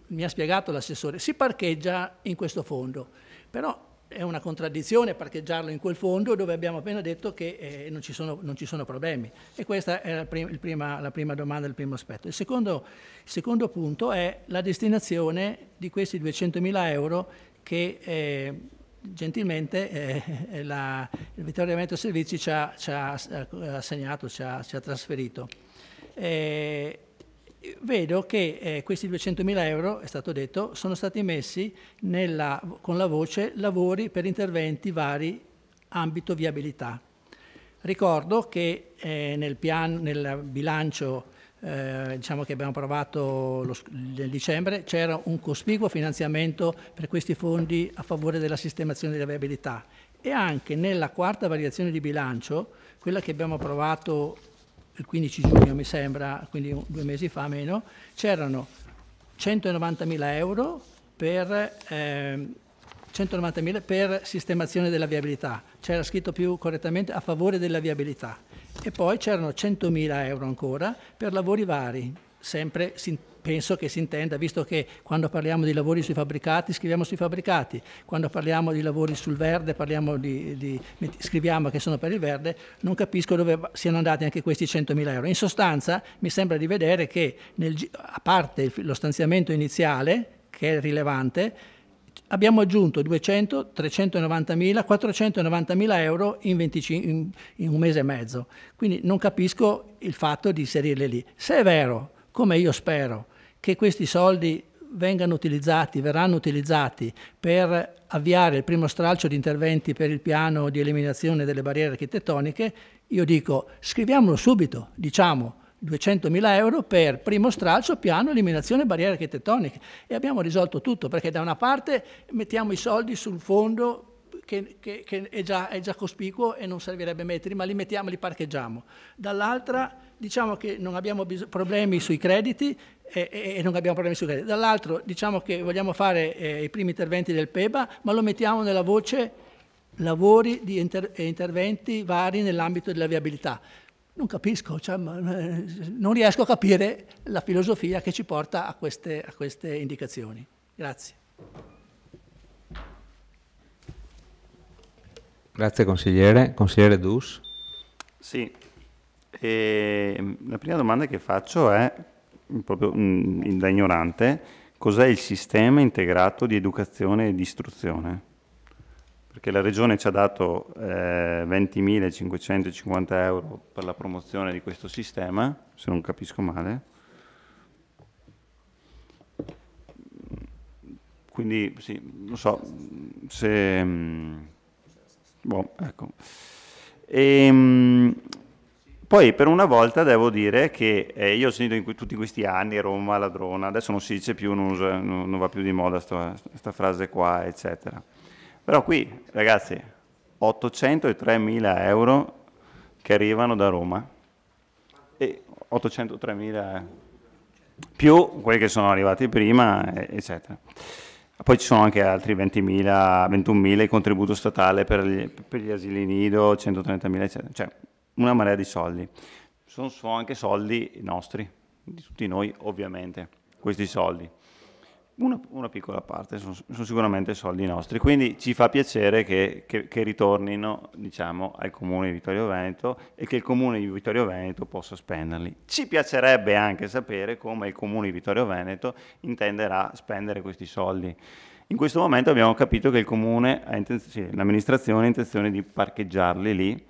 S8: mi ha spiegato l'assessore, si parcheggia in questo fondo, però è una contraddizione parcheggiarlo in quel fondo dove abbiamo appena detto che eh, non, ci sono, non, ci sono, problemi. E questa è prim prima, la prima domanda, il primo aspetto. Il secondo, il secondo, punto è la destinazione di questi 200.000 euro che eh, gentilmente eh, eh la, il Vittorio Vento Servizi ci ha, ci ha eh, assegnato, ci ha, ci ha trasferito. Eh, vedo che eh, questi 200.000 euro, è stato detto, sono stati messi nella, con la voce lavori per interventi vari ambito viabilità. Ricordo che eh, nel, pian, nel, bilancio eh, diciamo che abbiamo approvato lo, nel dicembre c'era un cospicuo finanziamento per questi fondi a favore della sistemazione della viabilità e anche nella quarta variazione di bilancio, quella che abbiamo approvato il 15 giugno mi sembra, quindi due mesi fa meno, c'erano 190.000 euro per, eh, 190.000 per sistemazione della viabilità, c'era scritto più correttamente a favore della viabilità e poi c'erano 100.000 euro ancora per lavori vari, sempre penso che si intenda, visto che quando parliamo di lavori sui fabbricati scriviamo sui fabbricati, quando parliamo di lavori sul verde di, di, scriviamo che sono per il verde, non capisco dove siano andati anche questi 100.000 euro. In sostanza mi sembra di vedere che nel, a parte lo stanziamento iniziale, che è rilevante, abbiamo aggiunto 200, 390.000, 490.000 euro in, 25, in, in un mese e mezzo. Quindi non capisco il fatto di inserirle lì. Se è vero come io spero che questi soldi vengano utilizzati, verranno utilizzati per avviare il primo stralcio di interventi per il piano di eliminazione delle barriere architettoniche, io dico scriviamolo subito, diciamo 200.000 euro per primo stralcio, piano, eliminazione barriere architettoniche e abbiamo risolto tutto perché da una parte mettiamo i soldi sul fondo che, che, che è, già, è, già, cospicuo e non servirebbe metterli, ma li mettiamo, li parcheggiamo. Dall'altra diciamo che non abbiamo problemi sui crediti e, e, e non abbiamo problemi sui crediti. Dall'altro diciamo che vogliamo fare eh, i primi interventi del PEBA, ma lo mettiamo nella voce lavori e inter interventi vari nell'ambito della viabilità. Non capisco, cioè, ma, eh, non riesco a capire la filosofia che ci porta a queste, a queste indicazioni. Grazie.
S1: Grazie consigliere. Consigliere Dus.
S11: Sì, e la prima domanda che faccio è, proprio mh, mm, da ignorante, cos'è il sistema integrato di educazione e di istruzione? Perché la Regione ci ha dato eh, 20.550 euro per la promozione di questo sistema, se non capisco male. Quindi, sì, non so, se... Mh, mm, Boh, ecco. E, ehm, poi per una volta devo dire che eh, io ho sentito in que- tutti questi anni Roma ladrona, adesso non si dice più, non, usa, non, non va più di moda questa frase qua, eccetera. Però qui, ragazzi, 803 mila euro che arrivano da Roma, e 803 mila più quelli che sono arrivati prima, eccetera. Poi ci sono anche altri 20.000, 21.000 il contributo statale per gli, per gli asili nido, 130.000, eccetera. Cioè, una marea di soldi. Sono, sono anche soldi nostri, di tutti noi ovviamente, questi soldi. Una, una piccola parte, sono, sono, sicuramente soldi nostri, quindi ci fa piacere che, che, che ritornino diciamo, al Comune di Vittorio Veneto e che il Comune di Vittorio Veneto possa spenderli. Ci piacerebbe anche sapere come il Comune di Vittorio Veneto intenderà spendere questi soldi. In questo momento abbiamo capito che il comune, l'amministrazione ha intenzione di parcheggiarli lì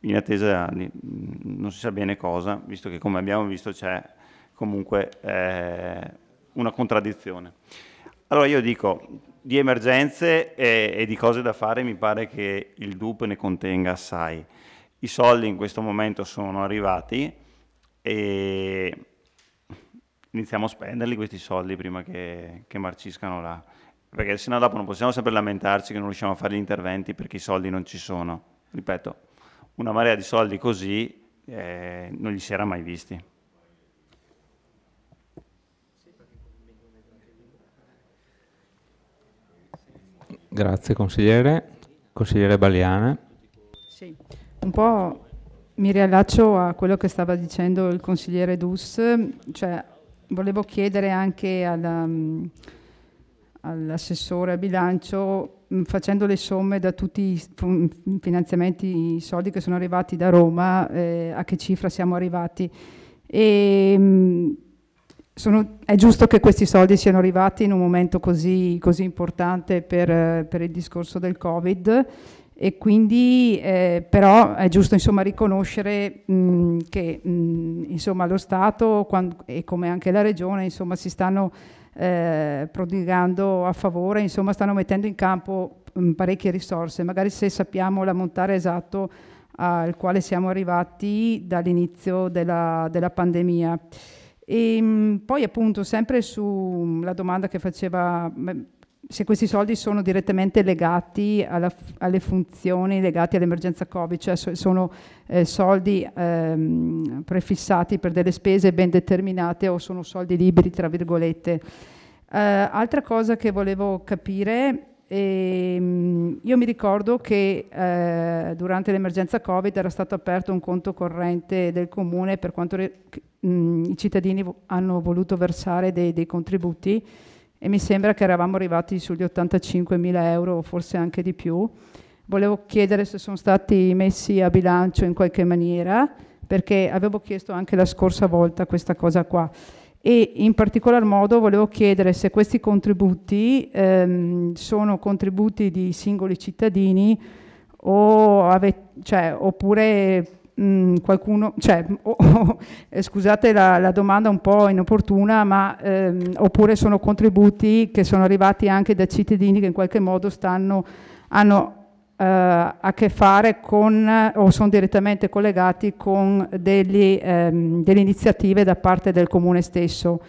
S11: in attesa di non si sa bene cosa, visto che come abbiamo visto c'è comunque eh, una contraddizione. Allora io dico, di emergenze e, e, di cose da fare mi pare che il DUP ne contenga assai. I soldi in questo momento sono arrivati e iniziamo a spenderli questi soldi prima che, che marciscano là. Perché se no dopo non possiamo sempre lamentarci che non riusciamo a fare gli interventi perché i soldi non ci sono. Ripeto, una marea di soldi così eh, non gli si era mai visti.
S1: Grazie consigliere. Consigliere Baliana.
S9: Sì, un po' mi riallaccio a quello che stava dicendo il consigliere Dus, cioè volevo chiedere anche alla, mm, all'assessore a bilancio, mm, facendo le somme da tutti i finanziamenti, i soldi che sono arrivati da Roma, eh, a che cifra siamo arrivati. E, mm, sono, è giusto che questi soldi siano arrivati in un momento così, così importante per, per, il discorso del Covid e quindi eh, però è giusto insomma, riconoscere mh, mm, che mh, mm, insomma, lo Stato quando, e come anche la Regione insomma, si stanno eh, prodigando a favore, insomma, stanno mettendo in campo mh, mm, parecchie risorse, magari se sappiamo l'ammontare esatto al quale siamo arrivati dall'inizio della, della pandemia. E ehm, poi appunto sempre sulla mm, domanda che faceva mm, se questi soldi sono direttamente legati alla, alle funzioni legate all'emergenza Covid, cioè sono eh, soldi ehm, prefissati per delle spese ben determinate o sono soldi liberi, tra virgolette. Eh, altra cosa che volevo capire e, ehm, io mi ricordo che eh, durante l'emergenza Covid era stato aperto un conto corrente del comune per quanto re- mh, mm, i cittadini vo- hanno voluto versare dei, dei, contributi e mi sembra che eravamo arrivati sugli 85 mila euro o forse anche di più. Volevo chiedere se sono stati messi a bilancio in qualche maniera perché avevo chiesto anche la scorsa volta questa cosa qua e in particolar modo volevo chiedere se questi contributi ehm, sono contributi di singoli cittadini o ave, cioè, oppure mh, mm, qualcuno, cioè, oh, oh, scusate la, la, domanda un po' inopportuna, ma ehm, oppure sono contributi che sono arrivati anche da cittadini che in qualche modo stanno, hanno eh, a che fare con o sono direttamente collegati con degli, ehm, delle iniziative da parte del comune stesso.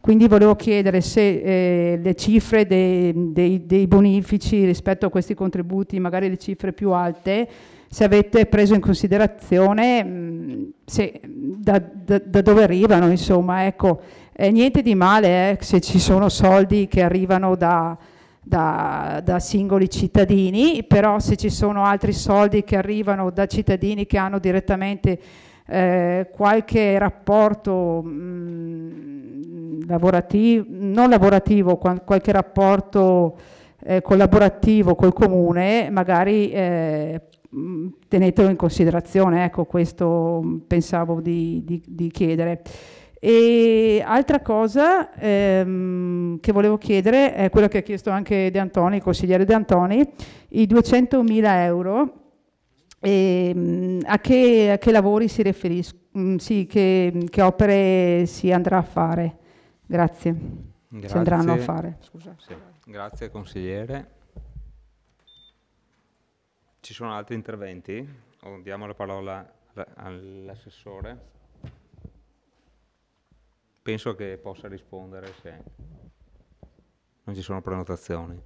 S9: Quindi volevo chiedere se eh, le cifre dei, dei, dei, bonifici rispetto a questi contributi, magari le cifre più alte, se avete preso in considerazione mh, mm, se, da, da, da, dove arrivano, insomma, ecco, eh, niente di male eh, se ci sono soldi che arrivano da, da, da, singoli cittadini, però se ci sono altri soldi che arrivano da cittadini che hanno direttamente eh, qualche rapporto mh, mm, lavorativo, non lavorativo, qualche rapporto eh, collaborativo col comune, magari eh, mm, tenetelo in considerazione, ecco questo mm, pensavo di, di, di chiedere. E altra cosa ehm, che volevo chiedere è quello che ha chiesto anche De Antoni, il consigliere De Antoni, i 200.000 euro, ehm, a, che, a, che, lavori si riferiscono, mm, sì, che, che, opere si andrà a fare? Grazie. Grazie. Si andranno a fare. Sì. Grazie
S1: consigliere. Ci sono altri interventi? O diamo la parola all'assessore penso che possa rispondere se non ci sono prenotazioni.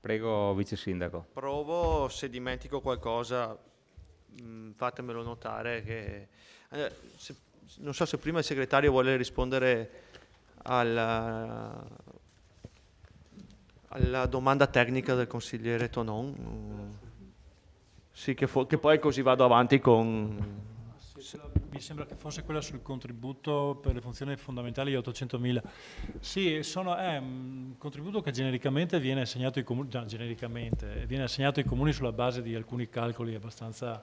S1: Prego, Vice Sindaco.
S7: Provo, se dimentico qualcosa mh, mm, fatemelo notare. Che, eh, se, non so se prima il segretario vuole rispondere alla, alla domanda tecnica del consigliere Tonon. Mm. Sì, che, che poi così vado avanti con
S2: mi sembra che fosse quella sul contributo per le funzioni fondamentali di 800.000. Sì, sono, è un contributo che genericamente viene assegnato ai comuni, già, genericamente, viene assegnato ai comuni sulla base di alcuni calcoli abbastanza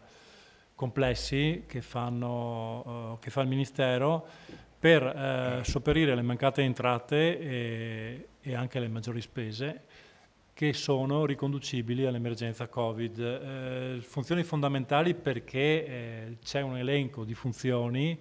S2: complessi che, fanno, uh, che fa il Ministero per uh, sopperire alle mancate entrate e, e anche alle maggiori spese che sono riconducibili all'emergenza Covid. Eh, funzioni fondamentali perché eh, c'è un elenco di funzioni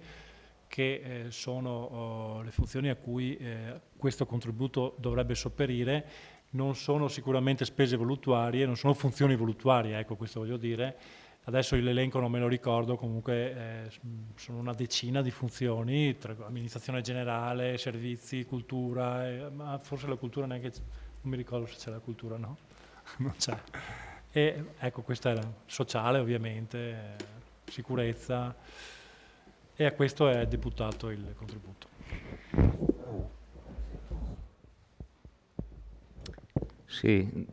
S2: che eh, sono oh, le funzioni a cui eh, questo contributo dovrebbe sopperire, non sono sicuramente spese voluttuarie, non sono funzioni voluttuarie, ecco questo voglio dire, adesso l'elenco non me lo ricordo, comunque eh, sono una decina di funzioni, tra amministrazione generale, servizi, cultura, eh, ma forse la cultura neanche non mi ricordo se c'è la cultura no, non c'è. E ecco, questa era sociale ovviamente, sicurezza, e a questo è deputato il contributo.
S1: Sì,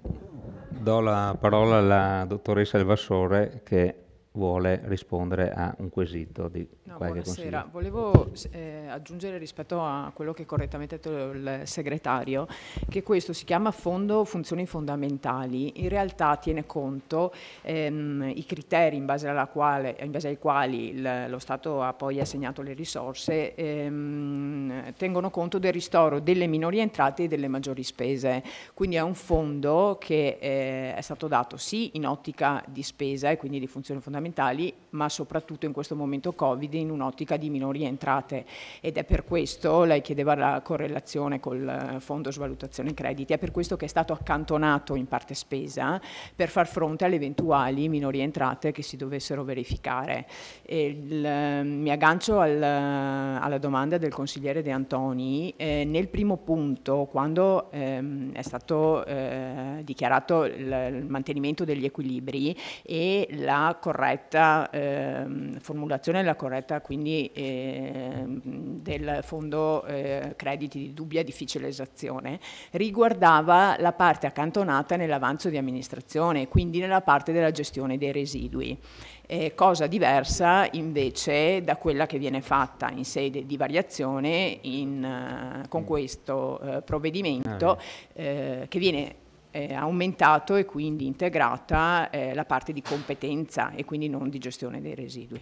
S1: do la parola alla dottoressa Elvasore che vuole rispondere a un quesito di
S14: no, qualche buonasera. Consiglio. Volevo eh, aggiungere rispetto a quello che correttamente ha detto il segretario, che questo si chiama Fondo Funzioni Fondamentali, in realtà tiene conto ehm, i criteri in base, quale, in base ai quali il, lo Stato ha poi assegnato le risorse, ehm, tengono conto del ristoro delle minori entrate e delle maggiori spese, quindi è un fondo che eh, è stato dato sì in ottica di spesa e quindi di funzioni fondamentali, fondamentali, ma soprattutto in questo momento Covid in un'ottica di minori entrate ed è per questo, lei chiedeva la correlazione col eh, fondo svalutazione crediti, è per questo che è stato accantonato in parte spesa per far fronte alle eventuali minori entrate che si dovessero verificare. Il, ehm, mi aggancio al, eh, alla domanda del consigliere De Antoni, eh, nel primo punto quando ehm, è stato eh, dichiarato il, il mantenimento degli equilibri e la corretta corretta eh, formulazione, la corretta quindi eh, del fondo eh, crediti di dubbia difficile esazione, riguardava la parte accantonata nell'avanzo di amministrazione, quindi nella parte della gestione dei residui. Eh, cosa diversa invece da quella che viene fatta in sede di variazione in, uh, con mm. questo uh, provvedimento ah, eh, che viene eh, aumentato e quindi integrata eh, la parte di competenza e quindi non di gestione dei residui.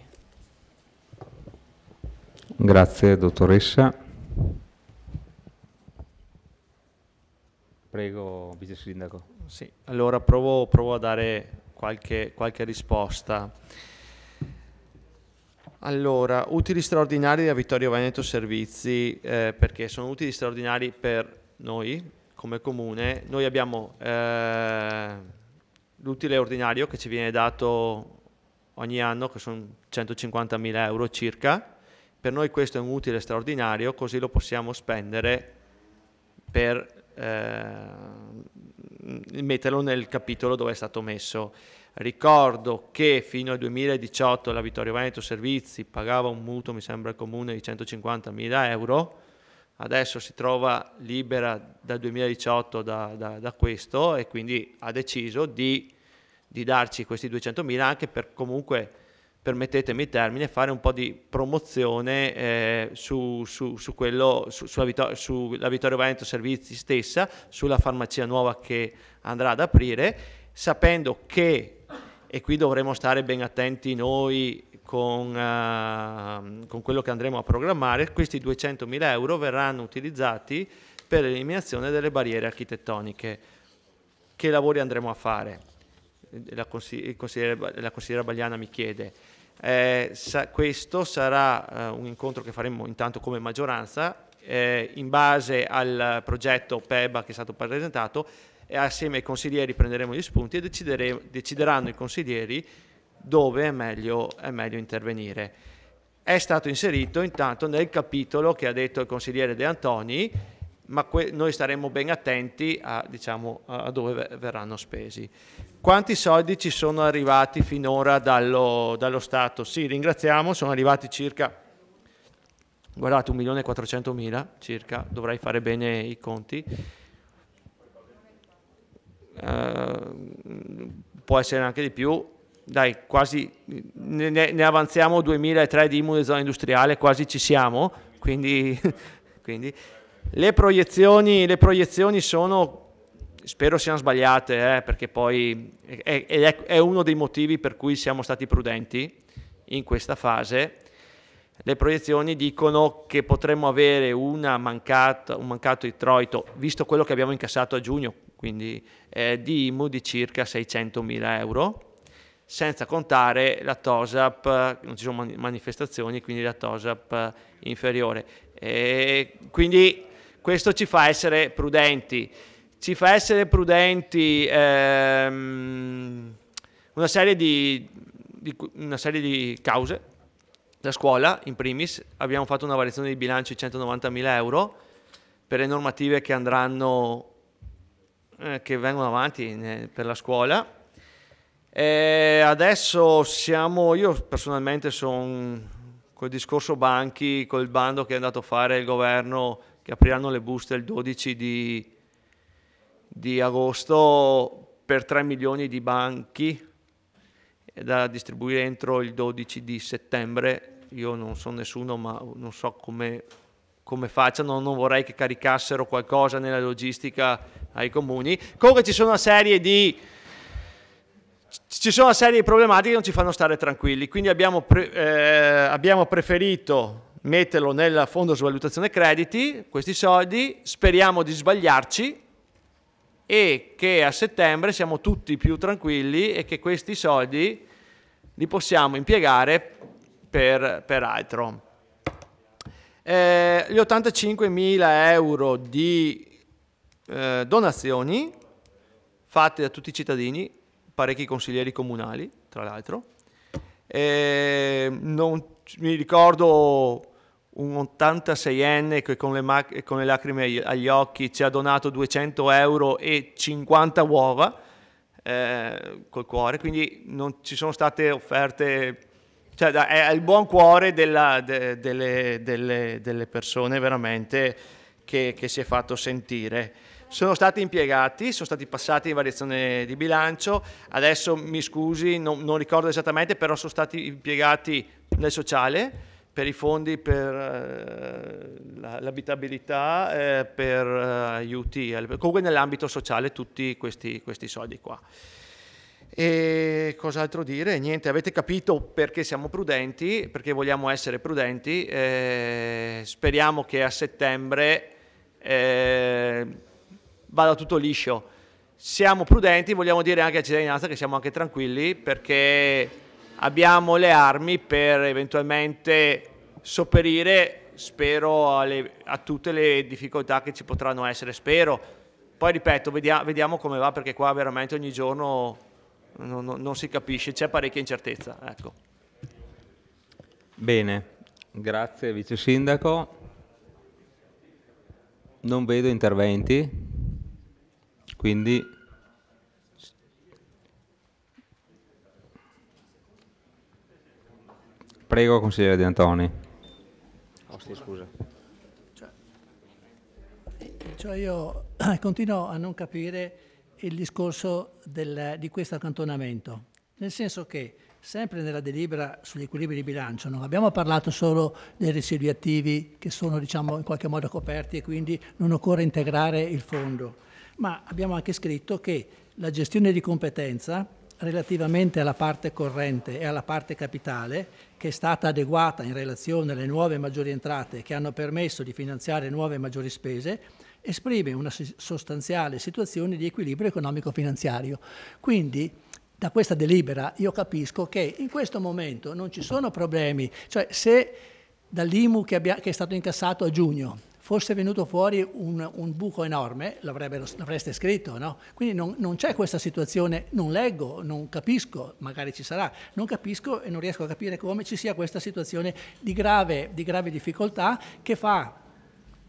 S1: Grazie dottoressa. Prego vice sindaco. Sì, allora provo, provo a
S7: dare qualche, qualche risposta. Allora, utili straordinari da Vittorio Veneto Servizi, eh, perché sono utili straordinari per noi, come comune, noi abbiamo eh, l'utile ordinario che ci viene dato ogni anno, che sono 150.000 euro circa. Per noi questo è un utile straordinario, così lo possiamo spendere per eh, metterlo nel capitolo dove è stato messo. Ricordo che fino al 2018 la Vittorio Veneto Servizi pagava un mutuo, mi sembra comune, di 150.000 euro, adesso si trova libera dal 2018 da, da, da questo e quindi ha deciso di, di darci questi 200.000 anche per comunque permettetemi il termine, fare un po' di promozione eh, su, su, su, quello, su, sulla, sulla Vittorio Veneto Servizi stessa, sulla farmacia nuova che andrà ad aprire, sapendo che, e qui dovremo stare ben attenti noi con, uh, con quello che andremo a programmare, questi 200.000 euro verranno utilizzati per l'eliminazione delle barriere architettoniche. Che lavori andremo a fare? La, consigli la consigliera Bagliana mi chiede. Eh, sa questo sarà eh, un incontro che faremo intanto come maggioranza eh, in base al progetto PEBA che è stato presentato e assieme ai consiglieri prenderemo gli spunti e decideranno i consiglieri dove è meglio, è meglio intervenire. È stato inserito intanto nel capitolo che ha detto il consigliere De Antoni, ma que- noi staremo ben attenti a, diciamo, a dove ver- verranno spesi. Quanti soldi ci sono arrivati finora dallo, dallo Stato? Sì, ringraziamo, sono arrivati circa, guardate, 1.400.000 circa, dovrei fare bene i conti. Uh, può essere anche di più, dai, quasi ne, ne avanziamo 2003 di IMU di zona industriale, quasi ci siamo, quindi, quindi le, proiezioni, le, proiezioni, sono, spero siano sbagliate, eh, perché poi è, è, è uno dei motivi per cui siamo stati prudenti in questa fase, le proiezioni dicono che potremmo avere mancata, un mancato introito, visto quello che abbiamo incassato a giugno, quindi eh, di IMU di circa 600 mila euro, senza contare la TOSAP, non ci sono manifestazioni, quindi la TOSAP eh, inferiore. E quindi questo ci fa essere prudenti, ci fa essere prudenti ehm, una, serie di, di, una serie di cause. La scuola, in primis, abbiamo fatto una variazione di bilancio di 190.000 euro per le normative che andranno, eh, che vengono avanti eh, per la scuola e adesso siamo, io personalmente sono col discorso banchi, col bando che è andato a fare il governo, che apriranno le buste il 12 di, di agosto per 3 milioni di banchi da distribuire entro il 12 di settembre. Io non so nessuno, ma non so come, come facciano, non vorrei che caricassero qualcosa nella logistica ai comuni. Comunque ci sono una serie di ci sono una serie di problematiche che non ci fanno stare tranquilli, quindi abbiamo, pre- eh, abbiamo preferito metterlo nel fondo svalutazione crediti, questi soldi, speriamo di sbagliarci e che a settembre siamo tutti più tranquilli e che questi soldi li possiamo impiegare per, per altro. Eh, gli 85.000 euro di eh, donazioni fatte da tutti i cittadini parecchi consiglieri comunali, tra l'altro. Ehm, non, mi ricordo un 86enne che con le, mac- con le, lacrime agli occhi ci ha donato 200 euro e 50 uova eh, col cuore, quindi non ci sono state offerte, cioè è il buon cuore della, de, delle, delle, delle, persone veramente che, che si è fatto sentire sono stati impiegati, sono stati passati in variazione di bilancio, adesso mi scusi, non, non ricordo esattamente, però sono stati impiegati nel sociale, per i fondi per eh, l'abitabilità, eh, per eh, aiuti, comunque nell'ambito sociale tutti questi, questi, soldi qua. E cos'altro dire? Niente, avete capito perché siamo prudenti, perché vogliamo essere prudenti, eh, speriamo che a settembre eh, vada tutto liscio. Siamo prudenti, vogliamo dire anche alla cittadinanza che siamo anche tranquilli perché abbiamo le armi per eventualmente sopperire, spero, alle, a tutte le difficoltà che ci potranno essere, spero. Poi ripeto, vediamo, vediamo come va perché qua veramente ogni giorno non, non, non si capisce, c'è parecchia incertezza. Ecco.
S1: Bene, grazie Vice Sindaco. Non vedo interventi. Quindi prego consigliere De Antoni. Oh, scusa. Cioè, cioè
S8: io continuo a non capire il discorso del, di questo accantonamento, nel senso che sempre nella delibera sugli equilibri di bilancio non abbiamo parlato solo dei residui attivi che sono diciamo, in qualche modo coperti e quindi non occorre integrare il fondo ma abbiamo anche scritto che la gestione di competenza relativamente alla parte corrente e alla parte capitale, che è stata adeguata in relazione alle nuove maggiori entrate che hanno permesso di finanziare nuove maggiori spese, esprime una sostanziale situazione di equilibrio economico-finanziario. Quindi da questa delibera io capisco che in questo momento non ci sono problemi, cioè se dall'IMU che, che è stato incassato a giugno fosse venuto fuori un, un buco enorme, l'avreste scritto, no? Quindi non, non c'è questa situazione, non leggo, non capisco, magari ci sarà, non capisco e non riesco a capire come ci sia questa situazione di grave, di grave difficoltà che fa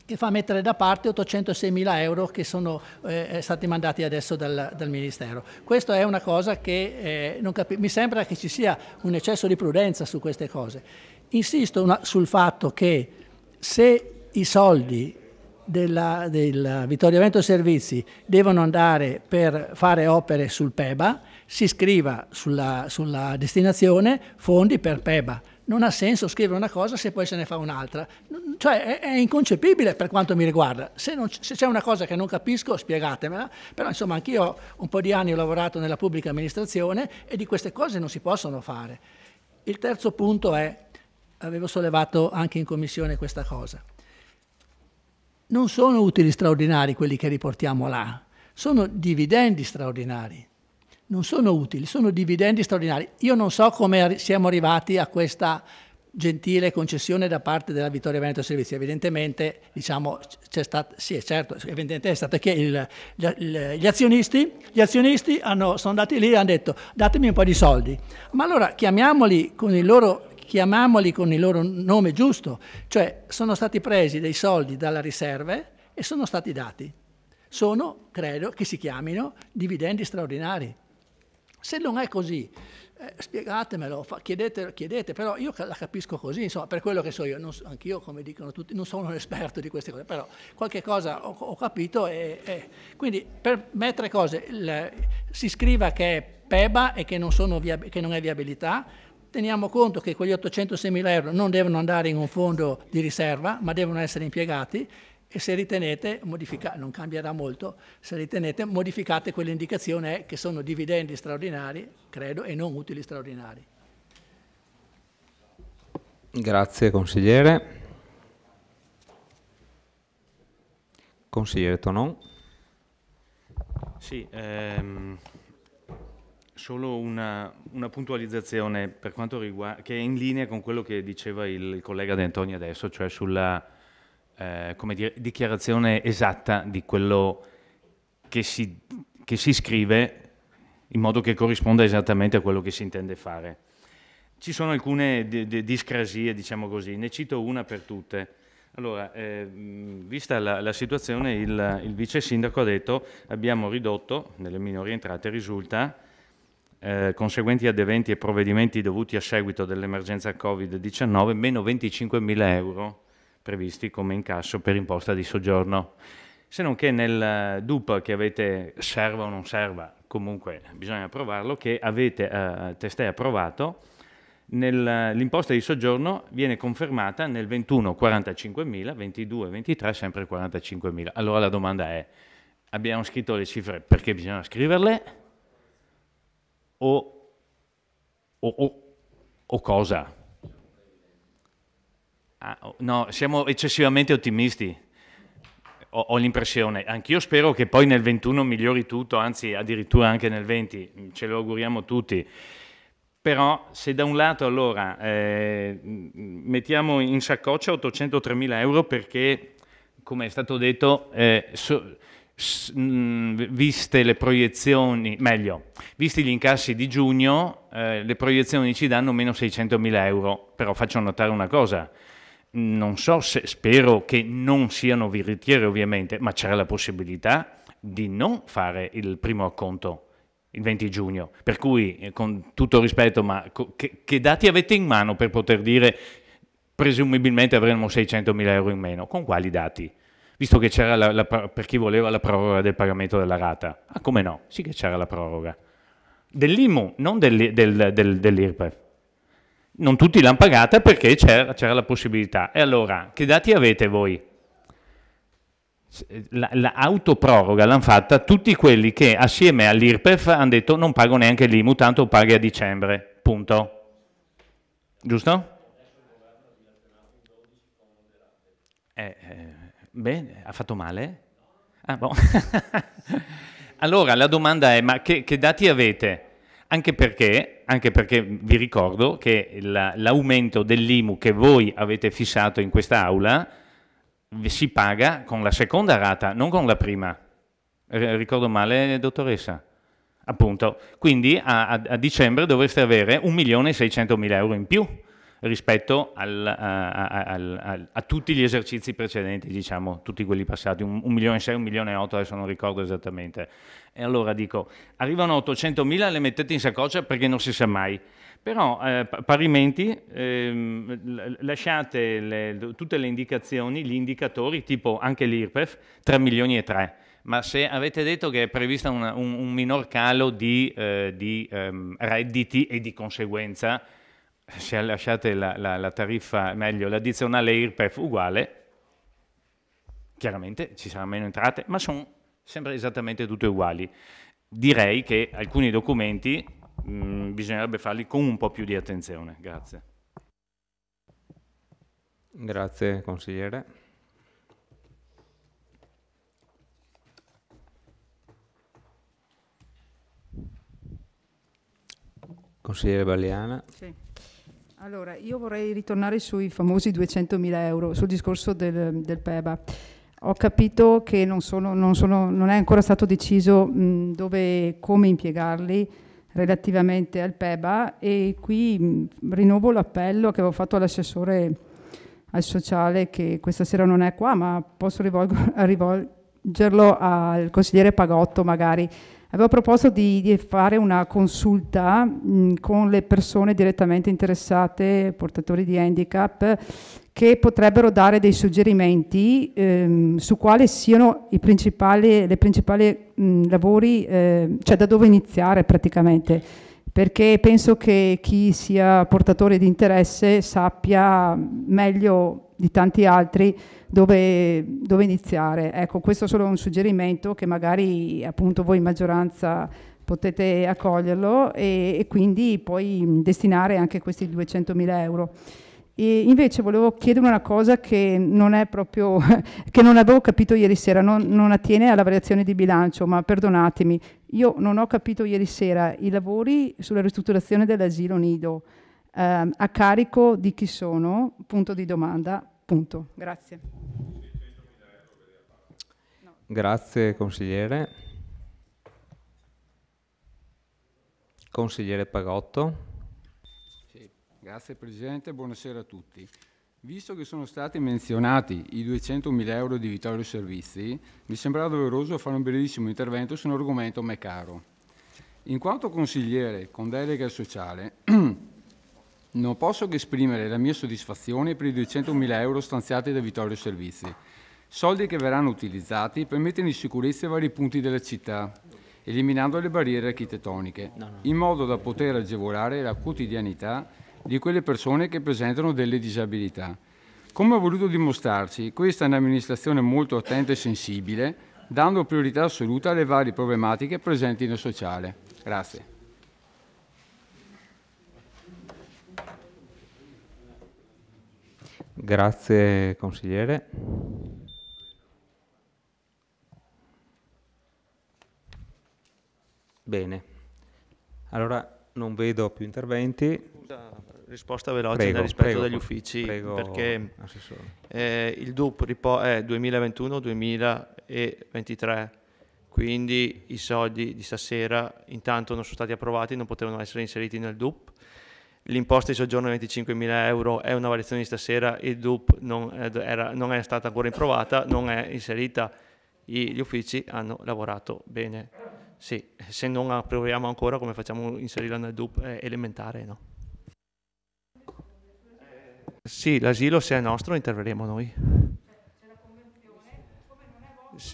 S8: che fa mettere da parte 806 mila euro che sono eh, eh, stati mandati adesso dal, dal, Ministero. Questa è una cosa che eh, mi sembra che ci sia un eccesso di prudenza su queste cose. Insisto una, sul fatto che se i soldi della, della Vittorio Vento Servizi devono andare per fare opere sul PEBA, si scriva sulla, sulla destinazione fondi per PEBA non ha senso scrivere una cosa se poi se ne fa un'altra. Cioè è, è inconcepibile per quanto mi riguarda. Se, non, se, c'è una cosa che non capisco spiegatemela, però insomma anch'io ho un po' di anni ho lavorato nella pubblica amministrazione e di queste cose non si possono fare. Il terzo punto è, avevo sollevato anche in commissione questa cosa, non sono utili straordinari quelli che riportiamo là, sono dividendi straordinari. Non sono utili, sono dividendi straordinari. Io non so come siamo arrivati a questa gentile concessione da parte della Vittoria Veneto Servizi. Evidentemente, diciamo, c'è stato, sì, è certo, evidentemente è stato che il, il, gli azionisti, gli azionisti hanno, sono andati lì e hanno detto datemi un po' di soldi. Ma allora chiamiamoli con il loro chiamiamoli con il loro nome giusto, cioè sono stati presi dei soldi dalla riserve e sono stati dati. Sono, credo, che si chiamino dividendi straordinari. Se non è così, eh, spiegatemelo, fa, chiedete, chiedete, però io la capisco così, insomma, per quello che so io, anch'io come dicono tutti, non sono un esperto di queste cose, però qualche cosa ho, ho capito e, e, quindi per me tre cose, il, si scriva che è PEBA e che non, via, che non è viabilità, Teniamo conto che quegli 806.000 euro non devono andare in un fondo di riserva, ma devono essere impiegati e se ritenete, non cambierà molto, se ritenete modificate quell'indicazione che sono dividendi straordinari, credo, e non utili straordinari.
S1: Grazie consigliere. Consigliere Tonon.
S5: Sì, ehm, Solo una, una puntualizzazione riguarda, che è in linea con quello che diceva il, collega De Antoni adesso, cioè sulla eh, dire, dichiarazione esatta di quello che si, che si scrive in modo che corrisponda esattamente a quello che si intende fare. Ci sono alcune discrasie, diciamo così, ne cito una per tutte. Allora, eh, vista la, la situazione, il, il, vice sindaco ha detto abbiamo ridotto, nelle minori entrate risulta, eh, conseguenti ad eventi e provvedimenti dovuti a seguito dell'emergenza Covid-19, meno 25.000 euro previsti come incasso per imposta di soggiorno. Se non che nel eh, DUP che avete, serva o non serva, comunque bisogna approvarlo, che avete eh, testé approvato, nel, eh, l'imposta di soggiorno viene confermata nel 21 45.000, 22 23 sempre 45.000. Allora la domanda è, abbiamo scritto le cifre perché bisogna scriverle? o, o, o, o cosa? Ah, no, siamo eccessivamente ottimisti, ho, ho l'impressione. Anch'io spero che poi nel 21 migliori tutto, anzi addirittura anche nel 20, ce lo auguriamo tutti. Però se da un lato allora eh, mettiamo in saccoccia 803 mila euro perché, come è stato detto, eh, so, Mm, viste le proiezioni, meglio, visti gli incassi di giugno, eh, le proiezioni ci danno meno 600 mila euro, però faccio notare una cosa, non so se, spero che non siano veritiere ovviamente, ma c'era la possibilità di non fare il primo acconto il 20 giugno, per cui eh, con tutto rispetto, ma che, che dati avete in mano per poter dire presumibilmente avremo 600 mila euro in meno? Con quali dati? visto che c'era la, la, per chi voleva la proroga del pagamento della rata. Ah, come no? Sì che c'era la proroga. Dell'IMU, non del, del, del, dell'IRPEF. Non tutti l'hanno pagata perché c'era, c'era, la possibilità. E allora, che dati avete voi? L'autoproroga eh, la, l'hanno fatta tutti quelli che assieme all'IRPEF hanno detto non pago neanche l'IMU, tanto paghi a dicembre. Punto. Giusto? Eh, eh Bene, ha fatto male? Ah, boh. allora la domanda è, ma che, che dati avete? Anche perché, anche perché, vi ricordo che la, l'aumento dell'IMU che voi avete fissato in questa aula si paga con la seconda rata, non con la prima. Ricordo male, dottoressa? Appunto. Quindi a, a, a dicembre dovreste avere 1.600.000 euro in più rispetto al, eh, a, a, a, a, tutti gli esercizi precedenti, diciamo, tutti quelli passati, un, un milione e sei, un milione e otto, adesso non ricordo esattamente. E allora dico, arrivano 800 mila, le mettete in saccoccia perché non si sa mai. Però eh, parimenti eh, lasciate le, tutte le indicazioni, gli indicatori, tipo anche l'IRPEF, 3 milioni e 3 ma se avete detto che è previsto una, un, un, minor calo di, eh, di ehm, redditi e di conseguenza se lasciate la, la, la tariffa, meglio, l'addizionale IRPEF uguale, chiaramente ci saranno meno entrate, ma sono sempre esattamente tutte uguali. Direi che alcuni documenti mh, mm, bisognerebbe farli con un po' più di attenzione. Grazie. Grazie consigliere.
S9: Consigliere Baliana. Sì. Allora, io vorrei ritornare sui famosi 200.000 euro, sul discorso del, del PEBA. Ho capito che non, sono, non, sono, non è ancora stato deciso mh, dove, come impiegarli relativamente al PEBA e qui mh, rinnovo l'appello che avevo fatto all'assessore al sociale che questa sera non è qua, ma posso rivolgerlo al consigliere Pagotto magari avevo proposto di, di fare una consulta mh, mm, con le persone direttamente interessate, portatori di handicap, che potrebbero dare dei suggerimenti ehm, su quali siano i principali, le principali mh, mm, lavori, eh, cioè da dove iniziare praticamente, perché penso che chi sia portatore di interesse sappia meglio di tanti altri dove, dove iniziare. Ecco, questo è solo un suggerimento che magari appunto voi in maggioranza potete accoglierlo e, e quindi poi destinare anche questi 200.000 euro. E invece volevo chiedere una cosa che non è proprio, che non avevo capito ieri sera, non, non, attiene alla variazione di bilancio, ma perdonatemi, io non ho capito ieri sera i lavori sulla ristrutturazione dell'asilo nido eh, a carico di chi sono? Punto di domanda, punto. Grazie.
S1: Grazie consigliere. Consigliere Pagotto.
S12: Sì, grazie Presidente, buonasera a tutti. Visto che sono stati menzionati i 200.000 euro di Vittorio Servizi, mi sembrava doveroso fare un brevissimo intervento su un argomento a me caro. In quanto consigliere con delega sociale,
S5: non
S12: posso che esprimere la mia soddisfazione per i 200.000 euro stanziati da Vittorio Servizi, soldi che verranno utilizzati per mettere in sicurezza i vari punti della città, eliminando le barriere architettoniche, in modo da poter agevolare la quotidianità di quelle persone che presentano delle disabilità. Come ha voluto dimostrarci, questa è un'amministrazione molto attenta e sensibile, dando priorità assoluta alle varie problematiche presenti nel sociale.
S1: Grazie. Grazie consigliere. Bene, allora non vedo più interventi. Scusa,
S7: risposta veloce prego, nel rispetto prego, degli uffici, prego, perché eh, il DUP è 2021-2023, eh, quindi i soldi di stasera intanto non sono stati approvati, non potevano essere inseriti nel DUP. L'imposta di soggiorno di 25.000 euro è una variazione di stasera, il DUP non, era, non è stata ancora approvata, non è inserita, gli uffici hanno lavorato bene. Sì, se non approviamo ancora come facciamo inserirla nel DUP è eh, elementare, no? Sì, l'asilo se è nostro interverremo noi.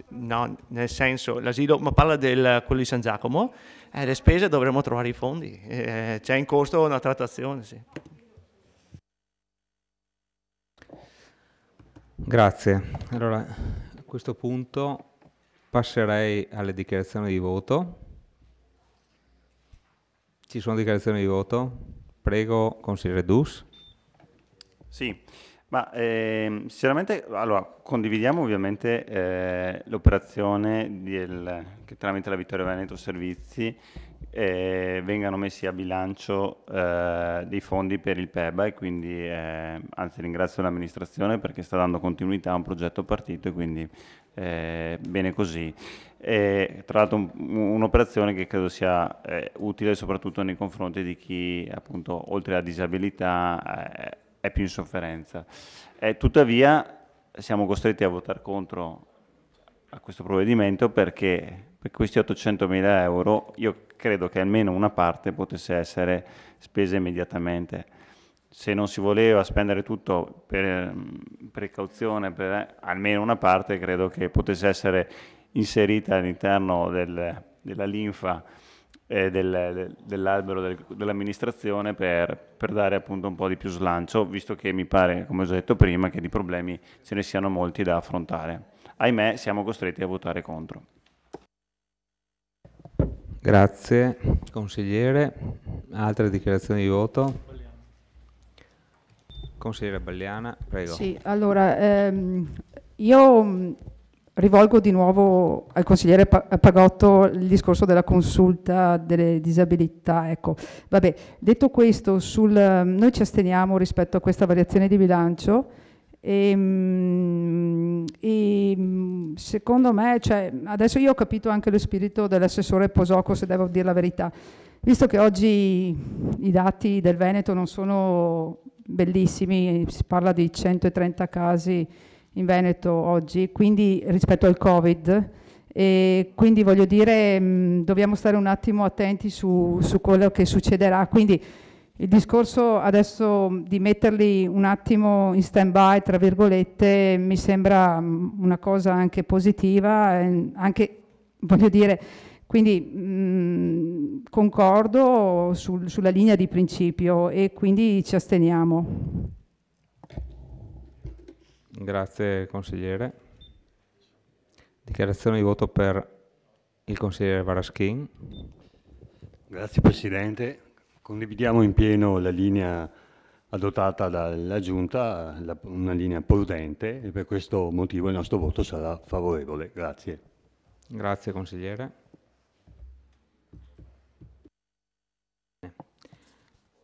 S7: No, nel senso, l'asilo, ma parla del quello di San Giacomo, eh, le spese dovremo trovare i fondi, eh, c'è in corso una trattazione, sì.
S1: Grazie. Allora, a questo punto Passerei alle dichiarazioni di voto. Ci sono
S11: dichiarazioni di voto? Prego, consigliere Dus. Sì, ma eh, sinceramente allora, condividiamo ovviamente eh, l'operazione che tramite la Vittoria Veneto Servizi eh, vengano messi a bilancio eh, dei fondi per il PEBA e quindi eh, anzi ringrazio l'amministrazione perché sta dando continuità a un progetto partito e quindi eh, bene così. E, tra l'altro un'operazione che credo sia eh, utile soprattutto nei confronti di chi appunto oltre alla disabilità eh, è più in sofferenza. tuttavia siamo costretti a votare contro a questo provvedimento perché per questi 800 mila euro io credo che almeno una parte potesse essere spesa immediatamente se non si voleva spendere tutto per mm, precauzione per eh, almeno una parte, credo che potesse essere inserita all'interno del, della linfa eh, del, dell'albero del, dell'amministrazione per, per, dare appunto un po' di più slancio, visto che mi pare, come ho già detto prima, che di problemi ce ne siano molti da affrontare. Ahimè, siamo costretti a votare contro.
S1: Grazie
S11: consigliere.
S1: Altre dichiarazioni di voto? Consigliere Belliana, prego. Sì,
S9: allora, ehm, io mm, rivolgo di nuovo al consigliere Pagotto il discorso della consulta delle disabilità. Ecco, vabbè, detto questo, sul, noi ci asteniamo rispetto a questa variazione di bilancio e, ehm, e ehm, secondo me, cioè, adesso io ho capito anche lo spirito dell'assessore Posoco, se devo dire la verità, visto che oggi i dati del Veneto non sono bellissimi, si parla di 130 casi in Veneto oggi, quindi rispetto al Covid. E quindi voglio dire, mh, mm, dobbiamo stare un attimo attenti su, su quello che succederà. Quindi il discorso adesso di metterli un attimo in stand-by, tra virgolette, mi sembra mm, una cosa anche positiva, eh, anche, voglio dire, quindi mh, mm, concordo sul, sulla linea di principio e quindi ci asteniamo.
S1: Grazie consigliere. Dichiarazione di voto per il consigliere Varaschin. Grazie Presidente.
S11: Condividiamo in pieno la linea adottata dalla Giunta, la, una linea prudente e per questo motivo il nostro voto sarà favorevole. Grazie.
S1: Grazie consigliere.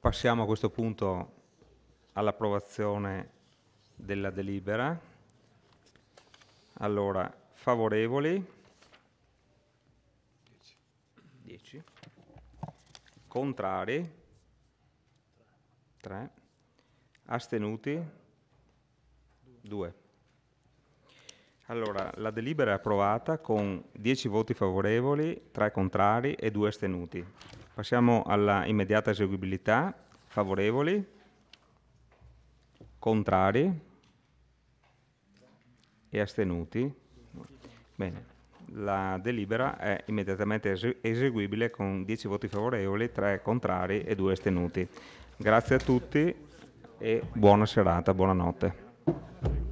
S1: Passiamo a questo punto all'approvazione della delibera. Allora, favorevoli. 10. Contrari. 3. Astenuti. 2. Allora, la delibera è approvata con 10 voti favorevoli, 3 contrari e 2 astenuti. Passiamo alla immediata eseguibilità. Favorevoli? Contrari? E astenuti? Bene. La delibera è immediatamente eseguibile con 10 voti favorevoli, 3 contrari e 2 astenuti. Grazie a tutti e buona serata, buonanotte.